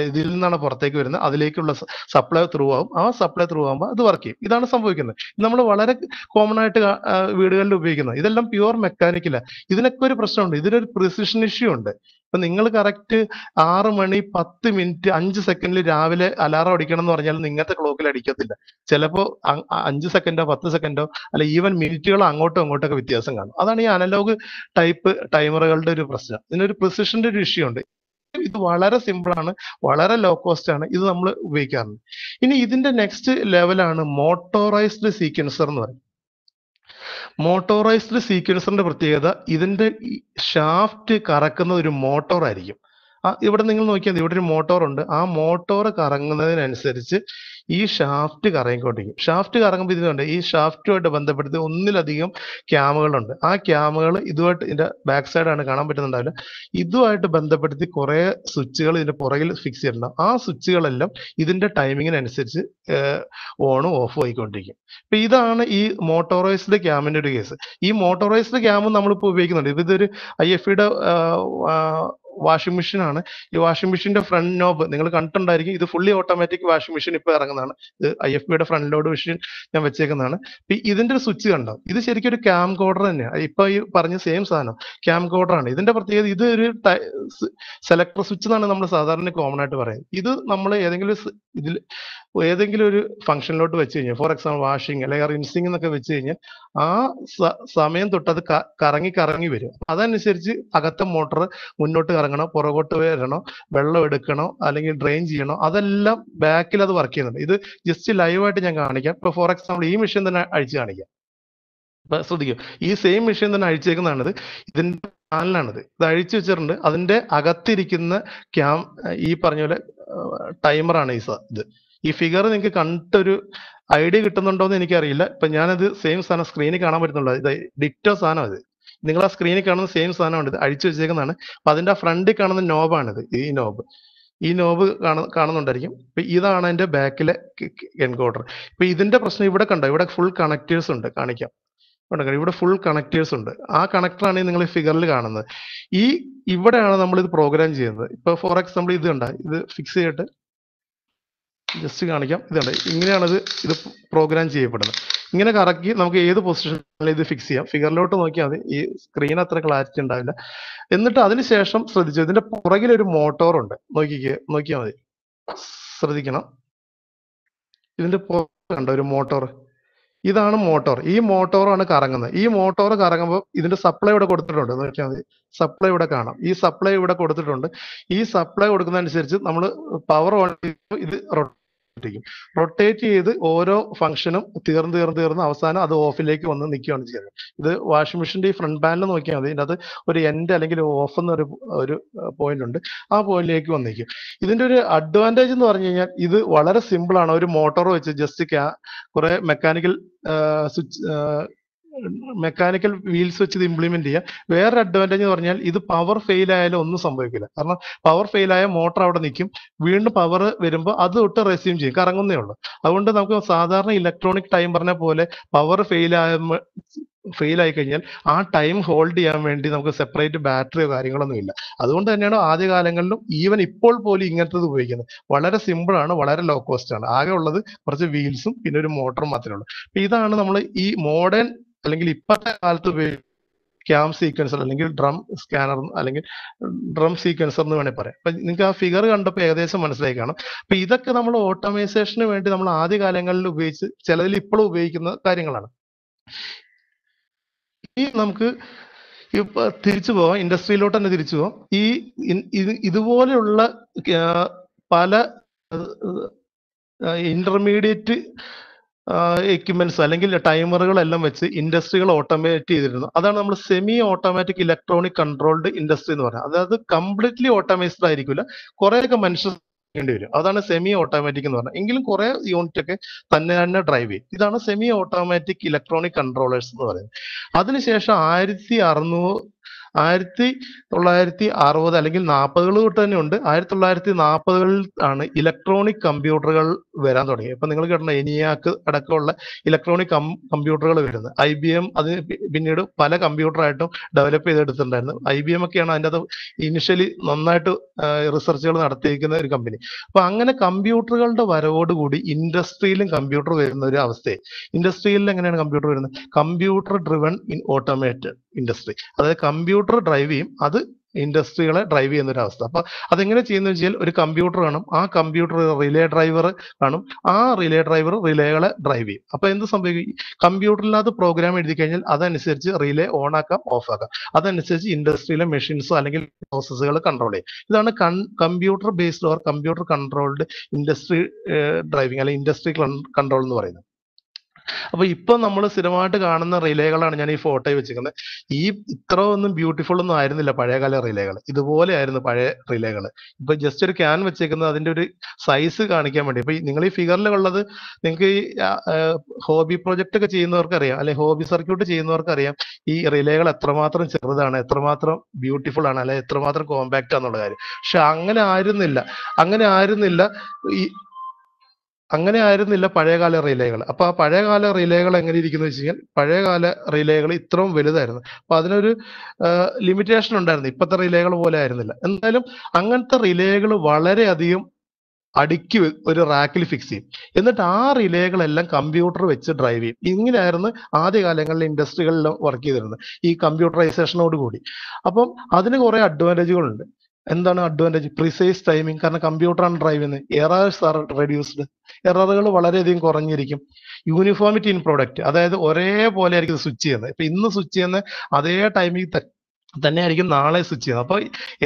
ഇതിൽ നിന്നാണ് പുറത്തേക്ക് വരുന്നത് അതിലേക്കുള്ള സപ്ലൈ ത്രൂ ആവും ആ സപ്ലൈ ത്രൂ ആകുമ്പോൾ അത് വർക്ക് ചെയ്യും ഇതാണ് സംഭവിക്കുന്നത് നമ്മൾ വളരെ കോമൺ ആയിട്ട് വീടുകളിൽ ഉപയോഗിക്കുന്നത് ഇതെല്ലാം പ്യുവർ മെക്കാനിക്കലാണ് ഇതിനൊക്കെ ഒരു പ്രശ്നമുണ്ട് ഇതിനൊരു പ്രിസിഷൻ ഇഷ്യൂ ഉണ്ട് ഇപ്പൊ നിങ്ങൾ കറക്റ്റ് ആറ് മണി പത്ത് മിനിറ്റ് അഞ്ച് സെക്കൻഡിൽ രാവിലെ അലാറം അടിക്കണം എന്ന് പറഞ്ഞാൽ നിങ്ങളുടെ ക്ലോക്കിൽ അടിക്കത്തില്ല ചിലപ്പോൾ അഞ്ച് സെക്കൻഡോ പത്ത് സെക്കൻഡോ അല്ല ഈവൻ മിനിറ്റുകളോ അങ്ങോട്ടോ അങ്ങോട്ടൊക്കെ വ്യത്യാസം കാണും അതാണ് ഈ അനലോഗ് ടൈപ്പ് ടൈമറുകളുടെ ഒരു പ്രശ്നം ഇതിനൊരു പ്രിസിഷന്റെ ഒരു ഇഷ്യൂ ഉണ്ട് ഇത് വളരെ സിമ്പിൾ ആണ് വളരെ ലോ കോസ്റ്റ് ആണ് ഇത് നമ്മൾ ഉപയോഗിക്കാറുണ്ട് ഇനി ഇതിന്റെ നെക്സ്റ്റ് ലെവലാണ് മോട്ടോറൈസ്ഡ് സീക്വൻസർ എന്ന് പറയും മോട്ടോറൈസ്ഡ് സീക്വൻസറിന്റെ പ്രത്യേകത ഇതിന്റെ ഷാഫ്റ്റ് കറക്കുന്ന ഒരു മോട്ടോർ ആയിരിക്കും ആ ഇവിടെ നിങ്ങൾ നോക്കിയാൽ ഇവിടെ ഒരു മോട്ടോർ ഉണ്ട് ആ മോട്ടോർ കറങ്ങുന്നതിനനുസരിച്ച് ഈ ഷാഫ്റ്റ് കറങ്ങിക്കൊണ്ടിരിക്കും ഷാഫ്റ്റ് കറങ്ങുമ്പോൾ ഇതിനുണ്ട് ഈ ഷാഫ്റ്റുമായിട്ട് ബന്ധപ്പെടുത്തി ഒന്നിലധികം ക്യാമുകളുണ്ട് ആ ക്യാമുകൾ ഇതുമായിട്ട് ഇതിന്റെ ബാക്ക് സൈഡാണ് കാണാൻ പറ്റുന്നുണ്ടാവില്ല ഇതുമായിട്ട് ബന്ധപ്പെടുത്തി കുറേ സ്വിച്ചുകൾ ഇതിന്റെ പുറകിൽ ഫിക്സ് ചെയ്തിട്ടുണ്ടാവും ആ സ്വിച്ചുകളെല്ലാം ഇതിന്റെ ടൈമിങ്ങിനനുസരിച്ച് ഓണും ഓഫ് ആയിക്കൊണ്ടിരിക്കും അപ്പൊ ഇതാണ് ഈ മോട്ടോറൈസ്ഡ് ക്യാമിന്റെ ഒരു കേസ് ഈ മോട്ടോറൈസ്ഡ് ക്യാമും നമ്മളിപ്പോൾ ഉപയോഗിക്കുന്നുണ്ട് ഇതൊരു ഐ എഫ് ഇയുടെ വാഷിംഗ് മെഷീനാണ് ഈ വാഷിംഗ് മെഷീന്റെ ഫ്രണ്ട് നോബ് നിങ്ങൾ കണ്ടിട്ടുണ്ടായിരിക്കും ഇത് ഫുള്ളി ഓട്ടോമാറ്റിക് വാഷിംഗ് മെഷീൻ ഇപ്പോൾ ഇറങ്ങുന്നതാണ് ഇത് ഐ എഫ് ബിയുടെ ഫ്രണ്ട് ലോഡ് മെഷീൻ ഞാൻ വെച്ചേക്കുന്നതാണ് ഇതിന്റെ ഒരു സ്വിച്ച് കണ്ടോ ഇത് ശരിക്കും ഒരു ക്യാം കോഡർ തന്നെയാണ് ഇപ്പൊ ഈ പറഞ്ഞ സെയിം സാധനം ക്യാം കോഡറാണ് ഇതിന്റെ പ്രത്യേകത ഇത് ഒരു സെലക്ടർ സ്വിച്ച് എന്നാണ് നമ്മൾ സാധാരണ കോമൺ ആയിട്ട് പറയുന്നത് ഇത് നമ്മൾ ഏതെങ്കിലും ഇതിൽ ഏതെങ്കിലും ഒരു ഫംഗ്ഷനിലോട്ട് വെച്ച് കഴിഞ്ഞാൽ ഫോർ എക്സാമ്പിൾ വാഷിംഗ് അല്ലെങ്കിൽ റിൻസിങ് എന്നൊക്കെ വെച്ച് കഴിഞ്ഞാൽ ആ സമയം തൊട്ട് അത് കറങ്ങി കറങ്ങി വരും അതനുസരിച്ച് അകത്തെ മോട്ടോർ മുന്നോട്ട് കറങ്ങി ഇറങ്ങണോ പുറകോട്ട് വരണോ വെള്ളം എടുക്കണോ അല്ലെങ്കിൽ ഡ്രെയിൻ ചെയ്യണോ അതെല്ലാം ബാക്കിൽ അത് വർക്ക് ചെയ്യുന്നുണ്ട് ഇത് ജസ്റ്റ് ലൈവായിട്ട് ഞാൻ കാണിക്കാം ഇപ്പൊ ഫോർ എക്സാമ്പിൾ ഈ മെഷീൻ തന്നെ അഴിച്ചു കാണിക്കാം ഇപ്പൊ ശ്രദ്ധിക്കും ഈ സെയിം മെഷീൻ തന്നെ അഴിച്ചേക്കുന്നതാണിത് ഇതിന്റെ പാനലാണിത് ഇത് അഴിച്ചു വെച്ചിട്ടുണ്ട് അതിന്റെ അകത്തിരിക്കുന്ന ക്യാം ഈ പറഞ്ഞ പോലെ ടൈമറാണ് ഈ ഇത് ഈ ഫിഗർ നിങ്ങൾക്ക് കണ്ടൊരു ഐഡിയ കിട്ടുന്നുണ്ടോ എന്ന് എനിക്കറിയില്ല ഇപ്പൊ ഞാനത് സെയിം സാധനം സ്ക്രീനിൽ കാണാൻ പറ്റുന്നുള്ളൂ ഇത് ഡിക്റ്റോ സാധനം അത് നിങ്ങൾ ആ സ്ക്രീനിൽ കാണുന്ന സെയിം സാധനമാണ് ഇത് അഴിച്ചു വെച്ചേക്കുന്നതാണ് അപ്പൊ അതിന്റെ ഫ്രണ്ടിൽ കാണുന്ന നോബാണിത് ഈ നോബ് ഈ നോബ് കാണ കാണുന്നുണ്ടായിരിക്കും ഇപ്പൊ ഇതാണ് അതിന്റെ ബാക്കിലെ എൻകോഡർ ഇപ്പൊ ഇതിന്റെ പ്രശ്നം ഇവിടെ കണ്ടോ ഇവിടെ ഫുൾ കണക്ടേഴ്സ് ഉണ്ട് കാണിക്കാം കണ്ടോ ഇവിടെ ഫുൾ കണക്ടേഴ്സ് ഉണ്ട് ആ കണക്ടറാണ് നിങ്ങൾ ഈ ഫിഗറിൽ കാണുന്നത് ഈ ഇവിടെയാണ് നമ്മൾ ഇത് പ്രോഗ്രാം ചെയ്യുന്നത് ഇപ്പൊ ഫോർ എക്സാമ്പിൾ ഇത് കണ്ട ഇത് ഫിക്സ് ചെയ്തിട്ട് ജസ്റ്റ് കാണിക്കാം ഇതുണ്ട് ഇങ്ങനെയാണിത് ഇത് പ്രോഗ്രാം ചെയ്യപ്പെടുന്നത് ഇങ്ങനെ കറക്കി നമുക്ക് ഏത് പൊസിഷനിൽ ഇത് ഫിക്സ് ചെയ്യാം ഫിഗറിലോട്ട് നോക്കിയാൽ മതി ഈ സ്ക്രീൻ അത്ര ക്ലാരിറ്റി ഉണ്ടാവില്ല എന്നിട്ട് അതിനുശേഷം ശ്രദ്ധിച്ചു ഇതിന്റെ പുറകിലൊരു മോട്ടോർ മോട്ടോറുണ്ട് നോക്കിക്കുക നോക്കിയാൽ മതി ശ്രദ്ധിക്കണം ഇതിന്റെ കണ്ടോ ഒരു മോട്ടോർ ഇതാണ് മോട്ടോർ ഈ മോട്ടോറാണ് കറങ്ങുന്നത് ഈ മോട്ടോർ കറങ്ങുമ്പോൾ ഇതിന്റെ സപ്ലൈ ഇവിടെ കൊടുത്തിട്ടുണ്ട് നോക്കിയാൽ മതി സപ്ലൈ ഇവിടെ കാണാം ഈ സപ്ലൈ ഇവിടെ കൊടുത്തിട്ടുണ്ട് ഈ സപ്ലൈ കൊടുക്കുന്നതനുസരിച്ച് നമ്മൾ പവർ ഓൺ ഇത് ചെയ്യും റൊട്ടേറ്റ് ചെയ്ത് ഓരോ ഫംഗ്ഷനും തീർന്ന് തീർന്ന് തീർന്ന് അവസാനം അത് ഓഫിലേക്ക് വന്ന് നിൽക്കുകയാണ് ചെയ്യുന്നത് ഇത് വാഷിംഗ് മെഷീൻ്റെ ഈ ഫ്രണ്ട് പാനൽ നോക്കിയാൽ മതി ഇതിനകത്ത് ഒരു എൻഡ് അല്ലെങ്കിൽ ഓഫ് എന്നൊരു ഒരു പോയിന്റ് ഉണ്ട് ആ പോയിന്റിലേക്ക് വന്ന് നിൽക്കും ഇതിൻ്റെ ഒരു അഡ്വാൻറ്റേജ് എന്ന് പറഞ്ഞു കഴിഞ്ഞാൽ ഇത് വളരെ സിമ്പിളാണ് ഒരു മോട്ടോർ വെച്ച് ജസ്റ്റ് കുറേ മെക്കാനിക്കൽ സ്വിച്ച് മെക്കാനിക്കൽ വീൽസ് വെച്ച് ഇത് ഇംപ്ലിമെന്റ് ചെയ്യുക വേറൊരു അഡ്വാൻറ്റേജ് എന്ന് പറഞ്ഞാൽ ഇത് പവർ ഫെയിൽ ആയാലും ഒന്നും സംഭവിക്കില്ല കാരണം പവർ ഫെയിൽ ആയ മോട്ടർ അവിടെ നിൽക്കും വീണ്ടും പവർ വരുമ്പോൾ അത് തൊട്ട് റെസ്യൂം ചെയ്യും കറങ്ങുന്നേ ഉള്ളൂ അതുകൊണ്ട് നമുക്ക് സാധാരണ ഇലക്ട്രോണിക് പറഞ്ഞ പോലെ പവർ ഫെയിൽ ആയ ഫെയിൽ ആയി കഴിഞ്ഞാൽ ആ ടൈം ഹോൾഡ് ചെയ്യാൻ വേണ്ടി നമുക്ക് സെപ്പറേറ്റ് ബാറ്ററിയോ കാര്യങ്ങളൊന്നും ഇല്ല അതുകൊണ്ട് തന്നെയാണ് ആദ്യ കാലങ്ങളിലും ഈവൻ ഇപ്പോൾ പോലും ഇങ്ങനത്തത് ഉപയോഗിക്കുന്നത് വളരെ സിമ്പിൾ ആണ് വളരെ ലോ കോസ്റ്റ് ആണ് ആകെ ഉള്ളത് കുറച്ച് വീൽസും പിന്നെ ഒരു മോട്ടറും മാത്രമേ ഉള്ളൂ ഇതാണ് നമ്മൾ ഈ മോഡേൺ അല്ലെങ്കിൽ ഇപ്പോഴത്തെ കാലത്ത് ക്യാം സീക്വൻസർ അല്ലെങ്കിൽ ഡ്രം സ്കാനർ അല്ലെങ്കിൽ ഡ്രം സീക്വൻസർ എന്ന് വേണേൽ പറയാം അപ്പൊ നിങ്ങൾക്ക് ആ ഫിഗർ കണ്ടപ്പോൾ ഏകദേശം മനസ്സിലായി കാണും അപ്പൊ ഇതൊക്കെ നമ്മൾ ഓട്ടോമൈസേഷന് വേണ്ടി നമ്മൾ ആദ്യ കാലങ്ങളിൽ ഉപയോഗിച്ച് ചിലതിൽ ഇപ്പോഴും ഉപയോഗിക്കുന്ന കാര്യങ്ങളാണ് ഈ നമുക്ക് ഇപ്പൊ തിരിച്ചു പോവാം ഇൻഡസ്ട്രിയിലോട്ട് തന്നെ തിരിച്ചു പോവാം ഈ ഇതുപോലെയുള്ള പല ഇന്റർമീഡിയറ്റ് എക്യുപ്മെന്റ്സ് അല്ലെങ്കിൽ ടൈമറുകളെല്ലാം വെച്ച് ഇൻഡസ്ട്രികൾ ഓട്ടോമേറ്റ് ചെയ്തിരുന്നു അതാണ് നമ്മൾ semi automatic electronic controlled industry എന്ന് പറയുന്നത് അതായത് കംപ്ലീറ്റ്ലി ഓട്ടോമൈസ്ഡ് ആയിരിക്കില്ല കുറേയൊക്കെ മനുഷ്യർ ചെയ്യേണ്ടി വരും അതാണ് സെമി ഓട്ടോമാറ്റിക് എന്ന് പറഞ്ഞത് എങ്കിലും കുറെ യൂണിറ്റ് ഒക്കെ തന്നെ തന്നെ ഡ്രൈവ് ചെയ്യും ഇതാണ് സെമി ഓട്ടോമാറ്റിക് ഇലക്ട്രോണിക് കൺട്രോളേഴ്സ് എന്ന് പറയുന്നത് അതിനുശേഷം ആയിരത്തി അറുന്നൂറ് ആയിരത്തി തൊള്ളായിരത്തി അറുപത് അല്ലെങ്കിൽ നാൽപ്പതുകൾ തൊട്ട് തന്നെ ഉണ്ട് ആയിരത്തി തൊള്ളായിരത്തി നാൽപ്പതുകളിൽ ആണ് ഇലക്ട്രോണിക് കമ്പ്യൂട്ടറുകൾ വരാൻ തുടങ്ങി ഇപ്പം നിങ്ങൾ കേട്ടോ എനിയാക്ക് അടക്കമുള്ള ഇലക്ട്രോണിക് കമ്പ്യൂട്ടറുകൾ വരുന്നത് ഐ ബി എം അത് പിന്നീട് പല കമ്പ്യൂട്ടറായിട്ടും ഡെവലപ്പ് ചെയ്തെടുത്തിട്ടുണ്ടായിരുന്നു ഐ ബി എം ഒക്കെയാണ് അതിൻ്റെ അത് ഇനിഷ്യലി നന്നായിട്ട് റിസർച്ചുകൾ നടത്തിയിരിക്കുന്ന ഒരു കമ്പനി അപ്പം അങ്ങനെ കമ്പ്യൂട്ടറുകളുടെ വരവോടുകൂടി ഇൻഡസ്ട്രിയിലും കമ്പ്യൂട്ടർ വരുന്ന ഒരു അവസ്ഥയെ ഇൻഡസ്ട്രിയിൽ എങ്ങനെയാണ് കമ്പ്യൂട്ടർ വരുന്നത് computer driven in automated industry അതായത് കമ്പ്യൂട്ടർ കമ്പ്യൂട്ടർ ഡ്രൈവ് ചെയ്യും അത് ഇൻഡസ്ട്രികളെ ഡ്രൈവ് ചെയ്യുന്ന ഒരു അവസ്ഥ അപ്പൊ അതെങ്ങനെ ചെയ്യുന്ന വെച്ചാൽ ഒരു കമ്പ്യൂട്ടർ കാണും ആ കമ്പ്യൂട്ടർ റിലേ ഡ്രൈവർ കാണും ആ റിലേ ഡ്രൈവർ റിലേകളെ ഡ്രൈവ് ചെയ്യും അപ്പൊ എന്ത് സംഭവിക്കും കമ്പ്യൂട്ടറിനകത്ത് പ്രോഗ്രാം എഴുതി കഴിഞ്ഞാൽ അതനുസരിച്ച് റിലേ ഓൺ ആക്കാം ഓഫ് ആക്കാം അതനുസരിച്ച് ഇൻഡസ്ട്രിയിലെ മെഷീൻസോ അല്ലെങ്കിൽ പ്രോസസ്സുകൾ കൺട്രോൾ ചെയ്യും ഇതാണ് computer based or computer controlled industry driving അല്ലെങ്കിൽ ഇൻഡസ്ട്രി കൺട്രോൾ എന്ന് പറയുന്നത് അപ്പൊ ഇപ്പൊ നമ്മൾ സ്ഥിരമായിട്ട് കാണുന്ന റിലേകളാണ് ഞാൻ ഈ ഫോട്ടോയിൽ വെച്ചിരിക്കുന്നത് ഈ ഇത്ര ഒന്നും ബ്യൂട്ടിഫുൾ ഒന്നും ആയിരുന്നില്ല പഴയകാല റിലേകൾ ഇതുപോലെ ആയിരുന്നു പഴയ റിലേകൾ ഇപ്പൊ ജസ്റ്റ് ഒരു ക്യാൻ വെച്ചേക്കുന്നത് അതിന്റെ ഒരു സൈസ് കാണിക്കാൻ വേണ്ടി ഇപ്പൊ നിങ്ങൾ ഈ ഫിഗറിൽ ഉള്ളത് നിങ്ങൾക്ക് ഈ ഹോബി പ്രൊജക്റ്റ് ഒക്കെ ചെയ്യുന്നവർക്ക് അറിയാം അല്ലെ ഹോബി സർക്യൂട്ട് ചെയ്യുന്നവർക്ക് അറിയാം ഈ റിലേകൾ എത്രമാത്രം ചെറുതാണ് എത്രമാത്രം ബ്യൂട്ടിഫുൾ ആണ് അല്ലെ എത്രമാത്രം കോമ്പാക്റ്റ് ആണെന്നുള്ള കാര്യം പക്ഷെ അങ്ങനെ ആയിരുന്നില്ല അങ്ങനെ ആയിരുന്നില്ല ഈ അങ്ങനെ ആയിരുന്നില്ല പഴയകാല റിലേകൾ അപ്പോൾ ആ പഴയകാല റിലേകൾ എങ്ങനെ ഇരിക്കുന്നു വെച്ച് കഴിഞ്ഞാൽ പഴയകാല റിലേകൾ ഇത്രയും വലുതായിരുന്നു അപ്പോൾ അതിനൊരു ലിമിറ്റേഷൻ ഉണ്ടായിരുന്നു ഇപ്പത്തെ റിലേകൾ പോലെ ആയിരുന്നില്ല എന്തായാലും അങ്ങനത്തെ റിലേകൾ വളരെയധികം അടുക്കി ഒരു റാക്കിൽ ഫിക്സ് ചെയ്യും എന്നിട്ട് ആ റിലേകളെല്ലാം കമ്പ്യൂട്ടർ വെച്ച് ഡ്രൈവ് ചെയ്യും ഇങ്ങനെയായിരുന്നു ആദ്യകാലങ്ങളിൽ ഇൻഡസ്ട്രികളിലും വർക്ക് ചെയ്തിരുന്നത് ഈ കമ്പ്യൂട്ടറൈസേഷനോട് കൂടി അപ്പം അതിന് കുറേ അഡ്വാൻറ്റേജുകളുണ്ട് എന്താണ് അഡ്വാൻറ്റേജ് പ്രിസൈസ് ടൈമിംഗ് കാരണം കമ്പ്യൂട്ടറാണ് ഡ്രൈവ് ചെയ്യുന്നത് എറേഴ്സ് ആർ റെഡ്യൂസ്ഡ് എററുകൾ വളരെയധികം കുറഞ്ഞിരിക്കും യൂണിഫോമിറ്റി ഇൻ പ്രോഡക്റ്റ് അതായത് ഒരേപോലെ ആയിരിക്കും സ്വിച്ച് ചെയ്യുന്നത് ഇപ്പം ഇന്ന് സ്വിച്ച് ചെയ്യുന്ന അതേ ടൈമിങ് തന്നെയായിരിക്കും നാളെ സ്വിച്ച് ചെയ്യുന്നത് അപ്പോൾ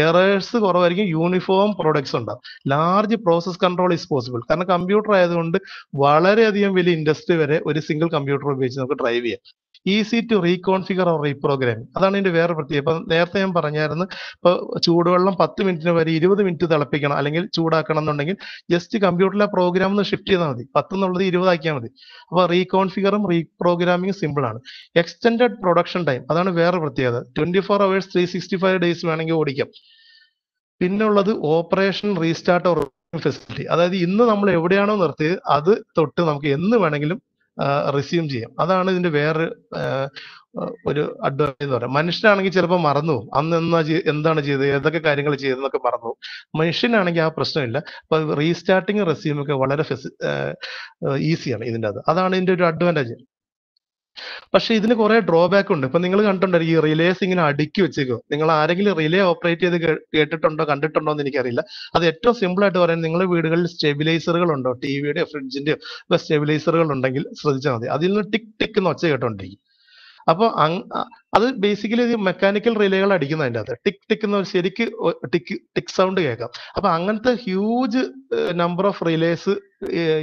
എറേഴ്സ് കുറവായിരിക്കും യൂണിഫോം പ്രോഡക്ട്സ് ഉണ്ടാവും large process control is possible കാരണം കമ്പ്യൂട്ടർ ആയതുകൊണ്ട് വളരെയധികം വലിയ ഇൻഡസ്ട്രി വരെ ഒരു സിംഗിൾ കമ്പ്യൂട്ടർ ഉപയോഗിച്ച് നമുക്ക് ഡ്രൈവ് ചെയ്യാം easy to reconfigure or reprogramming അതാണ് ഇതിന്റെ വേറെ പ്രത്യേകത ഇപ്പൊ നേരത്തെ ഞാൻ പറഞ്ഞായിരുന്നു ഇപ്പൊ ചൂടുവെള്ളം പത്ത് മിനിറ്റിന് വരെ ഇരുപത് മിനിറ്റ് തിളപ്പിക്കണം അല്ലെങ്കിൽ ചൂടാക്കണം എന്നുണ്ടെങ്കിൽ ജസ്റ്റ് കമ്പ്യൂട്ടറിലെ പ്രോഗ്രാം ഒന്ന് ഷിഫ്റ്റ് ചെയ്താൽ മതി പത്ത് എന്നുള്ളത് ഇരുപതാക്കിയാൽ മതി അപ്പൊ റീകോൺഫിഗറും റീപ്രോഗ്രാമിംഗ് സിമ്പിൾ ആണ് എക്സ്റ്റെൻഡഡ് പ്രൊഡക്ഷൻ ടൈം അതാണ് വേറെ പ്രത്യേകത twenty four hours three sixty five days വേണമെങ്കിൽ ഓടിക്കാം പിന്നുള്ളത് ഓപ്പറേഷൻ റീസ്റ്റാർട്ട് ഓർ ഫെസിലിറ്റി അതായത് ഇന്ന് നമ്മൾ എവിടെയാണോ നിർത്തിയത് അത് തൊട്ട് നമുക്ക് എന്ന് വേണമെങ്കിലും റിസ്യൂം ചെയ്യും അതാണ് ഇതിന്റെ വേറെ ഒരു അഡ്വാൻറ്റേജ് എന്ന് പറയാം മനുഷ്യനാണെങ്കിൽ ചിലപ്പോൾ മറന്നു അന്ന് എന്നാ എന്താണ് ചെയ്തത് ഏതൊക്കെ കാര്യങ്ങൾ ചെയ്തെന്നൊക്കെ മറന്നു മനുഷ്യനാണെങ്കിൽ ആ പ്രശ്നമില്ല അപ്പൊ റീസ്റ്റാർട്ടിങ് റെസ്യൂമൊക്കെ ഒക്കെ വളരെ ഈസിയാണ് ഇതിൻ്റെ അത് അതാണ് ഇതിന്റെ ഒരു അഡ്വാൻറ്റേജ് പക്ഷെ ഇതിന് കുറെ ഡ്രോബാക്ക് ഉണ്ട് ഇപ്പൊ നിങ്ങൾ കണ്ടിട്ടുണ്ടോ ഈ റിലേസ് ഇങ്ങനെ അടുക്കി വെച്ചേക്കോ നിങ്ങൾ ആരെങ്കിലും റിലേ ഓപ്പറേറ്റ് ചെയ്ത് കേട്ടിട്ടുണ്ടോ കണ്ടിട്ടുണ്ടോ എന്ന് എനിക്കറിയില്ല അത് ഏറ്റവും സിമ്പിൾ ആയിട്ട് പറയാൻ നിങ്ങളുടെ വീടുകളിൽ സ്റ്റെബിലൈസറുകൾ ഉണ്ടോ ടിവിയുടെയോ ഫ്രിഡ്ജിന്റെയോ സ്റ്റെബിലൈസറുകൾ ഉണ്ടെങ്കിൽ ശ്രദ്ധിച്ചാൽ മതി അതിൽ നിന്ന് ടിക് ടിക് എന്ന് ഒച്ച കേട്ടോണ്ടിരിക്കും അപ്പൊ അത് ബേസിക്കലി ഒരു മെക്കാനിക്കൽ റിലേകൾ അടിക്കുന്ന അതിൻ്റെ അകത്ത് ടിക് ടിക് എന്ന് ശരിക്ക് ടിക് ടിക് സൗണ്ട് കേൾക്കാം അപ്പൊ അങ്ങനത്തെ ഹ്യൂജ് നമ്പർ ഓഫ് റിലേസ്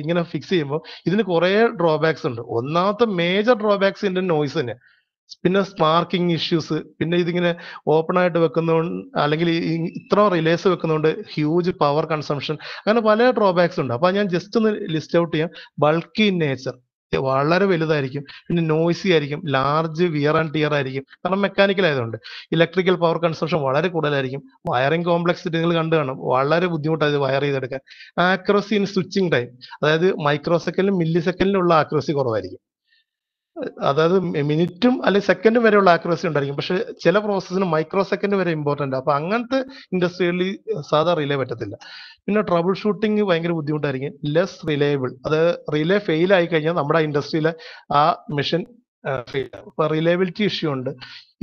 ഇങ്ങനെ ഫിക്സ് ചെയ്യുമ്പോൾ ഇതിന് കുറേ ഡ്രോബാക്സ് ഉണ്ട് ഒന്നാമത്തെ മേജർ ഡ്രോബാക്സ് ഇതിന്റെ നോയ്സ് തന്നെ പിന്നെ സ്പാർക്കിംഗ് ഇഷ്യൂസ് പിന്നെ ഇതിങ്ങനെ ഓപ്പൺ ആയിട്ട് വെക്കുന്നതുകൊണ്ട് അല്ലെങ്കിൽ ഇത്ര റിലേസ് വെക്കുന്നതുകൊണ്ട് ഹ്യൂജ് പവർ കൺസംഷൻ അങ്ങനെ പല ഡ്രോബാക്സ് ഉണ്ട് അപ്പൊ ഞാൻ ജസ്റ്റ് ഒന്ന് ലിസ്റ്റ് ഔട്ട് ചെയ്യാം ബൾക്കി നേച്ചർ വളരെ വലുതായിരിക്കും പിന്നെ നോയ്സി ആയിരിക്കും ലാർജ് വിയർ ആൻഡ് ടിയർ ആയിരിക്കും കാരണം മെക്കാനിക്കൽ ആയതുകൊണ്ട് ഇലക്ട്രിക്കൽ പവർ കൺസപ്ഷൻ വളരെ കൂടുതലായിരിക്കും വയറിംഗ് കോംപ്ലക്സ് നിങ്ങൾ കണ്ടു കാണും വളരെ ബുദ്ധിമുട്ടാണ് വയർ ചെയ്തെടുക്കാൻ ആക്രസി ഇൻ സ്വിച്ചിങ് ടൈം അതായത് മൈക്രോ സെക്കൻഡിലും മില്ലി സെക്കൻഡിലും ഉള്ള ആക്രസി കുറവായിരിക്കും അതായത് മിനിറ്റും അല്ലെങ്കിൽ സെക്കൻഡ് വരെയുള്ള ആക്യുറസി ഉണ്ടായിരിക്കും പക്ഷെ ചില പ്രോസസ്സിന് മൈക്രോ സെക്കൻഡ് വരെ ഇമ്പോർട്ടൻ്റ് അപ്പോൾ അങ്ങനത്തെ ഇൻഡസ്ട്രികളിൽ സാധാ റിലേ പറ്റത്തില്ല പിന്നെ ട്രബിൾ ഷൂട്ടിങ് ഭയങ്കര ബുദ്ധിമുട്ടായിരിക്കും ലെസ് റിലയബിൾ അതായത് റിലേ ഫെയിൽ ആയി കഴിഞ്ഞാൽ നമ്മുടെ ഇൻഡസ്ട്രിയിലെ ആ മെഷീൻ ഫെയിൽ അപ്പൊ റിലേബിലിറ്റി റിലയബിലിറ്റി ഇഷ്യൂ ഉണ്ട്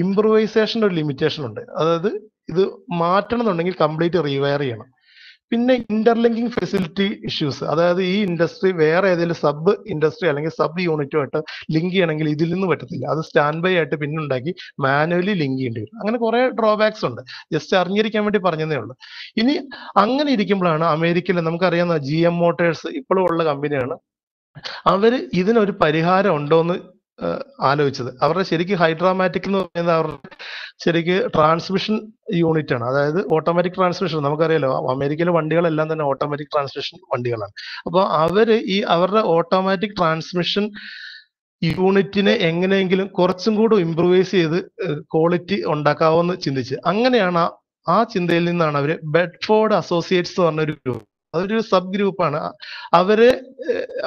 ഇംപ്രൂവൈസേഷൻ്റെ ഒരു ലിമിറ്റേഷൻ ഉണ്ട് അതായത് ഇത് മാറ്റണം എന്നുണ്ടെങ്കിൽ കംപ്ലീറ്റ് റീവയർ ചെയ്യണം പിന്നെ ഇന്റർലിങ്കിങ് ഫെസിലിറ്റി ഇഷ്യൂസ് അതായത് ഈ ഇൻഡസ്ട്രി വേറെ ഏതെങ്കിലും സബ് ഇൻഡസ്ട്രി അല്ലെങ്കിൽ സബ് യൂണിറ്റുമായിട്ട് ലിങ്ക് ചെയ്യണമെങ്കിൽ ഇതിൽ നിന്ന് പറ്റത്തില്ല അത് സ്റ്റാൻഡ് ബൈ ആയിട്ട് പിന്നുണ്ടാക്കി മാനുവലി ലിങ്ക് ചെയ്യേണ്ടി വരും അങ്ങനെ കുറെ ഡ്രോബാക്സ് ഉണ്ട് ജസ്റ്റ് അറിഞ്ഞിരിക്കാൻ വേണ്ടി പറഞ്ഞതേ ഉള്ളൂ ഇനി അങ്ങനെ ഇരിക്കുമ്പോഴാണ് അമേരിക്കയിൽ നമുക്കറിയാവുന്ന ജി എം മോട്ടേഴ്സ് ഇപ്പോഴും ഉള്ള കമ്പനിയാണ് അവർ ഇതിനൊരു പരിഹാരം ഉണ്ടോ എന്ന് ആലോചിച്ചത് അവരുടെ ശരിക്ക് ഹൈഡ്രോമാറ്റിക് എന്ന് പറയുന്നത് അവരുടെ ശരിക്ക് ട്രാൻസ്മിഷൻ യൂണിറ്റ് ആണ് അതായത് ഓട്ടോമാറ്റിക് ട്രാൻസ്മിഷൻ നമുക്കറിയാലോ അമേരിക്കയിലെ വണ്ടികളെല്ലാം തന്നെ ഓട്ടോമാറ്റിക് ട്രാൻസ്മിഷൻ വണ്ടികളാണ് അപ്പോൾ അവര് ഈ അവരുടെ ഓട്ടോമാറ്റിക് ട്രാൻസ്മിഷൻ യൂണിറ്റിനെ എങ്ങനെയെങ്കിലും കുറച്ചും കൂടെ ഇമ്പ്രൂവൈസ് ചെയ്ത് ക്വാളിറ്റി ഉണ്ടാക്കാവോ എന്ന് ചിന്തിച്ച് അങ്ങനെയാണ് ആ ചിന്തയിൽ നിന്നാണ് അവര് ബെഡ്ഫോർഡ് അസോസിയേറ്റ്സ് എന്ന് പറഞ്ഞ ഒരു ഗ്രൂപ്പ് അതൊരു സബ് ഗ്രൂപ്പാണ് അവരെ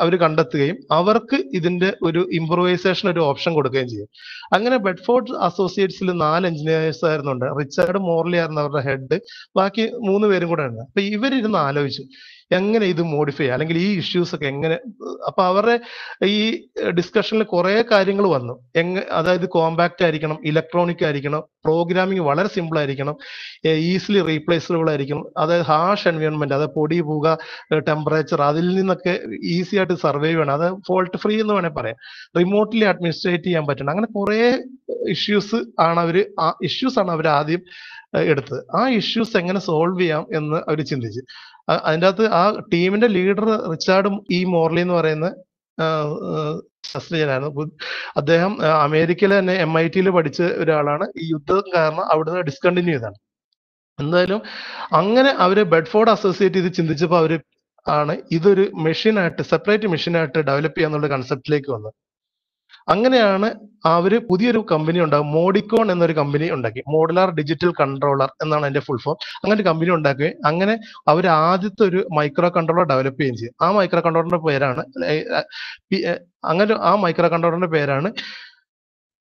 അവർ കണ്ടെത്തുകയും അവർക്ക് ഇതിന്റെ ഒരു ഇംപ്രൂവൈസേഷൻ ഒരു ഓപ്ഷൻ കൊടുക്കുകയും ചെയ്യും അങ്ങനെ ബെഡ്ഫോർഡ് അസോസിയേറ്റ്സിൽ നാല് എഞ്ചിനീയേഴ്സ് ആയിരുന്നുണ്ട് റിച്ചാർഡ് മോർലി ആയിരുന്നു അവരുടെ ഹെഡ് ബാക്കി മൂന്ന് പേരും കൂടെ ഉണ്ട് അപ്പൊ ഇവരിരുന്ന് ആലോചിച്ചു എങ്ങനെ ഇത് മോഡിഫൈ അല്ലെങ്കിൽ ഈ ഇഷ്യൂസ് ഒക്കെ എങ്ങനെ അപ്പൊ അവരുടെ ഈ ഡിസ്കഷനിൽ കുറെ കാര്യങ്ങൾ വന്നു എങ് അതായത് കോമ്പാക്റ്റ് ആയിരിക്കണം ഇലക്ട്രോണിക് ആയിരിക്കണം പ്രോഗ്രാമിംഗ് വളരെ സിമ്പിൾ ആയിരിക്കണം ഈസിലി റീപ്ലേസബിൾ ആയിരിക്കണം അതായത് ഹാഷ് എൻവയോൺമെന്റ് അതായത് പൊടി പുക ടെമ്പറേച്ചർ അതിൽ നിന്നൊക്കെ ഈസി ആയിട്ട് സർവൈവ് ചെയ്യണം അത് ഫോൾട്ട് ഫ്രീ എന്ന് വേണേൽ പറയാം റിമോട്ട്ലി അഡ്മിനിസ്ട്രേറ്റ് ചെയ്യാൻ പറ്റണം അങ്ങനെ കുറെ ഇഷ്യൂസ് ആണ് അവർ ഇഷ്യൂസ് ആണ് അവർ ആദ്യം എടുത്തത് ആ ഇഷ്യൂസ് എങ്ങനെ സോൾവ് ചെയ്യാം എന്ന് അവർ ചിന്തിച്ച് അതിൻ്റെ അകത്ത് ആ ടീമിന്റെ ലീഡർ റിച്ചാർഡ് ഇ മോർലി എന്ന് പറയുന്ന ശസ്ത്രജ്ഞനായിരുന്നു അദ്ദേഹം അമേരിക്കയിലെ തന്നെ എം ഐ ടിയിൽ പഠിച്ച ഒരാളാണ് ഈ യുദ്ധം കാരണം അവിടുന്ന് ഡിസ്കണ്ടിന്യൂ ചെയ്താണ് എന്തായാലും അങ്ങനെ അവര് ബെഡ്ഫോർഡ് അസോസിയേറ്റ് ചെയ്ത് ചിന്തിച്ചപ്പോൾ അവര് ആണ് ഇതൊരു മെഷീനായിട്ട് സെപ്പറേറ്റ് മെഷീനായിട്ട് ഡെവലപ്പ് ചെയ്യാന്നുള്ള കൺസെപ്റ്റിലേക്ക് വന്നത് അങ്ങനെയാണ് അവർ പുതിയൊരു കമ്പനി ഉണ്ടാകും മോഡിക്കോൺ എന്നൊരു കമ്പനി ഉണ്ടാക്കി മോഡുലാർ ഡിജിറ്റൽ കൺട്രോളർ എന്നാണ് അതിൻ്റെ ഫുൾ ഫോം അങ്ങനെ ഒരു കമ്പനി ഉണ്ടാക്കുകയും അങ്ങനെ അവർ ആദ്യത്തെ ഒരു മൈക്രോ കൺട്രോളർ ഡെവലപ്പ് ചെയ്യുകയും ചെയ്യും ആ മൈക്രോ കൺട്രോളറിന്റെ പേരാണ് അങ്ങനെ ആ മൈക്രോ കൺട്രോളറിന്റെ പേരാണ്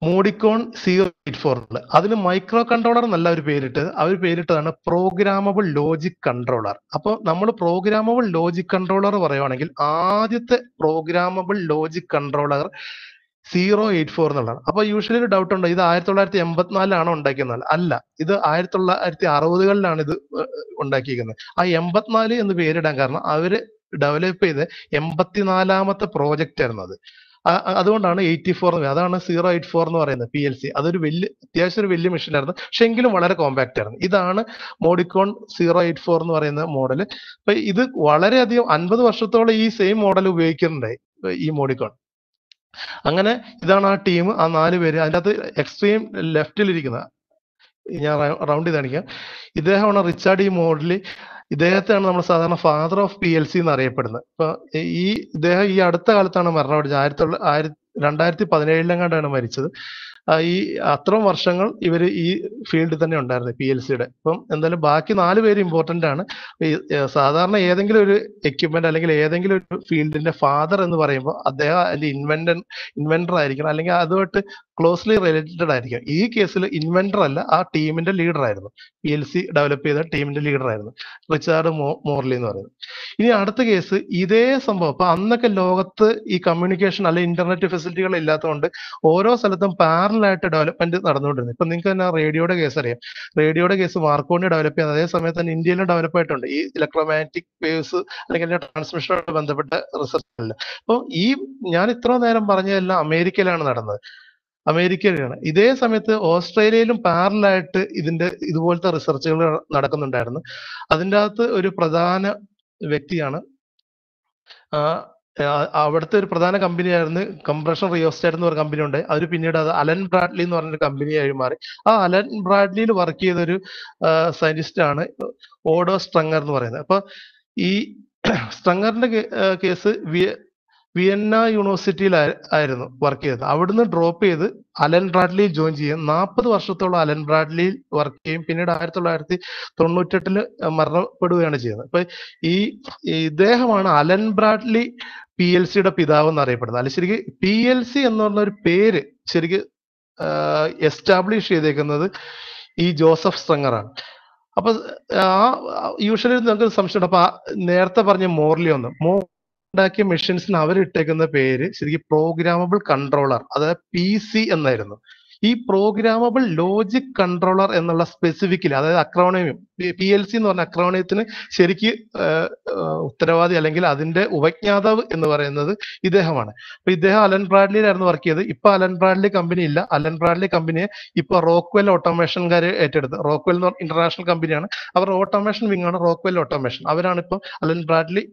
മോഡിക്കോൺ സീറോ എയ്റ്റ് ഫോർ അതിന് മൈക്രോ കൺട്രോളർ എന്നല്ല അവർ പേരിട്ടത് അവർ പേരിട്ടതാണ് പ്രോഗ്രാമബിൾ ലോജിക് കൺട്രോളർ അപ്പോൾ നമ്മൾ പ്രോഗ്രാമബിൾ ലോജിക് കൺട്രോളർ പറയുവാണെങ്കിൽ ആദ്യത്തെ programmable logic controller zero eight four എന്നുള്ളതാണ് അപ്പൊ യൂഷ്വലി ഒരു ഡൗട്ട് ഉണ്ട് ഇത് ആയിരത്തി തൊള്ളായിരത്തി എൺപത്തിനാലിലാണോ ഉണ്ടാക്കിയെന്നാൽ അല്ല ഇത് ആയിരത്തി തൊള്ളായിരത്തി അറുപതുകളിലാണ് ഇത് ഉണ്ടാക്കിയിരിക്കുന്നത് ആ എൺപത്തിനാല് എന്ന് പേരിടാൻ കാരണം അവര് ഡെവലപ്പ് ചെയ്ത് എൺപത്തിനാലാമത്തെ പ്രോജക്റ്റ് ആയിരുന്നു അത് അതുകൊണ്ടാണ് എയ്റ്റി ഫോർ എന്ന് അതാണ് സീറോ എയ്റ്റ് ഫോർ എന്ന് പറയുന്നത് പി എൽ സി അതൊരു വലിയ അത്യാവശ്യം ഒരു വലിയ മെഷീൻ ആയിരുന്നു പക്ഷെ എങ്കിലും വളരെ കോമ്പാക്റ്റ് ആയിരുന്നു ഇതാണ് മോഡിക്കോൺ സീറോ എയ്റ്റ് ഫോർ എന്ന് പറയുന്ന മോഡൽ അപ്പൊ ഇത് വളരെയധികം അൻപത് വർഷത്തോളം ഈ സെയിം മോഡൽ ഉപയോഗിക്കുന്നുണ്ടായി ഈ മോഡിക്കോൺ അങ്ങനെ ഇതാണ് ആ ടീം ആ നാല് പേര് അതിൻ്റെ അകത്ത് എക്സ്ട്രീം ലെഫ്റ്റിലിരിക്കുന്ന ഞാൻ റൗണ്ട് ചെയ്ത് കാണിക്കാം ഇദ്ദേഹമാണ് റിച്ചാർഡ് ഈ മോഡലി ഇദ്ദേഹത്തെയാണ് നമ്മൾ സാധാരണ father of P L C എന്ന് അറിയപ്പെടുന്നത് ഇപ്പൊ ഈ ഇദ്ദേഹം ഈ അടുത്ത കാലത്താണ് മരണമടഞ്ഞത് ആയിരത്തി തൊള്ളായിരത്തി രണ്ടായിരത്തി പതിനേഴിലെങ്ങാണ്ടാണ് മരിച്ചത് ഈ അത്രയും വർഷങ്ങൾ ഇവർ ഈ ഫീൽഡിൽ തന്നെ ഉണ്ടായിരുന്നു പി എൽ സിയുടെ അപ്പം എന്തായാലും ബാക്കി നാല് പേര് ഇമ്പോർട്ടൻ്റ് ആണ് സാധാരണ ഏതെങ്കിലും ഒരു എക്യുപ്മെന്റ് അല്ലെങ്കിൽ ഏതെങ്കിലും ഒരു ഫീൽഡിന്റെ ഫാദർ എന്ന് പറയുമ്പോൾ അദ്ദേഹം അതിന്റെ ഇൻവെന്റൻ ഇൻവെന്റർ ആയിരിക്കണം അല്ലെങ്കിൽ അതുമായിട്ട് ക്ലോസ്ലി റിലേറ്റഡ് ആയിരിക്കും ഈ കേസിൽ ഇൻവെന്റർ അല്ല ആ ടീമിന്റെ ലീഡർ ആയിരുന്നു പി എൽ സി ഡെവലപ്പ് ചെയ്ത ടീമിന്റെ ലീഡർ ആയിരുന്നു റിച്ചാർഡ് മോ മോർലി എന്ന് പറയുന്നത് ഇനി അടുത്ത കേസ് ഇതേ സംഭവം അപ്പൊ അന്നൊക്കെ ലോകത്ത് ഈ കമ്മ്യൂണിക്കേഷൻ അല്ലെ ഇന്റർനെറ്റ് ഫെസിലിറ്റികൾ ഇല്ലാത്തതുകൊണ്ട് ഓരോ സ്ഥലത്തും പാരലായിട്ട് ഡെവലപ്മെന്റ് നടന്നുകൊണ്ടിരുന്നു ഇപ്പൊ നിങ്ങൾക്ക് തന്നെ റേഡിയോയുടെ കേസ് അറിയാം റേഡിയോയുടെ കേസ് മാർക്കോണി ഡെവലപ്പ് ചെയ്യുന്നത് അതേ സമയത്ത് തന്നെ ഇന്ത്യയിലും ഡെവലപ്പ് ആയിട്ടുണ്ട് ഈ ഇലക്ട്രോമാറ്റിക് വേവ്സ് അല്ലെങ്കിൽ ട്രാൻസ്മിഷനോട് ബന്ധപ്പെട്ട റിസർച്ച് അല്ല അപ്പോൾ ഈ ഞാൻ ഇത്ര നേരം പറഞ്ഞതെല്ലാം അമേരിക്കയിലാണ് നടന്നത് അമേരിക്കയിലാണ് ഇതേ സമയത്ത് ഓസ്ട്രേലിയയിലും പാരലായിട്ട് ഇതിന്റെ ഇതുപോലത്തെ റിസർച്ചുകൾ നടക്കുന്നുണ്ടായിരുന്നു അതിൻ്റെ അകത്ത് ഒരു പ്രധാന വ്യക്തിയാണ് അവിടുത്തെ ഒരു പ്രധാന കമ്പനിയായിരുന്നു കംപ്രഷൻ റിയോസ്റ്റേറ്റ് എന്ന് പറഞ്ഞ കമ്പനി ഉണ്ട് അവർ പിന്നീട് അത് അലൻ ബ്രാഡ്ലി എന്ന് പറഞ്ഞൊരു കമ്പനിയായി മാറി ആ അലൻ ബ്രാഡ്ലിയിൽ വർക്ക് ചെയ്ത ഒരു സയന്റിസ്റ്റ് ആണ് ഓഡോ സ്ട്രങ്ങർ എന്ന് പറയുന്നത് അപ്പൊ ഈ സ്ട്രങ്ങറിന്റെ കേസ് വിയന്ന യൂണിവേഴ്സിറ്റിയിൽ ആയിരുന്നു വർക്ക് ചെയ്തത് അവിടുന്ന് ഡ്രോപ്പ് ചെയ്ത് അലൻ ബ്രാഡ്ലി ജോയിൻ ചെയ്യും നാൽപ്പത് വർഷത്തോളം അലൻ ബ്രാഡ്ലിയിൽ വർക്ക് ചെയ്യും പിന്നീട് ആയിരത്തി തൊള്ളായിരത്തി തൊണ്ണൂറ്റെട്ടില് മരണപ്പെടുകയാണ് ചെയ്യുന്നത് അപ്പൊ ഈ ഇദ്ദേഹമാണ് അലൻ ബ്രാഡ്ലി പി എൽ സിയുടെ പിതാവ് അറിയപ്പെടുന്നത് അല്ല ശരിക്ക് പി എൽ സി എന്ന് പറഞ്ഞ ഒരു പേര് ശരിക്ക് എസ്റ്റാബ്ലിഷ് ചെയ്തേക്കുന്നത് ഈ ജോസഫ് സ്ട്രങ്ങറാണ് അപ്പൊ ആ യൂഷ്വലി നിങ്ങൾക്ക് സംശയമുണ്ട് അപ്പൊ നേരത്തെ പറഞ്ഞ മോർലി ഒന്ന് മോ ഉണ്ടാക്കിയ മെഷീൻസിന് അവരിട്ടേക്കുന്ന പേര് ശരിക്കും പ്രോഗ്രാമബിൾ കൺട്രോളർ അതായത് പി സി എന്നായിരുന്നു ഈ പ്രോഗ്രാമബിൾ ലോജിക് കൺട്രോളർ എന്നുള്ള സ്പെസിഫിക്കലി അതായത് അക്രോണമിയം പി എൽ സി എന്ന് പറഞ്ഞ അക്രോണയത്തിന് ശരിക്ക് ഉത്തരവാദി അല്ലെങ്കിൽ അതിന്റെ ഉപജ്ഞാതാവ് എന്ന് പറയുന്നത് ഇദ്ദേഹമാണ് അപ്പൊ ഇദ്ദേഹം അലൻ ബ്രാഡ്ലിയിലായിരുന്നു വർക്ക് ചെയ്ത് ഇപ്പൊ അലൻ ബ്രാഡ്ലി കമ്പനി ഇല്ല അലൻ ബ്രാഡ്ലി കമ്പനിയെ ഇപ്പൊ റോക്വെൽ ഓട്ടോമേഷൻകാർ ഏറ്റെടുത്ത് റോക്വെൽ എന്ന് ഇന്റർനാഷണൽ കമ്പനിയാണ് അവർ ഓട്ടോമേഷൻ വിങ് ആണ് റോക്വെൽ ഓട്ടോമേഷൻ അവരാണ് ഇപ്പൊ അലൻ ബ്രാഡ്ലി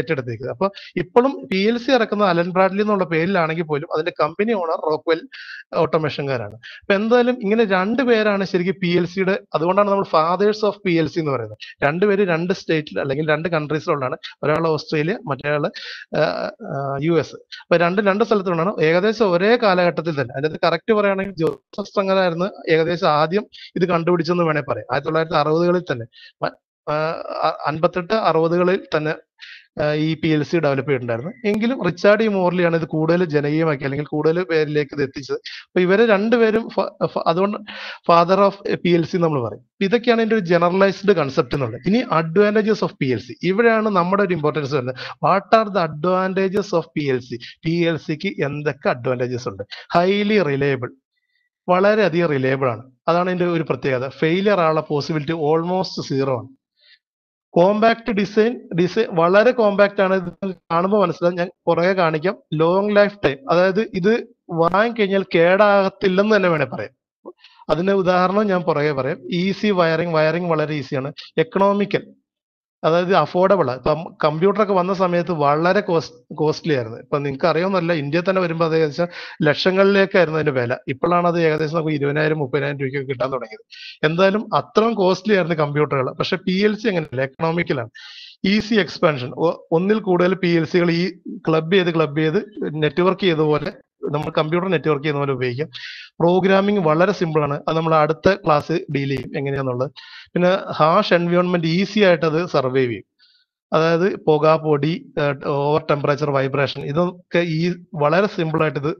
ഏറ്റെടുത്തേക്കുന്നത് അപ്പൊ ഇപ്പോഴും പി എൽ സി ഇറക്കുന്ന അലൻ ബ്രാഡ്ലി എന്നുള്ള പേരിലാണെങ്കിൽ പോലും അതിന്റെ കമ്പനി ഓണർ റോക്വെൽ ഓട്ടോമേഷൻകാരാണ് പറയുന്നത് അപ്പൊ എന്തായാലും ഇങ്ങനെ രണ്ട് പേരാണ് ശരിക്കും പി എൽ സിയുടെ അതുകൊണ്ടാണ് നമ്മൾ fathers of P L C എന്ന് പറയുന്നത് രണ്ടുപേര് രണ്ട് സ്റ്റേറ്റിൽ അല്ലെങ്കിൽ രണ്ട് കൺട്രീസിലുള്ളതാണ് ഒരാൾ ഓസ്ട്രേലിയ മറ്റേയാൾ യു എസ് അപ്പൊ രണ്ട് രണ്ട് സ്ഥലത്തുള്ളതാണ് ഏകദേശം ഒരേ കാലഘട്ടത്തിൽ തന്നെ അതിനകത്ത് കറക്റ്റ് പറയുകയാണെങ്കിൽ ജോസഫ് സംഘനായിരുന്നു ഏകദേശം ആദ്യം ഇത് കണ്ടുപിടിച്ചെന്ന് വേണേ പറയാം ആയിരത്തി തൊള്ളായിരത്തി അറുപതുകളിൽ തന്നെ അൻപത്തെട്ട് അറുപതുകളിൽ തന്നെ ഈ പി എൽ സി ഡെവലപ്പ് ചെയ്തിട്ടുണ്ടായിരുന്നു എങ്കിലും റിച്ചാർഡ് ഇ മോർലിയാണ് ഇത് കൂടുതൽ ജനകീയമാക്കി അല്ലെങ്കിൽ കൂടുതൽ പേരിലേക്ക് ഇത് എത്തിച്ചത് അപ്പൊ ഇവരെ രണ്ടുപേരും അതുകൊണ്ട് father of P L C നമ്മൾ പറയും ഇതൊക്കെയാണ് ഇതിന്റെ ഒരു ജനറലൈസ്ഡ് കൺസെപ്റ്റ് എന്നുള്ളത് ഇനി advantages of P L C ഇവിടെയാണ് നമ്മുടെ ഒരു ഇമ്പോർട്ടൻസ് വരുന്നത് what are the advantages of P L C P L സിക്ക് എന്തൊക്കെ അഡ്വാൻറ്റേജസ് ഉണ്ട് ഹൈലി റിലയബിൾ വളരെയധികം റിലയബിൾ ആണ് അതാണ് ഇതിന്റെ ഒരു പ്രത്യേകത ഫെയിലിയർ ആവാനുള്ള പോസിബിലിറ്റി ഓൾമോസ്റ്റ് സീറോ ആണ് കോമ്പാക്ട് ഡിസൈൻ ഡിസൈൻ വളരെ കോമ്പാക്ട് ആണ് ഇത് കാണുമ്പോൾ മനസ്സിലാവും ഞാൻ പുറകെ കാണിക്കാം ലോങ് ലൈഫ് ടൈം അതായത് ഇത് വാങ്ങിക്കഴിഞ്ഞാൽ കേടാകത്തില്ലെന്ന് തന്നെ വേണേൽ പറയാം അതിന് ഉദാഹരണം ഞാൻ പുറകെ പറയാം ഈസി വയറിംഗ് വയറിംഗ് വളരെ ഈസിയാണ് എക്കണോമിക്കൽ അതായത് അഫോർഡബിളാണ് ഇപ്പം കമ്പ്യൂട്ടറൊക്കെ വന്ന സമയത്ത് വളരെ കോസ്റ്റ് കോസ്റ്റ്ലി ആയിരുന്നു ഇപ്പം നിങ്ങൾക്ക് അറിയാമെന്നല്ല ഇന്ത്യയിൽ തന്നെ വരുമ്പോൾ അത് ഏകദേശം ലക്ഷങ്ങളിലേക്കായിരുന്നു അതിന്റെ വില ഇപ്പോഴാണ് അത് ഏകദേശം നമുക്ക് ഇരുപതിനായിരം മുപ്പതിനായിരം രൂപയ്ക്ക് കിട്ടാൻ തുടങ്ങിയത് എന്തായാലും അത്രയും കോസ്റ്റ്ലി ആയിരുന്നു കമ്പ്യൂട്ടറുകൾ പക്ഷെ പി എൽ സി എങ്ങനെയല്ല എക്കണോമിക്കലാണ് ഈസി എക്സ്പാൻഷൻ ഒന്നിൽ കൂടുതൽ പി എൽ സികൾ ഈ ക്ലബ് ചെയ്ത് ക്ലബ് ചെയ്ത് നെറ്റ്വർക്ക് ചെയ്ത പോലെ നമ്മൾ കമ്പ്യൂട്ടർ നെറ്റ്വർക്ക് ചെയ്യുന്ന പോലെ ഉപയോഗിക്കാം പ്രോഗ്രാമിംഗ് വളരെ സിമ്പിൾ ആണ് അത് നമ്മൾ അടുത്ത ക്ലാസ് ഡീൽ ചെയ്യും എങ്ങനെയാണെന്നുള്ളത് പിന്നെ ഹാഷ് എൻവയോൺമെന്റ് ഈസി ആയിട്ട് അത് സർവൈവ് ചെയ്യും അതായത് പുക പൊടി ഓവർ ടെമ്പറേച്ചർ വൈബ്രേഷൻ ഇതൊക്കെ ഈ വളരെ സിമ്പിൾ ആയിട്ട് ഇത്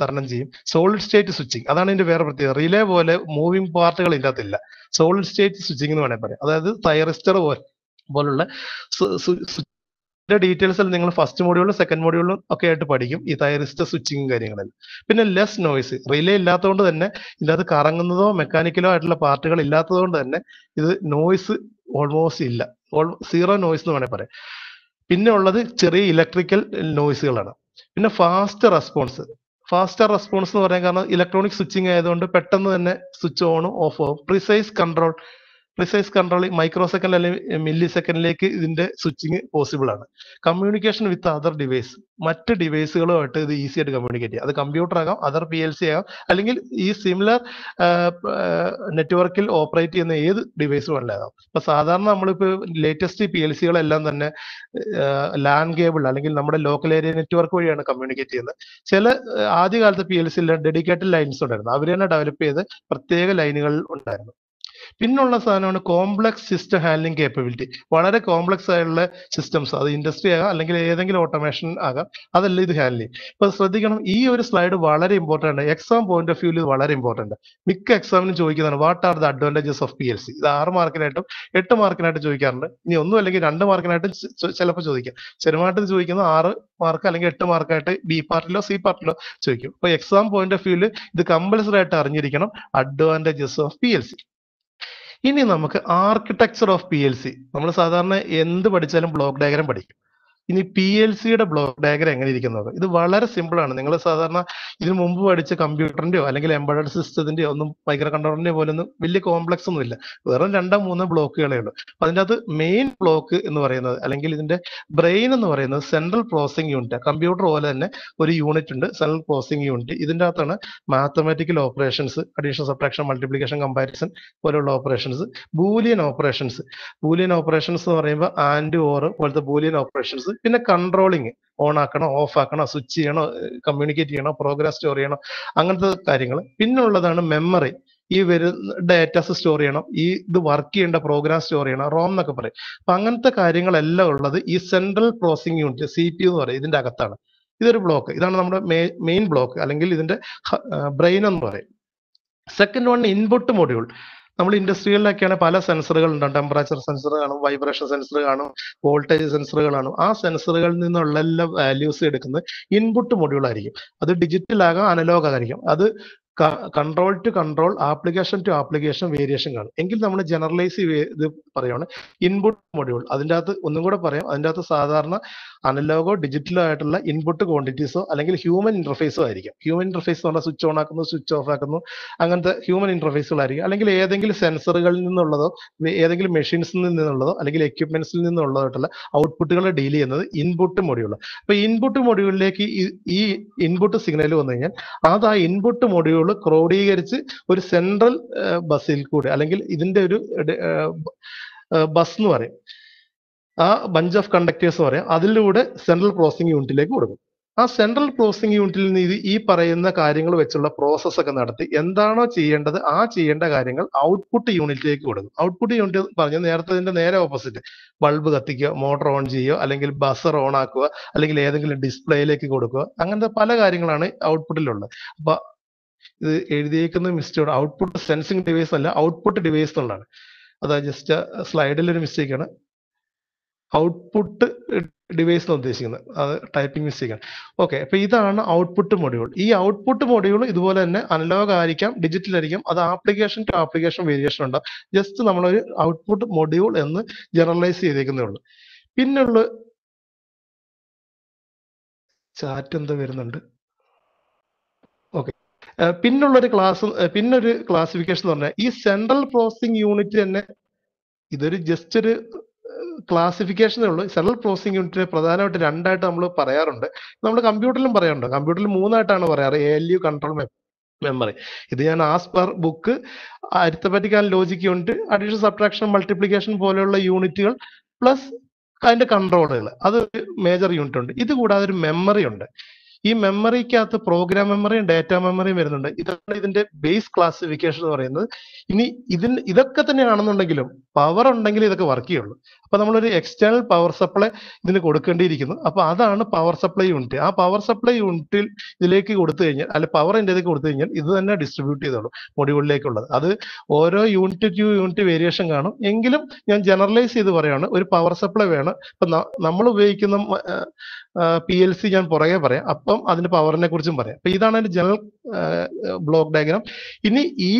തരണം ചെയ്യും സോളിഡ് സ്റ്റേറ്റ് സ്വിച്ചിങ് അതാണ് ഇതിന്റെ വേറെ പ്രത്യേകത റിലേ പോലെ മൂവിങ് പാർട്ടുകൾ ഇല്ലാത്തില്ല സോളിഡ് സ്റ്റേറ്റ് സ്വിച്ചിങ് എന്ന് വേണമെങ്കിൽ പറയാം അതായത് തൈറിസ്റ്റർ പോലെ പോലുള്ള ഇതിന്റെ ഡീറ്റെയിൽസിൽ നിങ്ങൾ ഫസ്റ്റ് മോഡ്യൂളും സെക്കൻഡ് മോഡ്യൂളും ഒക്കെ ആയിട്ട് പഠിക്കും ഈ തൈറിസ്റ്റ സ്വിച്ചിങ്ങും കാര്യങ്ങളിൽ പിന്നെ ലെസ് നോയ്സ് റിലേ ഇല്ലാത്തതുകൊണ്ട് തന്നെ ഇതിനകത്ത് കറങ്ങുന്നതോ മെക്കാനിക്കലോ ആയിട്ടുള്ള പാർട്ടുകൾ ഇല്ലാത്തതുകൊണ്ട് തന്നെ ഇത് നോയ്സ് ഓൾമോസ്റ്റ് ഇല്ല സീറോ നോയ്സ് എന്ന് വേണേൽ പറയാം പിന്നെ ഉള്ളത് ചെറിയ ഇലക്ട്രിക്കൽ നോയ്സുകളാണ് പിന്നെ ഫാസ്റ്റ് റെസ്പോൺസ് ഫാസ്റ്റർ റെസ്പോൺസ് എന്ന് പറയാൻ കാരണം ഇലക്ട്രോണിക് സ്വിച്ചിങ് ആയതുകൊണ്ട് പെട്ടെന്ന് തന്നെ സ്വിച്ച് ഓണും ഓഫ് ആവും precise control precise control micro second അല്ലെങ്കിൽ മില്ലി സെക്കൻഡിലേക്ക് ഇതിന്റെ സ്വിച്ചിങ് പോസിബിൾ ആണ് കമ്മ്യൂണിക്കേഷൻ വിത്ത് അതർ ഡിവൈസ് മറ്റ് ഡിവൈസുകളുമായിട്ട് ഇത് ഈസി ആയിട്ട് കമ്മ്യൂണിക്കേറ്റ് ചെയ്യാം അത് കമ്പ്യൂട്ടർ ആകാം അതർ പി എൽ സി ആകാം അല്ലെങ്കിൽ ഈ സിമിലർ നെറ്റ്വർക്കിൽ ഓപ്പറേറ്റ് ചെയ്യുന്ന ഏത് ഡിവൈസും അല്ലാതാം ഇപ്പൊ സാധാരണ നമ്മളിപ്പോൾ ലേറ്റസ്റ്റ് പി എൽ സികളെല്ലാം തന്നെ ലാൻഡ് കേബിൾ അല്ലെങ്കിൽ നമ്മുടെ ലോക്കൽ ഏരിയ നെറ്റ്വർക്ക് വഴിയാണ് കമ്മ്യൂണിക്കേറ്റ് ചെയ്യുന്നത് ചില ആദ്യകാലത്ത് പി എൽ സിയിൽ ഡെഡിക്കേറ്റഡ് ലൈൻസ് ഉണ്ടായിരുന്നു അവർ തന്നെ ഡെവലപ്പ് ചെയ്ത് പ്രത്യേക ലൈനുകൾ ഉണ്ടായിരുന്നു പിന്നുള്ള സാധനമാണ് കോംപ്ലക്സ് സിസ്റ്റം ഹാൻഡ്ലിംഗ് കേപ്പബിലിറ്റി വളരെ കോംപ്ലക്സ് ആയിട്ടുള്ള സിസ്റ്റംസ് അത് ഇൻഡസ്ട്രി ആകാം അല്ലെങ്കിൽ ഏതെങ്കിലും ഓട്ടോമേഷൻ ആകാം അതല്ല ഇത് ഹാൻഡിൽ ചെയ്യും അപ്പൊ ശ്രദ്ധിക്കണം ഈ ഒരു സ്ലൈഡ് വളരെ ഇമ്പോർട്ടൻ്റ് ആണ് എക്സാം പോയിന്റ് ഓഫ് വ്യൂവിൽ വളരെ ഇമ്പോർട്ടൻ്റ് മിക്ക എക്സാമിനും ചോദിക്കുന്നതാണ് what are the advantages of P L C ഇത് ആറ് മാർക്കിനായിട്ടും എട്ട് മാർക്കിനായിട്ട് ചോദിക്കാറുണ്ട് ഇനി ഒന്നും അല്ലെങ്കിൽ രണ്ട് മാർക്കിനായിട്ട് ചിലപ്പോൾ ചോദിക്കാം സ്ഥിരമായിട്ട് ചോദിക്കുന്നത് ആറ് മാർക്ക് അല്ലെങ്കിൽ എട്ട് മാർക്കായിട്ട് ബി പാർട്ടിലോ സി പാർട്ടിലോ ചോദിക്കും അപ്പൊ എക്സാം പോയിന്റ് ഓഫ് വ്യൂവിൽ ഇത് കമ്പൽസറി ആയിട്ട് അറിഞ്ഞിരിക്കണം advantages of P L C ഇനി നമുക്ക് architecture of P L C നമ്മൾ സാധാരണ എന്ത് പഠിച്ചാലും ബ്ലോക്ക് ഡയഗ്രാം പഠിക്കും ഇനി പി എൽ സിയുടെ ബ്ലോക്ക് ഡയഗ്രം എങ്ങനെ ഇരിക്കുന്നത് ഇത് വളരെ സിമ്പിൾ ആണ് നിങ്ങൾ സാധാരണ ഇതിനു മുമ്പ് പഠിച്ച കമ്പ്യൂട്ടറിന്റെയോ അല്ലെങ്കിൽ എംബഡഡ് സിസ്റ്റത്തിന്റെയോ ഒന്നും മൈക്രോ കൺട്രോളറിന്റെ ഒന്നും വലിയ കോംപ്ലക്സ് ഒന്നും ഇല്ല വെറും രണ്ടോ മൂന്നോ ബ്ലോക്കുകളേ ഉള്ളൂ അപ്പൊ അതിൻ്റെ അത് മെയിൻ ബ്ലോക്ക് എന്ന് പറയുന്നത് അല്ലെങ്കിൽ ഇതിന്റെ ബ്രെയിൻ എന്ന് പറയുന്നത് സെൻട്രൽ പ്രോസസിങ് യൂണിറ്റ് കമ്പ്യൂട്ടർ പോലെ തന്നെ ഒരു യൂണിറ്റ് ഉണ്ട് സെൻട്രൽ പ്രോസസിങ് യൂണിറ്റ് ഇതിൻ്റെ അകത്താണ് mathematical operations additional subtraction multiplication comparison പോലെയുള്ള operations boolean operations boolean operations എന്ന് പറയുമ്പോൾ ആൻഡ് ഓർ പോലത്തെ ബൂലിയൻ ഓപ്പറേഷൻസ് പിന്നെ കൺട്രോളിങ് ഓൺ ആക്കണോ ഓഫ് ആക്കണോ സ്വിച്ച് ചെയ്യണോ കമ്മ്യൂണിക്കേറ്റ് ചെയ്യണോ പ്രോഗ്രാം സ്റ്റോർ ചെയ്യണോ അങ്ങനത്തെ കാര്യങ്ങൾ പിന്നുള്ളതാണ് മെമ്മറി ഈ വരുന്ന ഡേറ്റാസ് സ്റ്റോർ ചെയ്യണം ഈ ഇത് വർക്ക് ചെയ്യേണ്ട പ്രോഗ്രാം സ്റ്റോർ ചെയ്യണം റോം എന്നൊക്കെ പറയും അപ്പൊ അങ്ങനത്തെ കാര്യങ്ങളെല്ലാം ഉള്ളത് ഈ central processing unit C P എന്ന് പറയും ഇതിന്റെ അകത്താണ് ഇതൊരു ബ്ലോക്ക് ഇതാണ് നമ്മുടെ മെയിൻ ബ്ലോക്ക് അല്ലെങ്കിൽ ഇതിന്റെ ബ്രെയിൻ എന്ന് പറയും സെക്കൻഡ് വൺ ഇൻപുട്ട് മൊഡ്യൂൾ നമ്മൾ ഇൻഡസ്ട്രിയലിലൊക്കെയാണ് പല സെൻസറുകൾ ഉണ്ടാവും ടെമ്പറേച്ചർ സെൻസർ കാണും വൈബ്രേഷൻ സെൻസർ കാണും വോൾട്ടേജ് സെൻസർ കാണും ആ സെൻസറുകളിൽ നിന്നുള്ള എല്ലാ വാല്യൂസ് എടുക്കുന്നത് ഇൻപുട്ട് മൊഡ്യൂൾ ആയിരിക്കും അത് ഡിജിറ്റൽ ആകാം അനലോഗ് ആയിരിക്കും അത് control to control application to application variation കാണും എങ്കിൽ നമ്മൾ ജനറലൈസ് ഇത് പറയുകയാണ് ഇൻപുട്ട് മൊഡ്യൂൾ അതിൻ്റെ അകത്ത് ഒന്നും കൂടെ പറയാം അതിൻ്റെ അകത്ത് സാധാരണ അനലോഗോ ഡിജിറ്റലോ ആയിട്ടുള്ള ഇൻപുട്ട് ക്വാണ്ടിറ്റീസോ അല്ലെങ്കിൽ ഹ്യൂമൻ ഇന്റർഫേസോ ആയിരിക്കും ഹ്യൂമൻ ഇന്റർഫേസ് എന്ന് പറഞ്ഞാൽ സ്വിച്ച് ഓൺ ആക്കുന്നു സ്വിച്ച് ഓഫ് ആക്കുന്നു അങ്ങനത്തെ ഹ്യൂമൻ ഇന്റർഫേസുകളായിരിക്കും അല്ലെങ്കിൽ ഏതെങ്കിലും സെൻസറുകളിൽ നിന്നുള്ളതോ ഏതെങ്കിലും മെഷീൻസിൽ നിന്നുള്ളതോ അല്ലെങ്കിൽ എക്യുപ്മെന്റ്സിൽ നിന്നുള്ളതോ ആയിട്ടുള്ള ഔട്ട്പുട്ടുകൾ ഡീൽ ചെയ്യുന്നത് ഇൻപുട്ട് മൊഡ്യൂൾ അപ്പൊ ഇൻപുട്ട് മൊഡ്യൂളിലേക്ക് ഈ ഇൻപുട്ട് സിഗ്നൽ വന്നു കഴിഞ്ഞാൽ അത് ആ ഇൻപുട്ട് മൊഡ്യൂൾ ക്രോഡീകരിച്ച് ഒരു സെൻട്രൽ ബസ്സിൽ കൂടെ അല്ലെങ്കിൽ ഇതിന്റെ ഒരു ബസ് എന്ന് പറയും ആ ബഞ്ച് ഓഫ് കണ്ടക്ടേഴ്സ് പറയാം അതിലൂടെ സെൻട്രൽ പ്രോസസിംഗ് യൂണിറ്റിലേക്ക് കൊടുക്കും ആ സെൻട്രൽ പ്രോസസിംഗ് യൂണിറ്റിൽ നിന്ന് ഇത് ഈ പറയുന്ന കാര്യങ്ങൾ വെച്ചുള്ള പ്രോസസ് ഒക്കെ നടത്തി എന്താണോ ചെയ്യേണ്ടത് ആ ചെയ്യേണ്ട കാര്യങ്ങൾ ഔട്ട്പുട്ട് യൂണിറ്റിലേക്ക് കൊടുക്കും ഔട്ട്പുട്ട് യൂണിറ്റ് പറഞ്ഞ നേരത്തെ ഇതിന്റെ നേരെ ഓപ്പോസിറ്റ് ബൾബ് കത്തിക്കുക മോട്ടോർ ഓൺ ചെയ്യുക അല്ലെങ്കിൽ ബസർ ഓൺ ആക്കുക അല്ലെങ്കിൽ ഏതെങ്കിലും ഡിസ്പ്ലേയിലേക്ക് കൊടുക്കുക അങ്ങനത്തെ പല കാര്യങ്ങളാണ് ഔട്ട്പുട്ടിലുള്ളത് അപ്പൊ ഇത് എഴുതിയേക്കുന്ന മിസ്റ്റേക്ക് ഔട്ട്പുട്ട് സെൻസിങ് ഡിവൈസ് അല്ല ഔട്ട്പുട്ട് ഡിവൈസ് എന്നുള്ളതാണ് അതാ ജസ്റ്റ് സ്ലൈഡിൽ ഒരു മിസ്റ്റേക്കാണ് ഔട്ട്പുട്ട് ഡിവൈസ് എന്ന് ഉദ്ദേശിക്കുന്നത് അത് ടൈപ്പിംഗ് മിസ്റ്റേക്കാണ് ഓക്കെ അപ്പൊ ഇതാണ് ഔട്ട്പുട്ട് മൊഡ്യൂൾ ഈ ഔട്ട്പുട്ട് മൊഡ്യൂൾ ഇതുപോലെ തന്നെ അനലോഗ് ആയിരിക്കാം ഡിജിറ്റൽ ആയിരിക്കും അത് ആപ്ലിക്കേഷൻ ടു ആപ്ലിക്കേഷൻ വേരിയേഷൻ ഉണ്ടാവും ജസ്റ്റ് നമ്മളൊരു ഔട്ട്പുട്ട് മൊഡ്യൂൾ എന്ന് ജനറലൈസ് ചെയ്തേക്കുന്നേ ഉള്ളു പിന്നുള്ള ചാറ്റ് എന്താ വരുന്നുണ്ട് ഓക്കെ പിന്നുള്ളൊരു ക്ലാസ് പിന്നൊരു ക്ലാസിഫിക്കേഷൻ എന്ന് പറഞ്ഞാൽ ഈ സെൻട്രൽ പ്രോസസിങ് യൂണിറ്റ് തന്നെ ഇതൊരു ജസ്റ്റ് ഒരു ക്ലാസിഫിക്കേഷനേ ഉള്ളൂ സെൻട്രൽ പ്രോസസിംഗ് യൂണിറ്റിനെ പ്രധാനമായിട്ട് രണ്ടായിട്ട് നമ്മൾ പറയാറുണ്ട് നമ്മൾ കമ്പ്യൂട്ടറിലും പറയാറുണ്ട് കമ്പ്യൂട്ടറിൽ മൂന്നായിട്ടാണ് പറയാറ് A L U control memory ഇത് ഞാൻ as per book arithmetic logic unit addition subtraction multiplication പോലെയുള്ള യൂണിറ്റുകൾ പ്ലസ് അതിന്റെ കൺട്രോളുകൾ അത് മേജർ യൂണിറ്റ് ഉണ്ട് ഇത് കൂടാതെ ഒരു മെമ്മറി ഉണ്ട് ഈ മെമ്മറിക്കകത്ത് പ്രോഗ്രാം മെമ്മറിയും ഡാറ്റ മെമ്മറിയും വരുന്നുണ്ട് ഇതാണ് ഇതിന്റെ ബേസ് ക്ലാസിഫിക്കേഷൻ എന്ന് പറയുന്നത് ഇനി ഇതിന് ഇതൊക്കെ തന്നെയാണെന്നുണ്ടെങ്കിലും പവർ ഉണ്ടെങ്കിൽ ഇതൊക്കെ വർക്ക് ചെയ്യുള്ളൂ അപ്പൊ നമ്മളൊരു എക്സ്റ്റേണൽ പവർ സപ്ലൈ ഇതിന് കൊടുക്കേണ്ടിയിരിക്കുന്നു അപ്പൊ അതാണ് പവർ സപ്ലൈ യൂണിറ്റ് ആ പവർ സപ്ലൈ യൂണിറ്റിൽ ഇതിലേക്ക് കൊടുത്തു കഴിഞ്ഞാൽ അല്ലെ പവർ എൻ്റെ ഇതിലേക്ക് കൊടുത്തു കഴിഞ്ഞാൽ ഇത് തന്നെ ഡിസ്ട്രിബ്യൂട്ട് ചെയ്തോളൂ മൊഡ്യൂളിലേക്കുള്ളത് അത് ഓരോ യൂണിറ്റ് ടു യൂണിറ്റ് വേരിയേഷൻ കാണും എങ്കിലും ഞാൻ ജനറലൈസ് ചെയ്ത് പറയാണ് ഒരു പവർ സപ്ലൈ വേണം ഇപ്പൊ നമ്മൾ ഉപയോഗിക്കുന്ന പി എൽ സി ഞാൻ പുറകെ പറയാം അപ്പം അതിന്റെ പവറിനെ കുറിച്ചും പറയാം അപ്പൊ ഇതാണ് അതിന്റെ ജനറൽ ബ്ലോക്ക് ഡയഗ്രാം ഇനി ഈ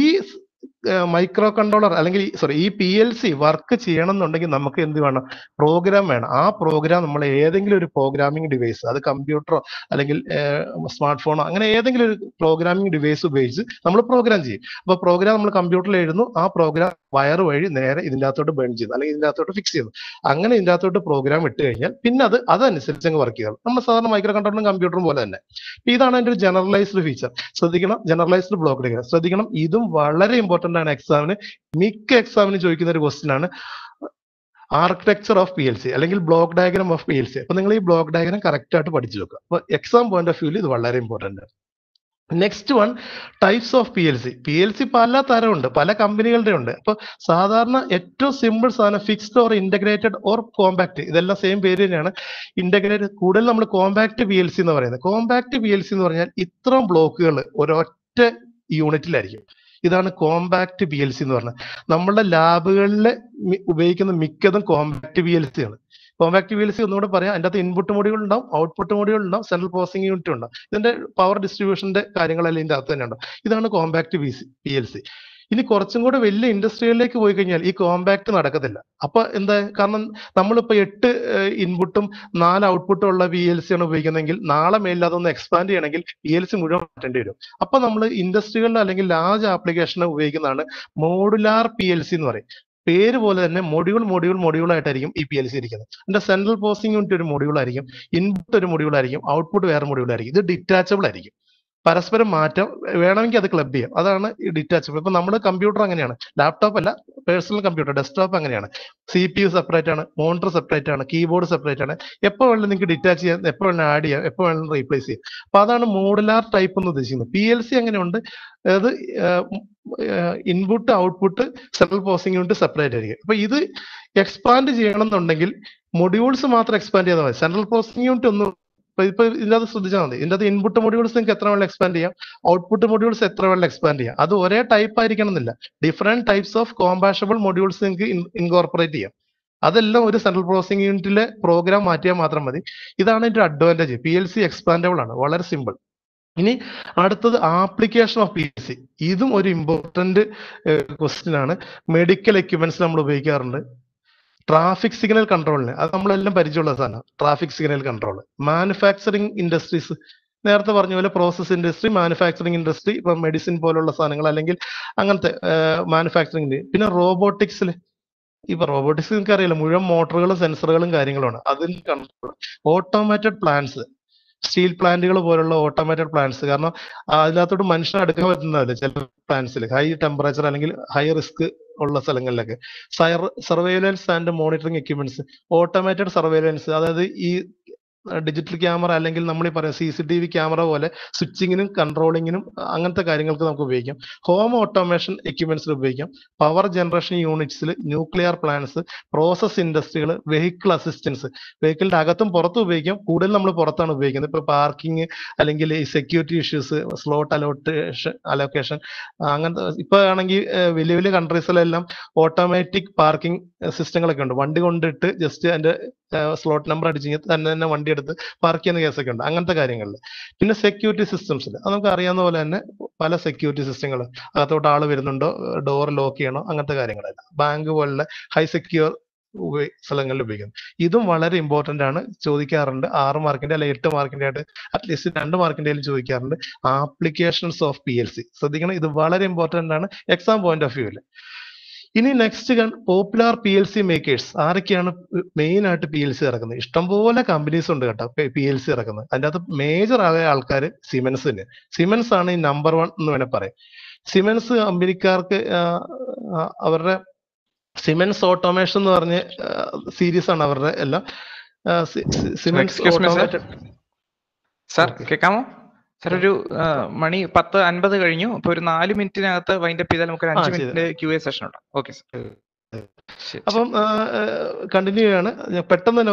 മൈക്രോ കൺട്രോളർ അല്ലെങ്കിൽ സോറി ഈ പി എൽ സി വർക്ക് ചെയ്യണം എന്നുണ്ടെങ്കിൽ നമുക്ക് എന്ത് വേണം പ്രോഗ്രാം വേണം ആ പ്രോഗ്രാം നമ്മൾ ഏതെങ്കിലും ഒരു പ്രോഗ്രാമിംഗ് ഡിവൈസ് അത് കമ്പ്യൂട്ടറോ അല്ലെങ്കിൽ സ്മാർട്ട് ഫോണോ അങ്ങനെ ഏതെങ്കിലും ഒരു പ്രോഗ്രാമിംഗ് ഡിവൈസ് ഉപയോഗിച്ച് നമ്മൾ പ്രോഗ്രാം ചെയ്യും അപ്പോൾ പ്രോഗ്രാം നമ്മൾ കമ്പ്യൂട്ടറിൽ എഴുതുന്നു ആ പ്രോഗ്രാം വയർ വഴി നേരെ ഇതിൻ്റെ അകത്തോട്ട് ബേൺ ചെയ്യുന്നു അല്ലെങ്കിൽ ഇതിൻ്റെ അകത്തോട്ട് ഫിക്സ് ചെയ്യുന്നു അങ്ങനെ ഇതിൻ്റെ അകത്തോട്ട് പ്രോഗ്രാം ഇട്ട് കഴിഞ്ഞാൽ പിന്നെ അത് അതനുസരിച്ച് അങ്ങ് വർക്ക് ചെയ്യണം നമ്മൾ സാധാരണ മൈക്രോ കൺട്രോളും കമ്പ്യൂട്ടറും പോലെ തന്നെ ഇതാണ് അതിൻ്റെ ഒരു ജനറലൈസ്ഡ് ഫീച്ചർ ശ്രദ്ധിക്കണം ജനറലൈസ്ഡ് ബ്ലോക്ക് ശ്രദ്ധിക്കണം ഇതും വളരെ ഇമ്പോർട്ടൻ്റ് ഇമ്പോർട്ടന്റ് ആണ് എക്സാമിന് മിക്ക എക്സാമിന് ചോദിക്കുന്ന ഒരു ക്വസ്റ്റ്യൻ ആണ് architecture of P L C അല്ലെങ്കിൽ block diagram of P L C അപ്പൊ നിങ്ങൾ ഈ ബ്ലോക്ക് ഡയഗ്രാം കറക്റ്റ് ആയിട്ട് പഠിച്ചു വെക്കുക അപ്പൊ എക്സാം പോയിന്റ് ഓഫ് വ്യൂവിൽ ഇത് വളരെ important next one types of P L C P L C പല തരമുണ്ട് പല കമ്പനികളുടെ ഉണ്ട് അപ്പോൾ സാധാരണ ഏറ്റവും സിമ്പിൾ സാധനം fixed or integrated or compact ഇതെല്ലാം സെയിം പേര് തന്നെയാണ് ഇന്റഗ്രേറ്റഡ് കൂടുതൽ നമ്മൾ കോമ്പാക്ട് പി എൽ സി എന്ന് പറയുന്നത് കോമ്പാക്ട് പി എൽ സി എന്ന് പറഞ്ഞാൽ ഇത്രയും ബ്ലോക്കുകൾ ഒരൊറ്റ യൂണിറ്റിലായിരിക്കും ഇതാണ് കോമ്പാക്ട് പി എൽ സി എന്ന് പറഞ്ഞത് നമ്മളുടെ ലാബുകളിൽ ഉപയോഗിക്കുന്ന മിക്കതും കോമ്പാക്ട് പി എൽ സി ആണ് കോമ്പാക്ട് പി എൽ സി ഒന്നുകൂടെ പറയാം അതിൻ്റെ അകത്ത് ഇൻപുട്ട് മോഡ്യൂൾ ഉണ്ടാവും ഔട്ട്പുട്ട് മോഡ്യൂൾ ഉണ്ടാവും സെൻട്രൽ പ്രോസസിംഗ് യൂണിറ്റ് ഉണ്ടാവും ഇതിന്റെ പവർ ഡിസ്ട്രിബ്യൂഷന്റെ കാര്യങ്ങളെല്ലാം ഇതിൻ്റെ അകത്ത് തന്നെ ഉണ്ടാവും ഇതാണ് compact P C P L C ഇനി കുറച്ചും കൂടെ വലിയ ഇൻഡസ്ട്രിയിലേക്ക് പോയി കഴിഞ്ഞാൽ ഈ കോമ്പാക്ട് നടക്കത്തില്ല അപ്പൊ എന്താ കാരണം നമ്മളിപ്പോ എട്ട് ഇൻപുട്ടും നാല് ഔട്ട്പുട്ടും ഉള്ള വി എൽ സി ആണ് ഉപയോഗിക്കുന്നതെങ്കിൽ നാളെ മേലിൽ ഒന്ന് എക്സ്പാൻഡ് ചെയ്യണമെങ്കിൽ വി എൽ സി മുഴുവൻ മാറ്റേണ്ടി വരും അപ്പൊ നമ്മൾ ഇൻഡസ്ട്രികളിൽ അല്ലെങ്കിൽ ലാർജ് ആപ്ലിക്കേഷൻ ഉപയോഗിക്കുന്നതാണ് മോഡുലാർ പി എൽ സി എന്ന് പറയും പേര് പോലെ തന്നെ മൊഡ്യൂൾ മൊഡ്യൂൾ മൊഡ്യൂൾ ആയിട്ടായിരിക്കും ഈ പി എൽ സി ഇരിക്കുന്നത് അതിന്റെ സെൻട്രൽ പ്രോസസിംഗ് യൂണിറ്റ് ഒരു മൊഡ്യൂൾ ആയിരിക്കും ഇൻപുട്ട് ഒരു മൊഡ്യൂൾ ആയിരിക്കും ഔട്ട്പുട്ട് വേറെ മൊഡ്യൂൾ ആയിരിക്കും ഇത് ഡിറ്റാച്ചബിൾ ആയിരിക്കും പരസ്പരം മാറ്റം വേണമെങ്കിൽ അത് ക്ലബ് ചെയ്യാം അതാണ് ഡിറ്റാച്ചബിൾ ഇപ്പൊ നമ്മൾ കമ്പ്യൂട്ടർ അങ്ങനെയാണ് ലാപ്ടോപ്പ് അല്ല പേഴ്സണൽ കമ്പ്യൂട്ടർ ഡെസ്ക്ടോപ്പ് അങ്ങനെയാണ് സി പി യു സെപ്പറേറ്റ് ആണ് മോണിറ്റർ സെപ്പറേറ്റ് ആണ് കീബോർഡ് സെപ്പറേറ്റ് ആണ് എപ്പോൾ വേണമെങ്കിലും നിങ്ങൾക്ക് ഡിറ്റാച്ച് ചെയ്യാം എപ്പോൾ വേണമെങ്കിലും ആഡ് ചെയ്യാം എപ്പോൾ വേണമെങ്കിലും റീപ്ലേസ് ചെയ്യാം അപ്പൊ അതാണ് മോഡുലാർ ടൈപ്പ് എന്ന് ഉദ്ദേശിക്കുന്നത് പി എൽ സി അങ്ങനെയുണ്ട് അതായത് input output central processing unit separate ആയിരിക്കും അപ്പൊ ഇത് എക്സ്പാൻഡ് ചെയ്യണം എന്നുണ്ടെങ്കിൽ മൊഡ്യൂൾസ് മാത്രം എക്സ്പാൻഡ് ചെയ്താൽ മതി സെൻട്രൽ പ്രോസസിംഗ് യൂണിറ്റ് ഒന്നും ഇപ്പൊ ഇപ്പൊ ഇതിനകത്ത് ശ്രദ്ധിച്ചാൽ മതി ഇതിനകത്ത് ഇൻപുട്ട് മൊഡ്യൂൾസ് നിങ്ങൾക്ക് എത്ര വേണം എക്സ്പാൻഡ് ചെയ്യാം ഔട്ട്പുട്ട് മൊഡ്യൂൾസ് എത്ര വേണം എക്സ്പാൻഡ് ചെയ്യാം അത് ഒരേ ടൈപ്പ് ആയിരിക്കണം എന്നില്ല different types of compatible modules നിങ്ങൾക്ക് ഇൻകോർപ്പറേറ്റ് ചെയ്യാം അതെല്ലാം ഒരു സെൻട്രൽ പ്രോസസിംഗ് യൂണിറ്റിലെ പ്രോഗ്രാം മാറ്റിയാൽ മാത്രം മതി ഇതാണ് എന്റെ advantage P L C expandable ആണ് വളരെ സിമ്പിൾ ഇനി അടുത്തത് application of P L C ഇതും ഒരു ഇമ്പോർട്ടന്റ് ക്വസ്റ്റ്യൻ ആണ് മെഡിക്കൽ എക്യുപ്മെന്റ്സ് നമ്മൾ ഉപയോഗിക്കാറുണ്ട് ട്രാഫിക് സിഗ്നൽ കൺട്രോളിന് അത് നമ്മളെല്ലാം പരിചയമുള്ള സാധനം traffic signal control manufacturing industries നേരത്തെ പറഞ്ഞ പോലെ പ്രോസസ് ഇൻഡസ്ട്രി മാനുഫാക്ചറിങ് ഇൻഡസ്ട്രി ഇപ്പം മെഡിസിൻ പോലുള്ള സാധനങ്ങൾ അല്ലെങ്കിൽ അങ്ങനത്തെ മാനുഫാക്ചറിങ് പിന്നെ റോബോട്ടിക്സിൽ ഇപ്പൊ റോബോട്ടിക്സ് നിങ്ങൾക്ക് അറിയില്ല മുഴുവൻ മോട്ടറുകളും സെൻസറുകളും കാര്യങ്ങളുമാണ് അതിന് കൺട്രോൾ ഓട്ടോമാറ്റഡ് പ്ലാന്റ്സ് സ്റ്റീൽ പ്ലാന്റുകൾ പോലുള്ള ഓട്ടോമാറ്റഡ് പ്ലാന്റ്സ് കാരണം അതിനകത്തോട്ട് മനുഷ്യനെ അടുക്കാൻ പറ്റുന്നതല്ല ചില പ്ലാന്റ്സിൽ ഹൈ ടെമ്പറേച്ചർ അല്ലെങ്കിൽ ഹൈ റിസ്ക് ഉള്ള സ്ഥലങ്ങളിലൊക്കെ സൈർ surveillance and monitoring equipments automated surveillance അതായത് ഈ ഡിജിറ്റൽ ക്യാമറ അല്ലെങ്കിൽ നമ്മൾ ഈ പറയുന്ന C C T V camera പോലെ സ്വിച്ചിങ്ങിനും കൺട്രോളിങ്ങിനും അങ്ങനത്തെ കാര്യങ്ങൾക്ക് നമുക്ക് ഉപയോഗിക്കാം ഹോം ഓട്ടോമേഷൻ എക്യുപ്മെന്റ്സിൽ ഉപയോഗിക്കാം പവർ ജനറേഷൻ യൂണിറ്റ്സിൽ ന്യൂക്ലിയർ പ്ലാന്റ്സ് പ്രോസസ് ഇൻഡസ്ട്രികൾ വെഹിക്കിൾ അസിസ്റ്റൻസ് വെഹിക്കിളിന്റെ അകത്തും പുറത്തും ഉപയോഗിക്കാം കൂടുതൽ നമ്മൾ പുറത്താണ് ഉപയോഗിക്കുന്നത് ഇപ്പോൾ പാർക്കിംഗ് അല്ലെങ്കിൽ ഈ security issues slot allotment allocation അങ്ങനത്തെ ഇപ്പൊ ആണെങ്കിൽ വലിയ വലിയ കൺട്രീസിലെല്ലാം ഓട്ടോമാറ്റിക് പാർക്കിംഗ് സിസ്റ്റങ്ങളൊക്കെ ഉണ്ട് വണ്ടി കൊണ്ടിട്ട് ജസ്റ്റ് അതിന്റെ സ്ലോട്ട് നമ്പർ അടിച്ച് തന്നെ തന്നെ വണ്ടി വണ്ടിയെടുത്ത് പാർക്ക് ചെയ്യുന്ന കേസൊക്കെ ഉണ്ട് അങ്ങനത്തെ കാര്യങ്ങളിൽ പിന്നെ സെക്യൂരിറ്റി സിസ്റ്റംസിൽ അത് നമുക്ക് അറിയാവുന്ന പോലെ തന്നെ പല സെക്യൂരിറ്റി സിസ്റ്റങ്ങൾ അകത്തോട്ട് ആൾ വരുന്നുണ്ടോ ഡോർ ലോക്ക് ചെയ്യണോ അങ്ങനത്തെ കാര്യങ്ങളല്ല ബാങ്ക് പോലുള്ള ഹൈ സെക്യൂർ സ്ഥലങ്ങളിൽ ഉപയോഗിക്കുന്നു ഇതും വളരെ ഇമ്പോർട്ടന്റ് ആണ് ചോദിക്കാറുണ്ട് ആറ് മാർക്കിന്റെ അല്ലെങ്കിൽ എട്ട് മാർക്കിന്റെ ആയിട്ട് അറ്റ്ലീസ്റ്റ് രണ്ട് മാർക്കിന്റെ ചോദിക്കാറുണ്ട് applications of P L C ശ്രദ്ധിക്കണം ഇത് വളരെ ഇമ്പോർട്ടന്റ് ആണ് എക്സാം പോയിന്റ് ഓഫ് വ്യൂവിൽ ഇനി next popular P L C makers ആരൊക്കെയാണ് മെയിൻ ആയിട്ട് പി എൽ സി ഇറക്കുന്നത് ഇഷ്ടംപോലെ കമ്പനീസ് ഉണ്ട് കേട്ടോ പി എൽ സി ഇറക്കുന്നത് അതിൻ്റെ അകത്ത് മേജർ ആയ ആൾക്കാർ സിമെൻസ് തന്നെ സിമെൻസ് ആണ് ഈ നമ്പർ വൺ എന്ന് വേണേൽ പറയാം സിമെൻസ് കമ്പനിക്കാർക്ക് അവരുടെ സിമെൻസ് ഓട്ടോമേഷൻ എന്ന് പറഞ്ഞ സീരീസ് ആണ് അവരുടെ എല്ലാം സിമെൻസ് ഓട്ടോമേറ്റഡ് സാർ കേൾക്കാമോ സാർ ഒരു മണി പത്ത് അൻപത് കഴിഞ്ഞു അപ്പൊ ഒരു നാല് മിനിറ്റിനകത്ത് വൈൻഡപ്പ് ചെയ്താൽ നമുക്ക് അഞ്ച് മിനിറ്റ് ക്യു എ സെഷൻ ഉണ്ടാവും ഓക്കെ സാർ അപ്പം കണ്ടിന്യൂ ചെയ്യാണ് ഞാൻ പെട്ടെന്ന് തന്നെ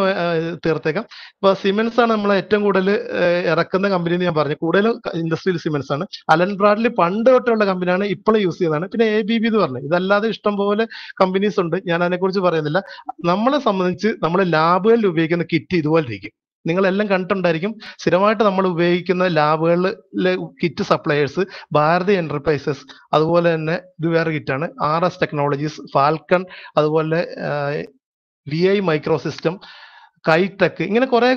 തീർത്തേക്കാം ഇപ്പൊ സിമെന്റ്സ് ആണ് നമ്മളെ ഏറ്റവും കൂടുതൽ ഇറക്കുന്ന കമ്പനി എന്ന് ഞാൻ പറഞ്ഞു കൂടുതലും ഇൻഡസ്ട്രിയിൽ സിമെന്റ്സ് ആണ് അലൻ ബ്രാഡ്ലി പണ്ട് തൊട്ടുള്ള കമ്പനിയാണ് ഇപ്പോഴും യൂസ് ചെയ്യുന്നതാണ് പിന്നെ എ ബി ബി എന്ന് പറഞ്ഞു ഇതല്ലാതെ ഇഷ്ടം പോലെ കമ്പനീസ് ഉണ്ട് ഞാൻ അതിനെക്കുറിച്ച് പറയുന്നില്ല നമ്മളെ സംബന്ധിച്ച് നമ്മൾ ലാബുകളിൽ ഉപയോഗിക്കുന്ന കിറ്റ് ഇതുപോലെ ഇരിക്കും നിങ്ങളെല്ലാം കണ്ടിട്ടുണ്ടായിരിക്കും സ്ഥിരമായിട്ട് നമ്മൾ ഉപയോഗിക്കുന്ന ലാബുകളിലെ കിറ്റ് സപ്ലയേഴ്സ് ഭാരതി എന്റർപ്രൈസസ് അതുപോലെ തന്നെ ഇത് വേറെ കിറ്റാണ് ആർ എസ് ടെക്നോളജീസ് ഫാൽക്കൺ അതുപോലെ വി ഐ മൈക്രോ സിസ്റ്റം കൈത്തക്ക് ഇങ്ങനെ കുറെ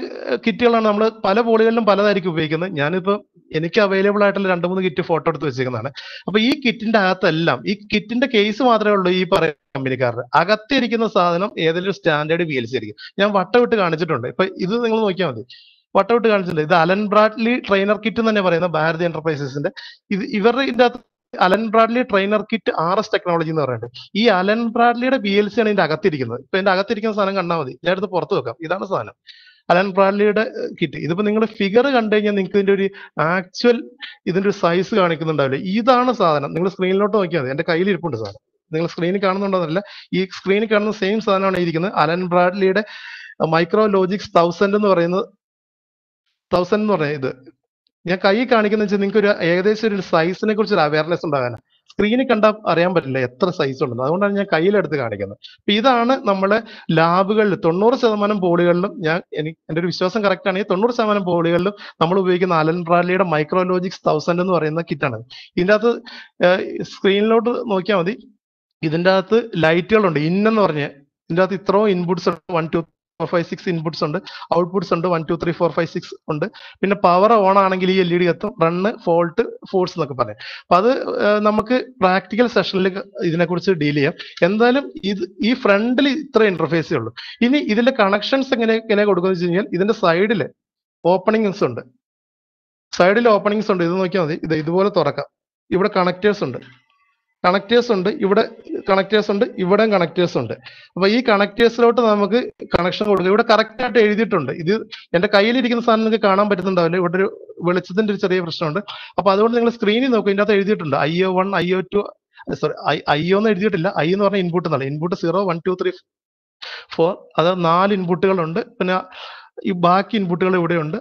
കിറ്റുകളാണ് നമ്മൾ പല പോളികളിലും പലതായിരിക്കും ഉപയോഗിക്കുന്നത് ഞാനിപ്പോൾ എനിക്ക് അവൈലബിൾ ആയിട്ടുള്ള രണ്ട് മൂന്ന് കിറ്റ് ഫോട്ടോ എടുത്ത് വെച്ചിരിക്കുന്നതാണ് അപ്പൊ ഈ കിറ്റിന്റെ അകത്തെല്ലാം ഈ കിറ്റിന്റെ കേസ് മാത്രമേ ഉള്ളൂ ഈ പറയുന്ന കമ്പനിക്കാരുടെ അകത്തിരിക്കുന്ന സാധനം ഏതെങ്കിലും സ്റ്റാൻഡേർഡ് വി എൽ സി ആയിരിക്കും ഞാൻ വട്ടവിട്ട് കാണിച്ചിട്ടുണ്ട് ഇപ്പൊ ഇത് നിങ്ങൾ നോക്കിയാൽ മതി വട്ടവിട്ട് കാണിച്ചിട്ടുണ്ട് ഇത് അലൻ ബ്രാഡ്ലി ട്രെയിനർ കിറ്റ് എന്ന് തന്നെ പറയുന്ന ഭാരതി എന്റർപ്രൈസസിന്റെ ഇത് ഇവരുടെ ഇതിന്റെ അകത്ത് Allen Bradley trainer kit R S technology എന്ന് പറയുന്നത് ഈ അലൻ ബ്രാഡ്ലിയുടെ ബി എൽ സി ആണ് ഇതിന്റെ അകത്തിരിക്കുന്നത് ഇപ്പൊ ഇതിന്റെ അകത്തിരിക്കുന്ന സാധനം കണ്ടാൽ മതി ഞാൻ പുറത്തു പുറത്ത് വെക്കാം ഇതാണ് സാധനം അലൻ ബ്രാഡ്ലിയുടെ കിറ്റ് ഇതിപ്പോ നിങ്ങൾ ഫിഗർ കണ്ടു കഴിഞ്ഞാൽ നിങ്ങൾക്ക് ഇതിന്റെ ഒരു ആക്ച്വൽ ഇതിന്റെ ഒരു സൈസ് കാണിക്കുന്നുണ്ടാവില്ലേ ഇതാണ് സാധനം നിങ്ങൾ സ്ക്രീനിലോട്ട് നോക്കിയാൽ മതി എന്റെ കയ്യിൽ ഇരിപ്പുണ്ട് സാധനം നിങ്ങൾ സ്ക്രീനിൽ കാണുന്നുണ്ടെന്നല്ല ഈ സ്ക്രീനിൽ കാണുന്ന സെയിം സാധനമാണ് ഇരിക്കുന്നത് അലൻ ബ്രാഡ്ലിയുടെ മൈക്രോ ലോജിക്സ് തൗസൻഡ് എന്ന് പറയുന്നത് തൗസൻഡ് എന്ന് പറഞ്ഞ ഇത് ഞാൻ കൈ കാണിക്കുന്ന വെച്ചാൽ നിങ്ങൾക്ക് ഒരു ഏകദേശം ഒരു സൈസിനെ കുറിച്ച് ഒരു അവയർനെസ് ഉണ്ടാകാൻ സ്ക്രീനിൽ കണ്ടാൽ അറിയാൻ പറ്റില്ല എത്ര സൈസ് ഉണ്ടെന്ന് അതുകൊണ്ടാണ് ഞാൻ കയ്യിലെടുത്ത് കാണിക്കുന്നത് അപ്പൊ ഇതാണ് നമ്മുടെ ലാബുകളിൽ തൊണ്ണൂറ് ശതമാനം പോളികളിലും ഞാൻ എനിക്ക് എൻ്റെ ഒരു വിശ്വാസം കറക്റ്റ് ആണെങ്കിൽ തൊണ്ണൂറ് ശതമാനം പോളികളിലും നമ്മൾ ഉപയോഗിക്കുന്ന അലൻ റാലിയുടെ മൈക്രോലോജിക്സ് തൗസൻഡ് എന്ന് പറയുന്ന കിറ്റാണ് ഇതിൻ്റെ അകത്ത് സ്ക്രീനിലോട്ട് നോക്കിയാൽ മതി ഇതിൻ്റെ അകത്ത് ലൈറ്റുകളുണ്ട് ഇന്നെന്ന് പറഞ്ഞ് ഇതിൻ്റെ അകത്ത് ഇത്രയും ഇൻപുട്സ് ഉണ്ട് one two four five six inputs ഉണ്ട് ഔട്ട്പുട്സ് ഉണ്ട് one two three four five six ഉണ്ട് പിന്നെ പവർ ഓൺ ആണെങ്കിൽ ഈ എൽ ഇ ഡി കത്തും റണ്ണ് ഫോൾട്ട് ഫോഴ്സ് എന്നൊക്കെ പറയാം അപ്പൊ അത് നമുക്ക് പ്രാക്ടിക്കൽ സെഷനിൽ ഇതിനെക്കുറിച്ച് ഡീൽ ചെയ്യാം എന്തായാലും ഇത് ഈ ഫ്രണ്ടിൽ ഇത്ര ഇന്റർഫേസേ ഉള്ളൂ ഇനി ഇതിന്റെ കണക്ഷൻസ് എങ്ങനെ എങ്ങനെ കൊടുക്കുന്നത് വെച്ച് കഴിഞ്ഞാൽ ഇതിന്റെ സൈഡിൽ ഓപ്പണിങ്സ് ഉണ്ട് സൈഡിൽ ഓപ്പണിങ്സ് ഉണ്ട് ഇത് നോക്കിയാൽ മതി ഇത് ഇതുപോലെ തുറക്കാം ഇവിടെ കണക്റ്റേഴ്സ് ഉണ്ട് കണക്റ്റേഴ്സ് ഉണ്ട് ഇവിടെ കണക്റ്റേഴ്സ് ഉണ്ട് ഇവിടെ കണക്റ്റേഴ്സ് ഉണ്ട് അപ്പൊ ഈ കണക്റ്റേഴ്സിലോട്ട് നമുക്ക് കണക്ഷൻ കൊടുക്കുക ഇവിടെ കറക്റ്റ് ആയിട്ട് എഴുതിയിട്ടുണ്ട് ഇത് എന്റെ കയ്യിലിരിക്കുന്ന സാധനം നിങ്ങൾക്ക് കാണാൻ പറ്റുന്നുണ്ടാവില്ല ഇവിടെ ഒരു വെളിച്ചത്തിന്റെ ഒരു ചെറിയ പ്രശ്നമുണ്ട് അപ്പൊ അതുകൊണ്ട് നിങ്ങൾ സ്ക്രീനിൽ നോക്കും ഇതിനകത്ത് എഴുതിയിട്ടുണ്ട് I O one I O two sorry I I ഒന്നും എഴുതിയിട്ടില്ല ഐ എന്ന് പറഞ്ഞാൽ ഇൻപുട്ട് എന്നാണ് input zero one two three four അതായത് നാല് ഇൻപുട്ടുകളുണ്ട് പിന്നെ ഈ ബാക്കി ഇൻപുട്ടുകൾ ഇവിടെയുണ്ട്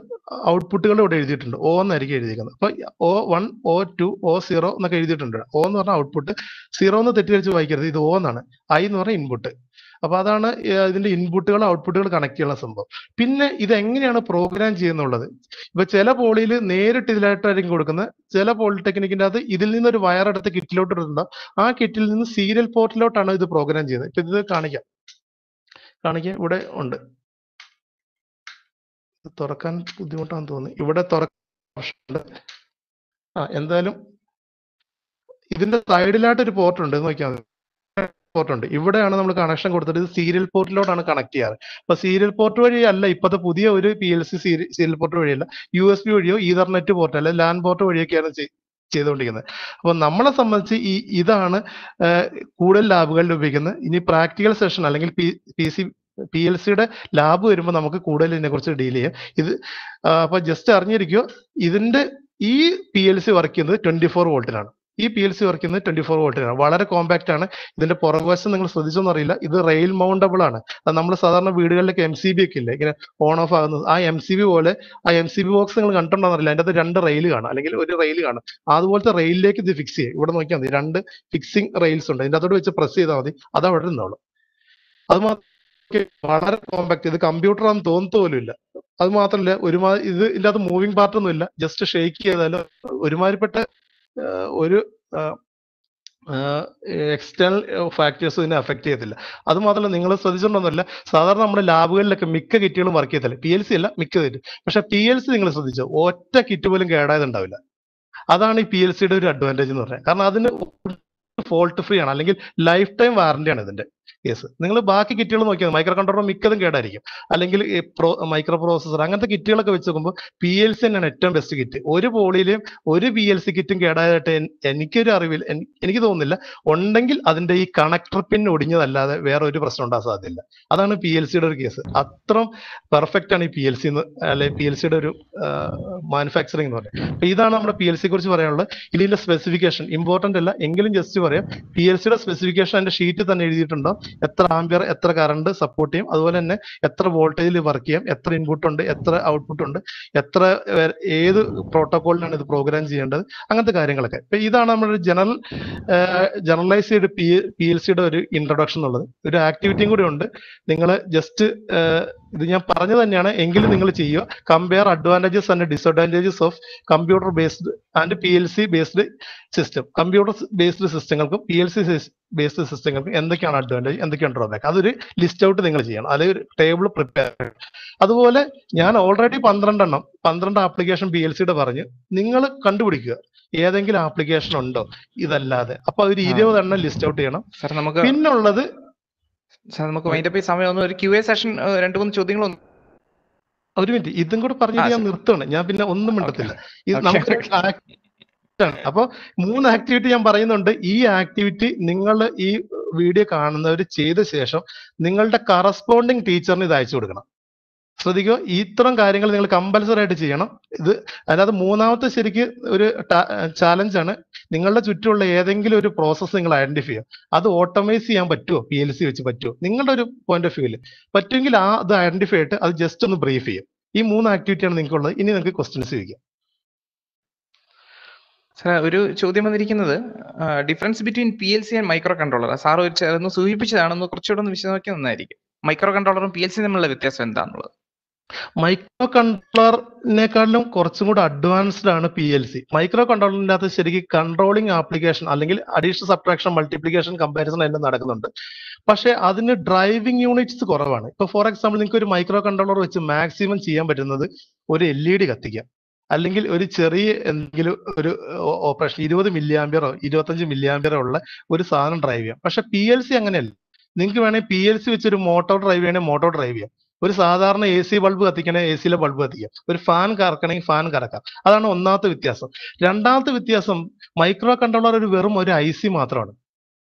ഔട്ട്പുട്ടുകൾ ഇവിടെ എഴുതിയിട്ടുണ്ട് ഓ എന്നായിരിക്കും എഴുതിയിരിക്കുന്നത് അപ്പോൾ O one O two O zero എന്നൊക്കെ എഴുതിയിട്ടുണ്ട് ഓ എന്ന് പറഞ്ഞാൽ ഔട്ട്പുട്ട് സീറോ എന്ന് തെറ്റിദ്ധരിച്ച് വായിക്കരുത് ഇത് ഓ എന്നാണ് ഐ എന്ന് പറഞ്ഞാൽ ഇൻപുട്ട് അപ്പൊ അതാണ് ഇതിന്റെ ഇൻപുട്ടുകൾ ഔട്ട്പുട്ടുകൾ കണക്ട് ചെയ്യാനുള്ള സംഭവം പിന്നെ ഇത് എങ്ങനെയാണ് പ്രോഗ്രാം ചെയ്യുന്നുള്ളത് ഇപ്പൊ ചില പോളിയിൽ നേരിട്ട് ഇതിലായിട്ടായിരിക്കും കൊടുക്കുന്നത് ചില പോളിടെക്നിക്കിന്റെ അത് ഇതിൽ നിന്ന് ഒരു വയർ എടുത്ത് കിറ്റിലോട്ട് ഇടുന്നുണ്ടാവും ആ കിറ്റിൽ നിന്ന് സീരിയൽ പോർട്ടിലോട്ടാണ് ഇത് പ്രോഗ്രാം ചെയ്യുന്നത് ഇപ്പൊ ഇത് കാണിക്കാം കാണിക്കാം ഇവിടെ ഉണ്ട് തുറക്കാൻ ബുദ്ധിമുട്ടാന്ന് തോന്നുന്നു ഇവിടെ തുറക്കാൻ ആ എന്തായാലും ഇതിന്റെ സൈഡിലായിട്ട് ഒരു പോർട്ട് ഉണ്ട് നോക്കിയാൽ പോർട്ട് ഉണ്ട് ഇവിടെയാണ് നമ്മൾ കണക്ഷൻ കൊടുത്തത് ഇത് സീരിയൽ പോർട്ടിലോട്ടാണ് കണക്ട് ചെയ്യാറ് അപ്പൊ സീരിയൽ പോർട്ട് വഴിയല്ല ഇപ്പോഴത്തെ പുതിയ ഒരു P L C serial port വഴിയല്ല യു എസ് ബി വഴിയോ ഈതർനെറ്റ് പോർട്ട് അല്ലെ ലാൻഡ് പോർട്ട് വഴിയൊക്കെയാണ് ചെയ്തുകൊണ്ടിരിക്കുന്നത് അപ്പോൾ നമ്മളെ സംബന്ധിച്ച് ഈ ഇതാണ് കൂടുതൽ ലാബുകളിൽ ലഭിക്കുന്നത് ഇനി പ്രാക്ടിക്കൽ സെഷൻ അല്ലെങ്കിൽ P P C P L സിയുടെ ലാബ് വരുമ്പോൾ നമുക്ക് കൂടുതൽ ഇതിനെക്കുറിച്ച് ഡീൽ ചെയ്യാം ഇത് അപ്പൊ ജസ്റ്റ് അറിഞ്ഞിരിക്കുക ഇതിന്റെ ഈ പി എൽ സി വർക്ക് ചെയ്യുന്നത് ട്വന്റി ഫോർ വോൾട്ടിലാണ് ഈ പി എൽ സി വർക്ക് ചെയ്യുന്നത് ട്വന്റി ഫോർ വോൾട്ടിലാണ് വളരെ കോമ്പാക്റ്റ് ആണ് ഇതിന്റെ പുറകുവശം നിങ്ങൾ ശ്രദ്ധിച്ചൊന്നും അറിയില്ല ഇത് റെയിൽ മൗണ്ടബിൾ ആണ് അത് നമ്മൾ സാധാരണ വീടുകളിലൊക്കെ എം സി ബി ഒക്കെ ഇല്ല ഇങ്ങനെ ഓൺ ഓഫ് ആകുന്നത് ആ എം സി ബി പോലെ ആ എം സി ബി ബോക്സ് നിങ്ങൾ കണ്ടിട്ടുണ്ടെന്നറിയില്ല അതിന്റെ അത് രണ്ട് റെയിൽ കാണാം അല്ലെങ്കിൽ ഒരു റെയിൽ കാണാം അതുപോലത്തെ റെയിലിലേക്ക് ഇത് ഫിക്സ് ചെയ്യുക ഇവിടെ നോക്കിയാൽ മതി രണ്ട് ഫിക്സിംഗ് റെയിൽസ് ഉണ്ട് അതിന്റെ അതോട് വെച്ച് പ്രസ് ചെയ്താൽ മതി അത് അവിടെ നിന്നോളും അത് മാത്രം വളരെ കോമ്പാക്ട് ഇത് കമ്പ്യൂട്ടർ ആണെന്ന് തോന്നുന്നത് പോലും ഇല്ല അത് മാത്രമല്ല ഒരുമാതിരി ഇത് ഇല്ലാത്ത മൂവിങ് പാർട്ട് ഒന്നും ഇല്ല ജസ്റ്റ് ഷെയ്ക്ക് ചെയ്താലോ ഒരുമാതിരിപ്പെട്ട ഒരു എക്സ്റ്റേണൽ ഫാക്ടേഴ്സ് ഇതിനെ അഫക്റ്റ് ചെയ്യത്തില്ല അത് മാത്രമല്ല നിങ്ങൾ ശ്രദ്ധിച്ചിട്ടുണ്ടെന്നല്ല സാധാരണ നമ്മുടെ ലാബുകളിലൊക്കെ മിക്ക കിറ്റുകളും വർക്ക് ചെയ്യത്തില്ല പി എൽ സി അല്ല മിക്ക കിറ്റ് പക്ഷെ പി എൽ സി നിങ്ങൾ ശ്രദ്ധിച്ചോ ഒറ്റ കിറ്റ് പോലും കേടായതുണ്ടാവില്ല അതാണ് ഈ പി എൽ സിയുടെ ഒരു അഡ്വാൻറ്റേജ് എന്ന് പറയുന്നത് കാരണം അതിന് ഫോൾട്ട് ഫ്രീ ആണ് അല്ലെങ്കിൽ ലൈഫ് ടൈം വാറന്റി ആണ് ഇതിന്റെ യെസ് നിങ്ങൾ ബാക്കി കിറ്റുകൾ നോക്കിയാൽ മൈക്രോ കൺട്രോളർ മിക്കതും കേടായിരിക്കും അല്ലെങ്കിൽ മൈക്രോ പ്രോസസർ അങ്ങനത്തെ കിറ്റുകളൊക്കെ വെച്ച് നോക്കുമ്പോൾ പി എൽ സി തന്നെയാണ് ഏറ്റവും ബെസ്റ്റ് കിറ്റ് ഒരു പോളിയിലും ഒരു പി എൽ സി കിറ്റും കേടായിട്ട് എനിക്കൊരു അറിവിൽ എനിക്ക് തോന്നുന്നില്ല ഉണ്ടെങ്കിൽ അതിന്റെ ഈ കണക്ടർ പിൻ ഒടിഞ്ഞതല്ലാതെ വേറെ ഒരു പ്രശ്നം ഉണ്ടാകാൻ സാധ്യതയില്ല അതാണ് പി എൽ സിയുടെ ഒരു കേസ് അത്രയും പെർഫെക്റ്റ് ആണ് ഈ പി എൽ സി അല്ലെ പി എൽ സിയുടെ ഒരു മാനുഫാക്ചറിംഗ് എന്ന് പറയുന്നത് അപ്പൊ ഇതാണ് നമ്മുടെ പി എൽ സി കുറിച്ച് പറയാനുള്ളത് ഇതിന്റെ സ്പെസിഫിക്കേഷൻ ഇമ്പോർട്ടന്റ് അല്ല എങ്കിലും ജസ്റ്റ് പറയാം പി എൽ സിയുടെ സ്പെസിഫിക്കേഷൻ അതിന്റെ ഷീറ്റിൽ തന്നെ എഴുതിയിട്ടുണ്ടോ എത്ര ആംബിയർ എത്ര കറണ്ട് സപ്പോർട്ട് ചെയ്യും അതുപോലെ തന്നെ എത്ര വോൾട്ടേജിൽ വർക്ക് ചെയ്യാം എത്ര ഇൻപുട്ട് ഉണ്ട് എത്ര ഔട്ട്പുട്ട് ഉണ്ട് എത്ര ഏത് പ്രോട്ടോകോളിലാണ് ഇത് പ്രോഗ്രാം ചെയ്യേണ്ടത് അങ്ങനത്തെ കാര്യങ്ങളൊക്കെ ഇപ്പൊ ഇതാണ് നമ്മുടെ ജനറൽ ജനറലൈസ് ചെയ്ത് പി പി എൽ സിയുടെ ഒരു ഇൻട്രൊഡക്ഷൻ എന്നുള്ളത് ഒരു ആക്ടിവിറ്റിയും കൂടെ ഉണ്ട് നിങ്ങൾ ജസ്റ്റ് ഇത് ഞാൻ പറഞ്ഞു തന്നെയാണ് എങ്കിലും നിങ്ങൾ ചെയ്യുക compare advantages and disadvantages of computer based and P L C based system computer based സിസ്റ്റങ്ങൾക്കും പി എൽ സി ബേസ്ഡ് സിസ്റ്റങ്ങൾക്കും എന്തൊക്കെയാണ് അഡ്വാൻറ്റേജ് എന്തൊക്കെയാണ് ഡ്രോബാക്ക് അതൊരു ലിസ്റ്റ് ഔട്ട് നിങ്ങൾ ചെയ്യണം അല്ലെങ്കിൽ ഒരു ടേബിൾ പ്രിപ്പയർ ചെയ്യണം അതുപോലെ ഞാൻ ഓൾറെഡി പന്ത്രണ്ടെണ്ണം പന്ത്രണ്ട് ആപ്ലിക്കേഷൻ പി എൽ സിയുടെ പറഞ്ഞു നിങ്ങൾ കണ്ടുപിടിക്കുക ഏതെങ്കിലും ആപ്ലിക്കേഷൻ ഉണ്ടോ ഇതല്ലാതെ അപ്പൊ ഒരു ഇരുപതെണ്ണം ലിസ്റ്റ് ഔട്ട് ചെയ്യണം പിന്നുള്ളത് നമുക്ക് സമയം ഒന്ന് ഒരു സെഷൻ രണ്ട് മൂന്ന് ചോദ്യങ്ങൾ ഇതും കൂടെ പറഞ്ഞു ഞാൻ നിർത്തുകയാണ് ഞാൻ പിന്നെ ഒന്നും മിണ്ടത്തില്ല ഇത് അപ്പോൾ മൂന്ന് ആക്ടിവിറ്റി ഞാൻ പറയുന്നുണ്ട് ഈ ആക്ടിവിറ്റി നിങ്ങൾ ഈ വീഡിയോ കാണുന്നവർ ചെയ്ത ശേഷം നിങ്ങളുടെ കറസ്പോണ്ടിങ് ടീച്ചറിന് ഇത് അയച്ചു കൊടുക്കണം ശ്രദ്ധിക്കുക ഇത്തരം കാര്യങ്ങൾ നിങ്ങൾ കമ്പൽസറി ആയിട്ട് ചെയ്യണം ഇത് അതായത് മൂന്നാമത്തെ ശരിക്ക് ഒരു ചാലഞ്ച് ആണ് നിങ്ങളുടെ ചുറ്റുമുള്ള ഏതെങ്കിലും ഒരു പ്രോസസ്സ് നിങ്ങൾ ഐഡന്റിഫൈ ചെയ്യുക അത് ഓട്ടോമൈസ് ചെയ്യാൻ പറ്റുമോ പി എൽ സി വെച്ച് പറ്റുമോ നിങ്ങളുടെ ഒരു പോയിന്റ് ഓഫ് വ്യൂവിൽ പറ്റുമെങ്കിൽ ആ അത് ഐഡന്റിഫൈ ആയിട്ട് അത് ജസ്റ്റ് ഒന്ന് ബ്രീഫ് ചെയ്യും ഈ മൂന്ന് ആക്ടിവിറ്റിയാണ് നിങ്ങൾക്കുള്ളത് ഇനി നിങ്ങൾക്ക് ക്വസ്റ്റ്യൻസ് ചോദിക്കാം ഒരു ചോദ്യം വന്നിരിക്കുന്നത് difference between P L C and micro controller sir ഒരു സൂചിപ്പിച്ചതാണെന്ന് കുറച്ചുകൂടെ ഒന്ന് വിശദമാക്കി നന്നായിരിക്കും മൈക്രോ കൺട്രോളറും പി എൽ സി തമ്മിലുള്ള വ്യത്യാസം എന്താണുള്ളത് മൈക്രോ കൺട്രോളറിനെക്കാളും കുറച്ചും കൂടെ അഡ്വാൻസ്ഡ് ആണ് പി എൽ സി മൈക്രോ കൺട്രോളറിൻ്റെ അകത്ത് ശരിക്കും കൺട്രോളിംഗ് ആപ്ലിക്കേഷൻ അല്ലെങ്കിൽ അഡീഷണൽ സബ്ട്രാക്ഷൻ മൾട്ടിപ്ലിക്കേഷൻ കമ്പാരിസൺ എല്ലാം നടക്കുന്നുണ്ട് പക്ഷേ അതിന് ഡ്രൈവിംഗ് യൂണിറ്റ്സ് കുറവാണ് ഇപ്പൊ ഫോർ എക്സാമ്പിൾ നിങ്ങൾക്ക് ഒരു മൈക്രോ കൺട്രോളർ വെച്ച് മാക്സിമം ചെയ്യാൻ പറ്റുന്നത് ഒരു എൽ ഇ ഡി കത്തിക്കാം അല്ലെങ്കിൽ ഒരു ചെറിയ എന്തെങ്കിലും ഒരു ഓപ്പറേഷൻ ഇരുപത് മില്ലിയാമ്പിയറോ ഇരുപത്തഞ്ച് മില്ലിയാമ്പിയറോ ഉള്ള ഒരു സാധനം ഡ്രൈവ് ചെയ്യാം പക്ഷെ പി എൽ സി അങ്ങനെയല്ല നിങ്ങൾക്ക് വേണമെങ്കിൽ പി എൽ സി വെച്ചൊരു മോട്ടോർ ഡ്രൈവ് ചെയ്യണമെങ്കിൽ മോട്ടോർ ഡ്രൈവ് ചെയ്യാം ഒരു സാധാരണ എ സി ബൾബ് കത്തിക്കണേ എ സിയിലെ ബൾബ് കത്തിക്കാം ഒരു ഫാൻ കറക്കണമെങ്കിൽ ഫാൻ കറക്കാം അതാണ് ഒന്നാമത്തെ വ്യത്യാസം രണ്ടാമത്തെ വ്യത്യാസം മൈക്രോ കൺട്രോളർ ഒരു വെറും ഒരു ഐ സി മാത്രമാണ്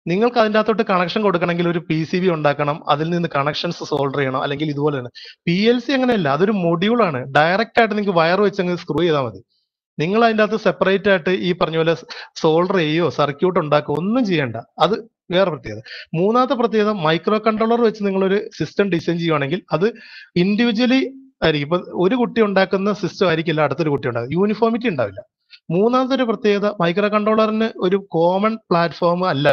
നിങ്ങൾക്ക് അതിൻ്റെ അകത്തോട്ട് കണക്ഷൻ കൊടുക്കണമെങ്കിൽ ഒരു പി സി ബി ഉണ്ടാക്കണം അതിൽ നിന്ന് കണക്ഷൻസ് സോൾഡർ ചെയ്യണം അല്ലെങ്കിൽ ഇതുപോലെ തന്നെ പി എൽ സി അങ്ങനെയല്ല അതൊരു മൊഡ്യൂളാണ് ഡയറക്റ്റ് ആയിട്ട് നിങ്ങൾക്ക് വയർ അങ്ങ് സ്ക്രൂ ചെയ്താൽ മതി നിങ്ങൾ അതിൻ്റെ അകത്ത് സെപ്പറേറ്റ് ആയിട്ട് ഈ പറഞ്ഞ പോലെ സോൾഡർ ചെയ്യോ സർക്യൂട്ട് ഉണ്ടാക്കുകയോ ഒന്നും ചെയ്യേണ്ട അത് വേറെ പ്രത്യേകത മൂന്നാമത്തെ പ്രത്യേകത മൈക്രോ കൺട്രോളർ വെച്ച് നിങ്ങൾ ഒരു സിസ്റ്റം ഡിസൈൻ ചെയ്യുകയാണെങ്കിൽ അത് ഇൻഡിവിജ്വലി ആയിരിക്കും ഇപ്പൊ ഒരു കുട്ടി ഉണ്ടാക്കുന്ന സിസ്റ്റം ആയിരിക്കില്ല അടുത്തൊരു കുട്ടി ഉണ്ടാകും യൂണിഫോമിറ്റി ഉണ്ടാവില്ല മൂന്നാമത്തെ ഒരു പ്രത്യേകത മൈക്രോ കൺട്രോളറിന് ഒരു കോമൺ പ്ലാറ്റ്ഫോം അല്ല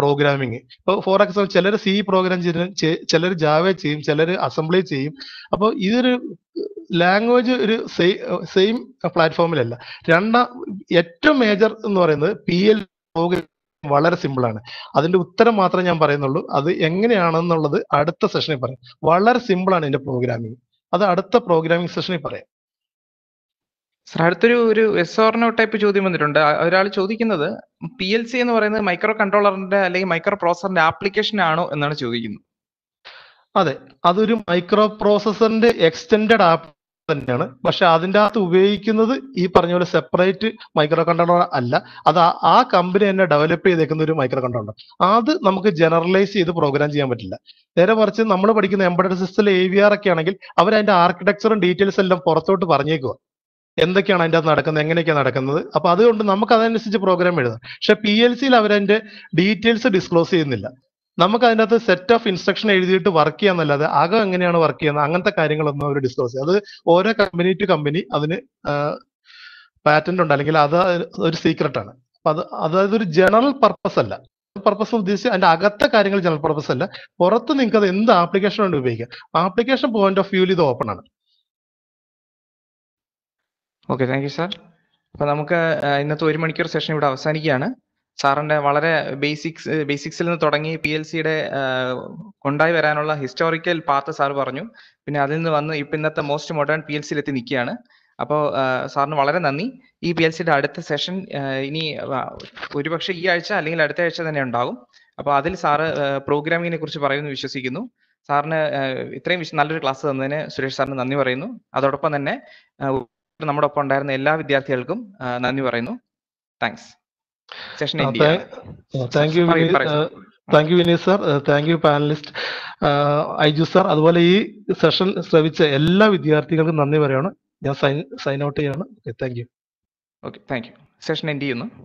പ്രോഗ്രാമിങ് ഇപ്പൊ ഫോർ എക്സാമ്പിൾ ചിലർ സി പ്രോഗ്രാം ചെയ്യും ചിലർ ജാവ ചെയ്യും ചിലർ അസംബ്ലി ചെയ്യും അപ്പൊ ഇതൊരു ലാംഗ്വേജ് ഒരു സെയിം പ്ലാറ്റ്ഫോമിലല്ല രണ്ടാം ഏറ്റവും മേജർ എന്ന് പറയുന്നത് പി എൽ പ്രോഗ്രാം വളരെ സിമ്പിളാണ് അതിന്റെ ഉത്തരം മാത്രമേ ഞാൻ പറയുന്നുള്ളൂ അത് എങ്ങനെയാണെന്നുള്ളത് അടുത്ത സെഷനിൽ പറയാം വളരെ സിമ്പിളാണ് ഇതിന്റെ പ്രോഗ്രാമിംഗ് അത് അടുത്ത പ്രോഗ്രാമിംഗ് സെഷനിൽ പറയാം സാർ അടുത്തൊരു ഒരു എസ് ഓർനോ ടൈപ്പ് ചോദ്യം വന്നിട്ടുണ്ട് ഒരാൾ ചോദിക്കുന്നത് പി എൽ സി എന്ന് പറയുന്നത് മൈക്രോ കൺട്രോളറിന്റെ അല്ലെങ്കിൽ മൈക്രോ പ്രോസസറിന്റെ ആപ്ലിക്കേഷൻ ആണോ എന്നാണ് ചോദിക്കുന്നത് അതെ അതൊരു മൈക്രോ പ്രോസസറിന്റെ എക്സ്റ്റെൻഡ് ആപ്പ് തന്നെയാണ് പക്ഷെ അതിൻ്റെ അകത്ത് ഉപയോഗിക്കുന്നത് ഈ പറഞ്ഞ പോലെ സെപ്പറേറ്റ് മൈക്രോ കൺട്രോളർ അല്ല അത് ആ കമ്പനി തന്നെ ഡെവലപ്പ് ചെയ്തേക്കുന്ന ഒരു മൈക്രോ കൺട്രോളർ അത് നമുക്ക് ജനറലൈസ് ചെയ്ത് പ്രോഗ്രാം ചെയ്യാൻ പറ്റില്ല നേരെ മറിച്ച് നമ്മൾ പഠിക്കുന്ന എംബഡഡ് സിസ്റ്റിലെ എ വി ആർ ഒക്കെ ആണെങ്കിൽ അവർ അതിന്റെ ആർക്കിടെക്ചറും ഡീറ്റെയിൽസ് എല്ലാം പുറത്തോട്ട് പറഞ്ഞേക്കുക എന്തൊക്കെയാണ് അതിൻ്റെ അകത്ത് നടക്കുന്നത് എങ്ങനെയൊക്കെയാണ് നടക്കുന്നത് അപ്പൊ അതുകൊണ്ട് നമുക്ക് അതനുസരിച്ച് പ്രോഗ്രാം എഴുതാം പക്ഷെ പി എൽ സിയിൽ അവരതിന്റെ ഡീറ്റെയിൽസ് ഡിസ്ക്ലോസ് ചെയ്യുന്നില്ല നമുക്ക് അതിനകത്ത് സെറ്റ് ഓഫ് ഇൻസ്ട്രക്ഷൻ എഴുതിയിട്ട് വർക്ക് ചെയ്യാന്നല്ലാതെ അകം എങ്ങനെയാണ് വർക്ക് ചെയ്യുന്നത് അങ്ങനത്തെ കാര്യങ്ങളൊന്നും അവർ ഡിസ്ക്ലോസ് ചെയ്യും അത് ഓരോ കമ്പനി ടു കമ്പനി അതിന് പാറ്റന്റ് ഉണ്ട് അല്ലെങ്കിൽ അത് ഒരു സീക്രട്ട് ആണ് അപ്പൊ അത് അതായത് ഒരു ജനറൽ പർപ്പസ് അല്ല പർപ്പസ് ഉദ്ദേശിച്ച് അതിന്റെ അകത്തെ കാര്യങ്ങൾ ജനറൽ പർപ്പസ് അല്ല പുറത്ത് നിങ്ങൾക്ക് അത് എന്ത് ആപ്ലിക്കേഷൻ കൊണ്ട് ഉപയോഗിക്കാം ആപ്ലിക്കേഷൻ പോയിന്റ് ഓഫ് വ്യൂവിൽ ഇത് ഓപ്പൺ ആണ് ഓക്കെ താങ്ക് യു സാർ അപ്പൊ നമുക്ക് ഇന്നത്തെ ഒരു മണിക്കൂർ സെഷൻ ഇവിടെ അവസാനിക്കുകയാണ് സാറിന്റെ വളരെ ബേസിക്സ് ബേസിക്സിൽ നിന്ന് തുടങ്ങി പി എൽ സിയുടെ കൊണ്ടായി വരാനുള്ള ഹിസ്റ്റോറിക്കൽ പാർട്ട് സാർ പറഞ്ഞു പിന്നെ അതിൽ നിന്ന് വന്ന് ഇപ്പൊ ഇന്നത്തെ മോസ്റ്റ് മോഡേൺ പി എൽ സിയിൽ എത്തി നിൽക്കുകയാണ് അപ്പോൾ സാറിന് വളരെ നന്ദി ഈ പി എൽ സിയുടെ അടുത്ത സെഷൻ ഇനി ഒരുപക്ഷെ ഈ ആഴ്ച അല്ലെങ്കിൽ അടുത്ത ആഴ്ച തന്നെ ഉണ്ടാകും അപ്പോൾ അതിൽ സാറ് പ്രോഗ്രാമിങ്ങിനെ കുറിച്ച് പറയുമെന്ന് വിശ്വസിക്കുന്നു സാറിന് ഇത്രയും നല്ലൊരു ക്ലാസ് തന്നതിന് സുരേഷ് സാറിന് നന്ദി പറയുന്നു അതോടൊപ്പം തന്നെ നമ്മുടെ ഒപ്പം ഉണ്ടായിരുന്ന എല്ലാ വിദ്യാർത്ഥികൾക്കും നന്ദി പറയുന്നു thanks session thank you Vineeth sir thank you panelist Aiju sir അതുപോലെ ഈ സെഷൻ ശ്രവിച്ച എല്ലാ വിദ്യാർത്ഥികൾക്കും നന്ദി പറയാണ് ഞാൻ സൈൻ സൈൻ ഔട്ട് ചെയ്യാണ് thank you okay thank you session end ചെയ്യുന്നു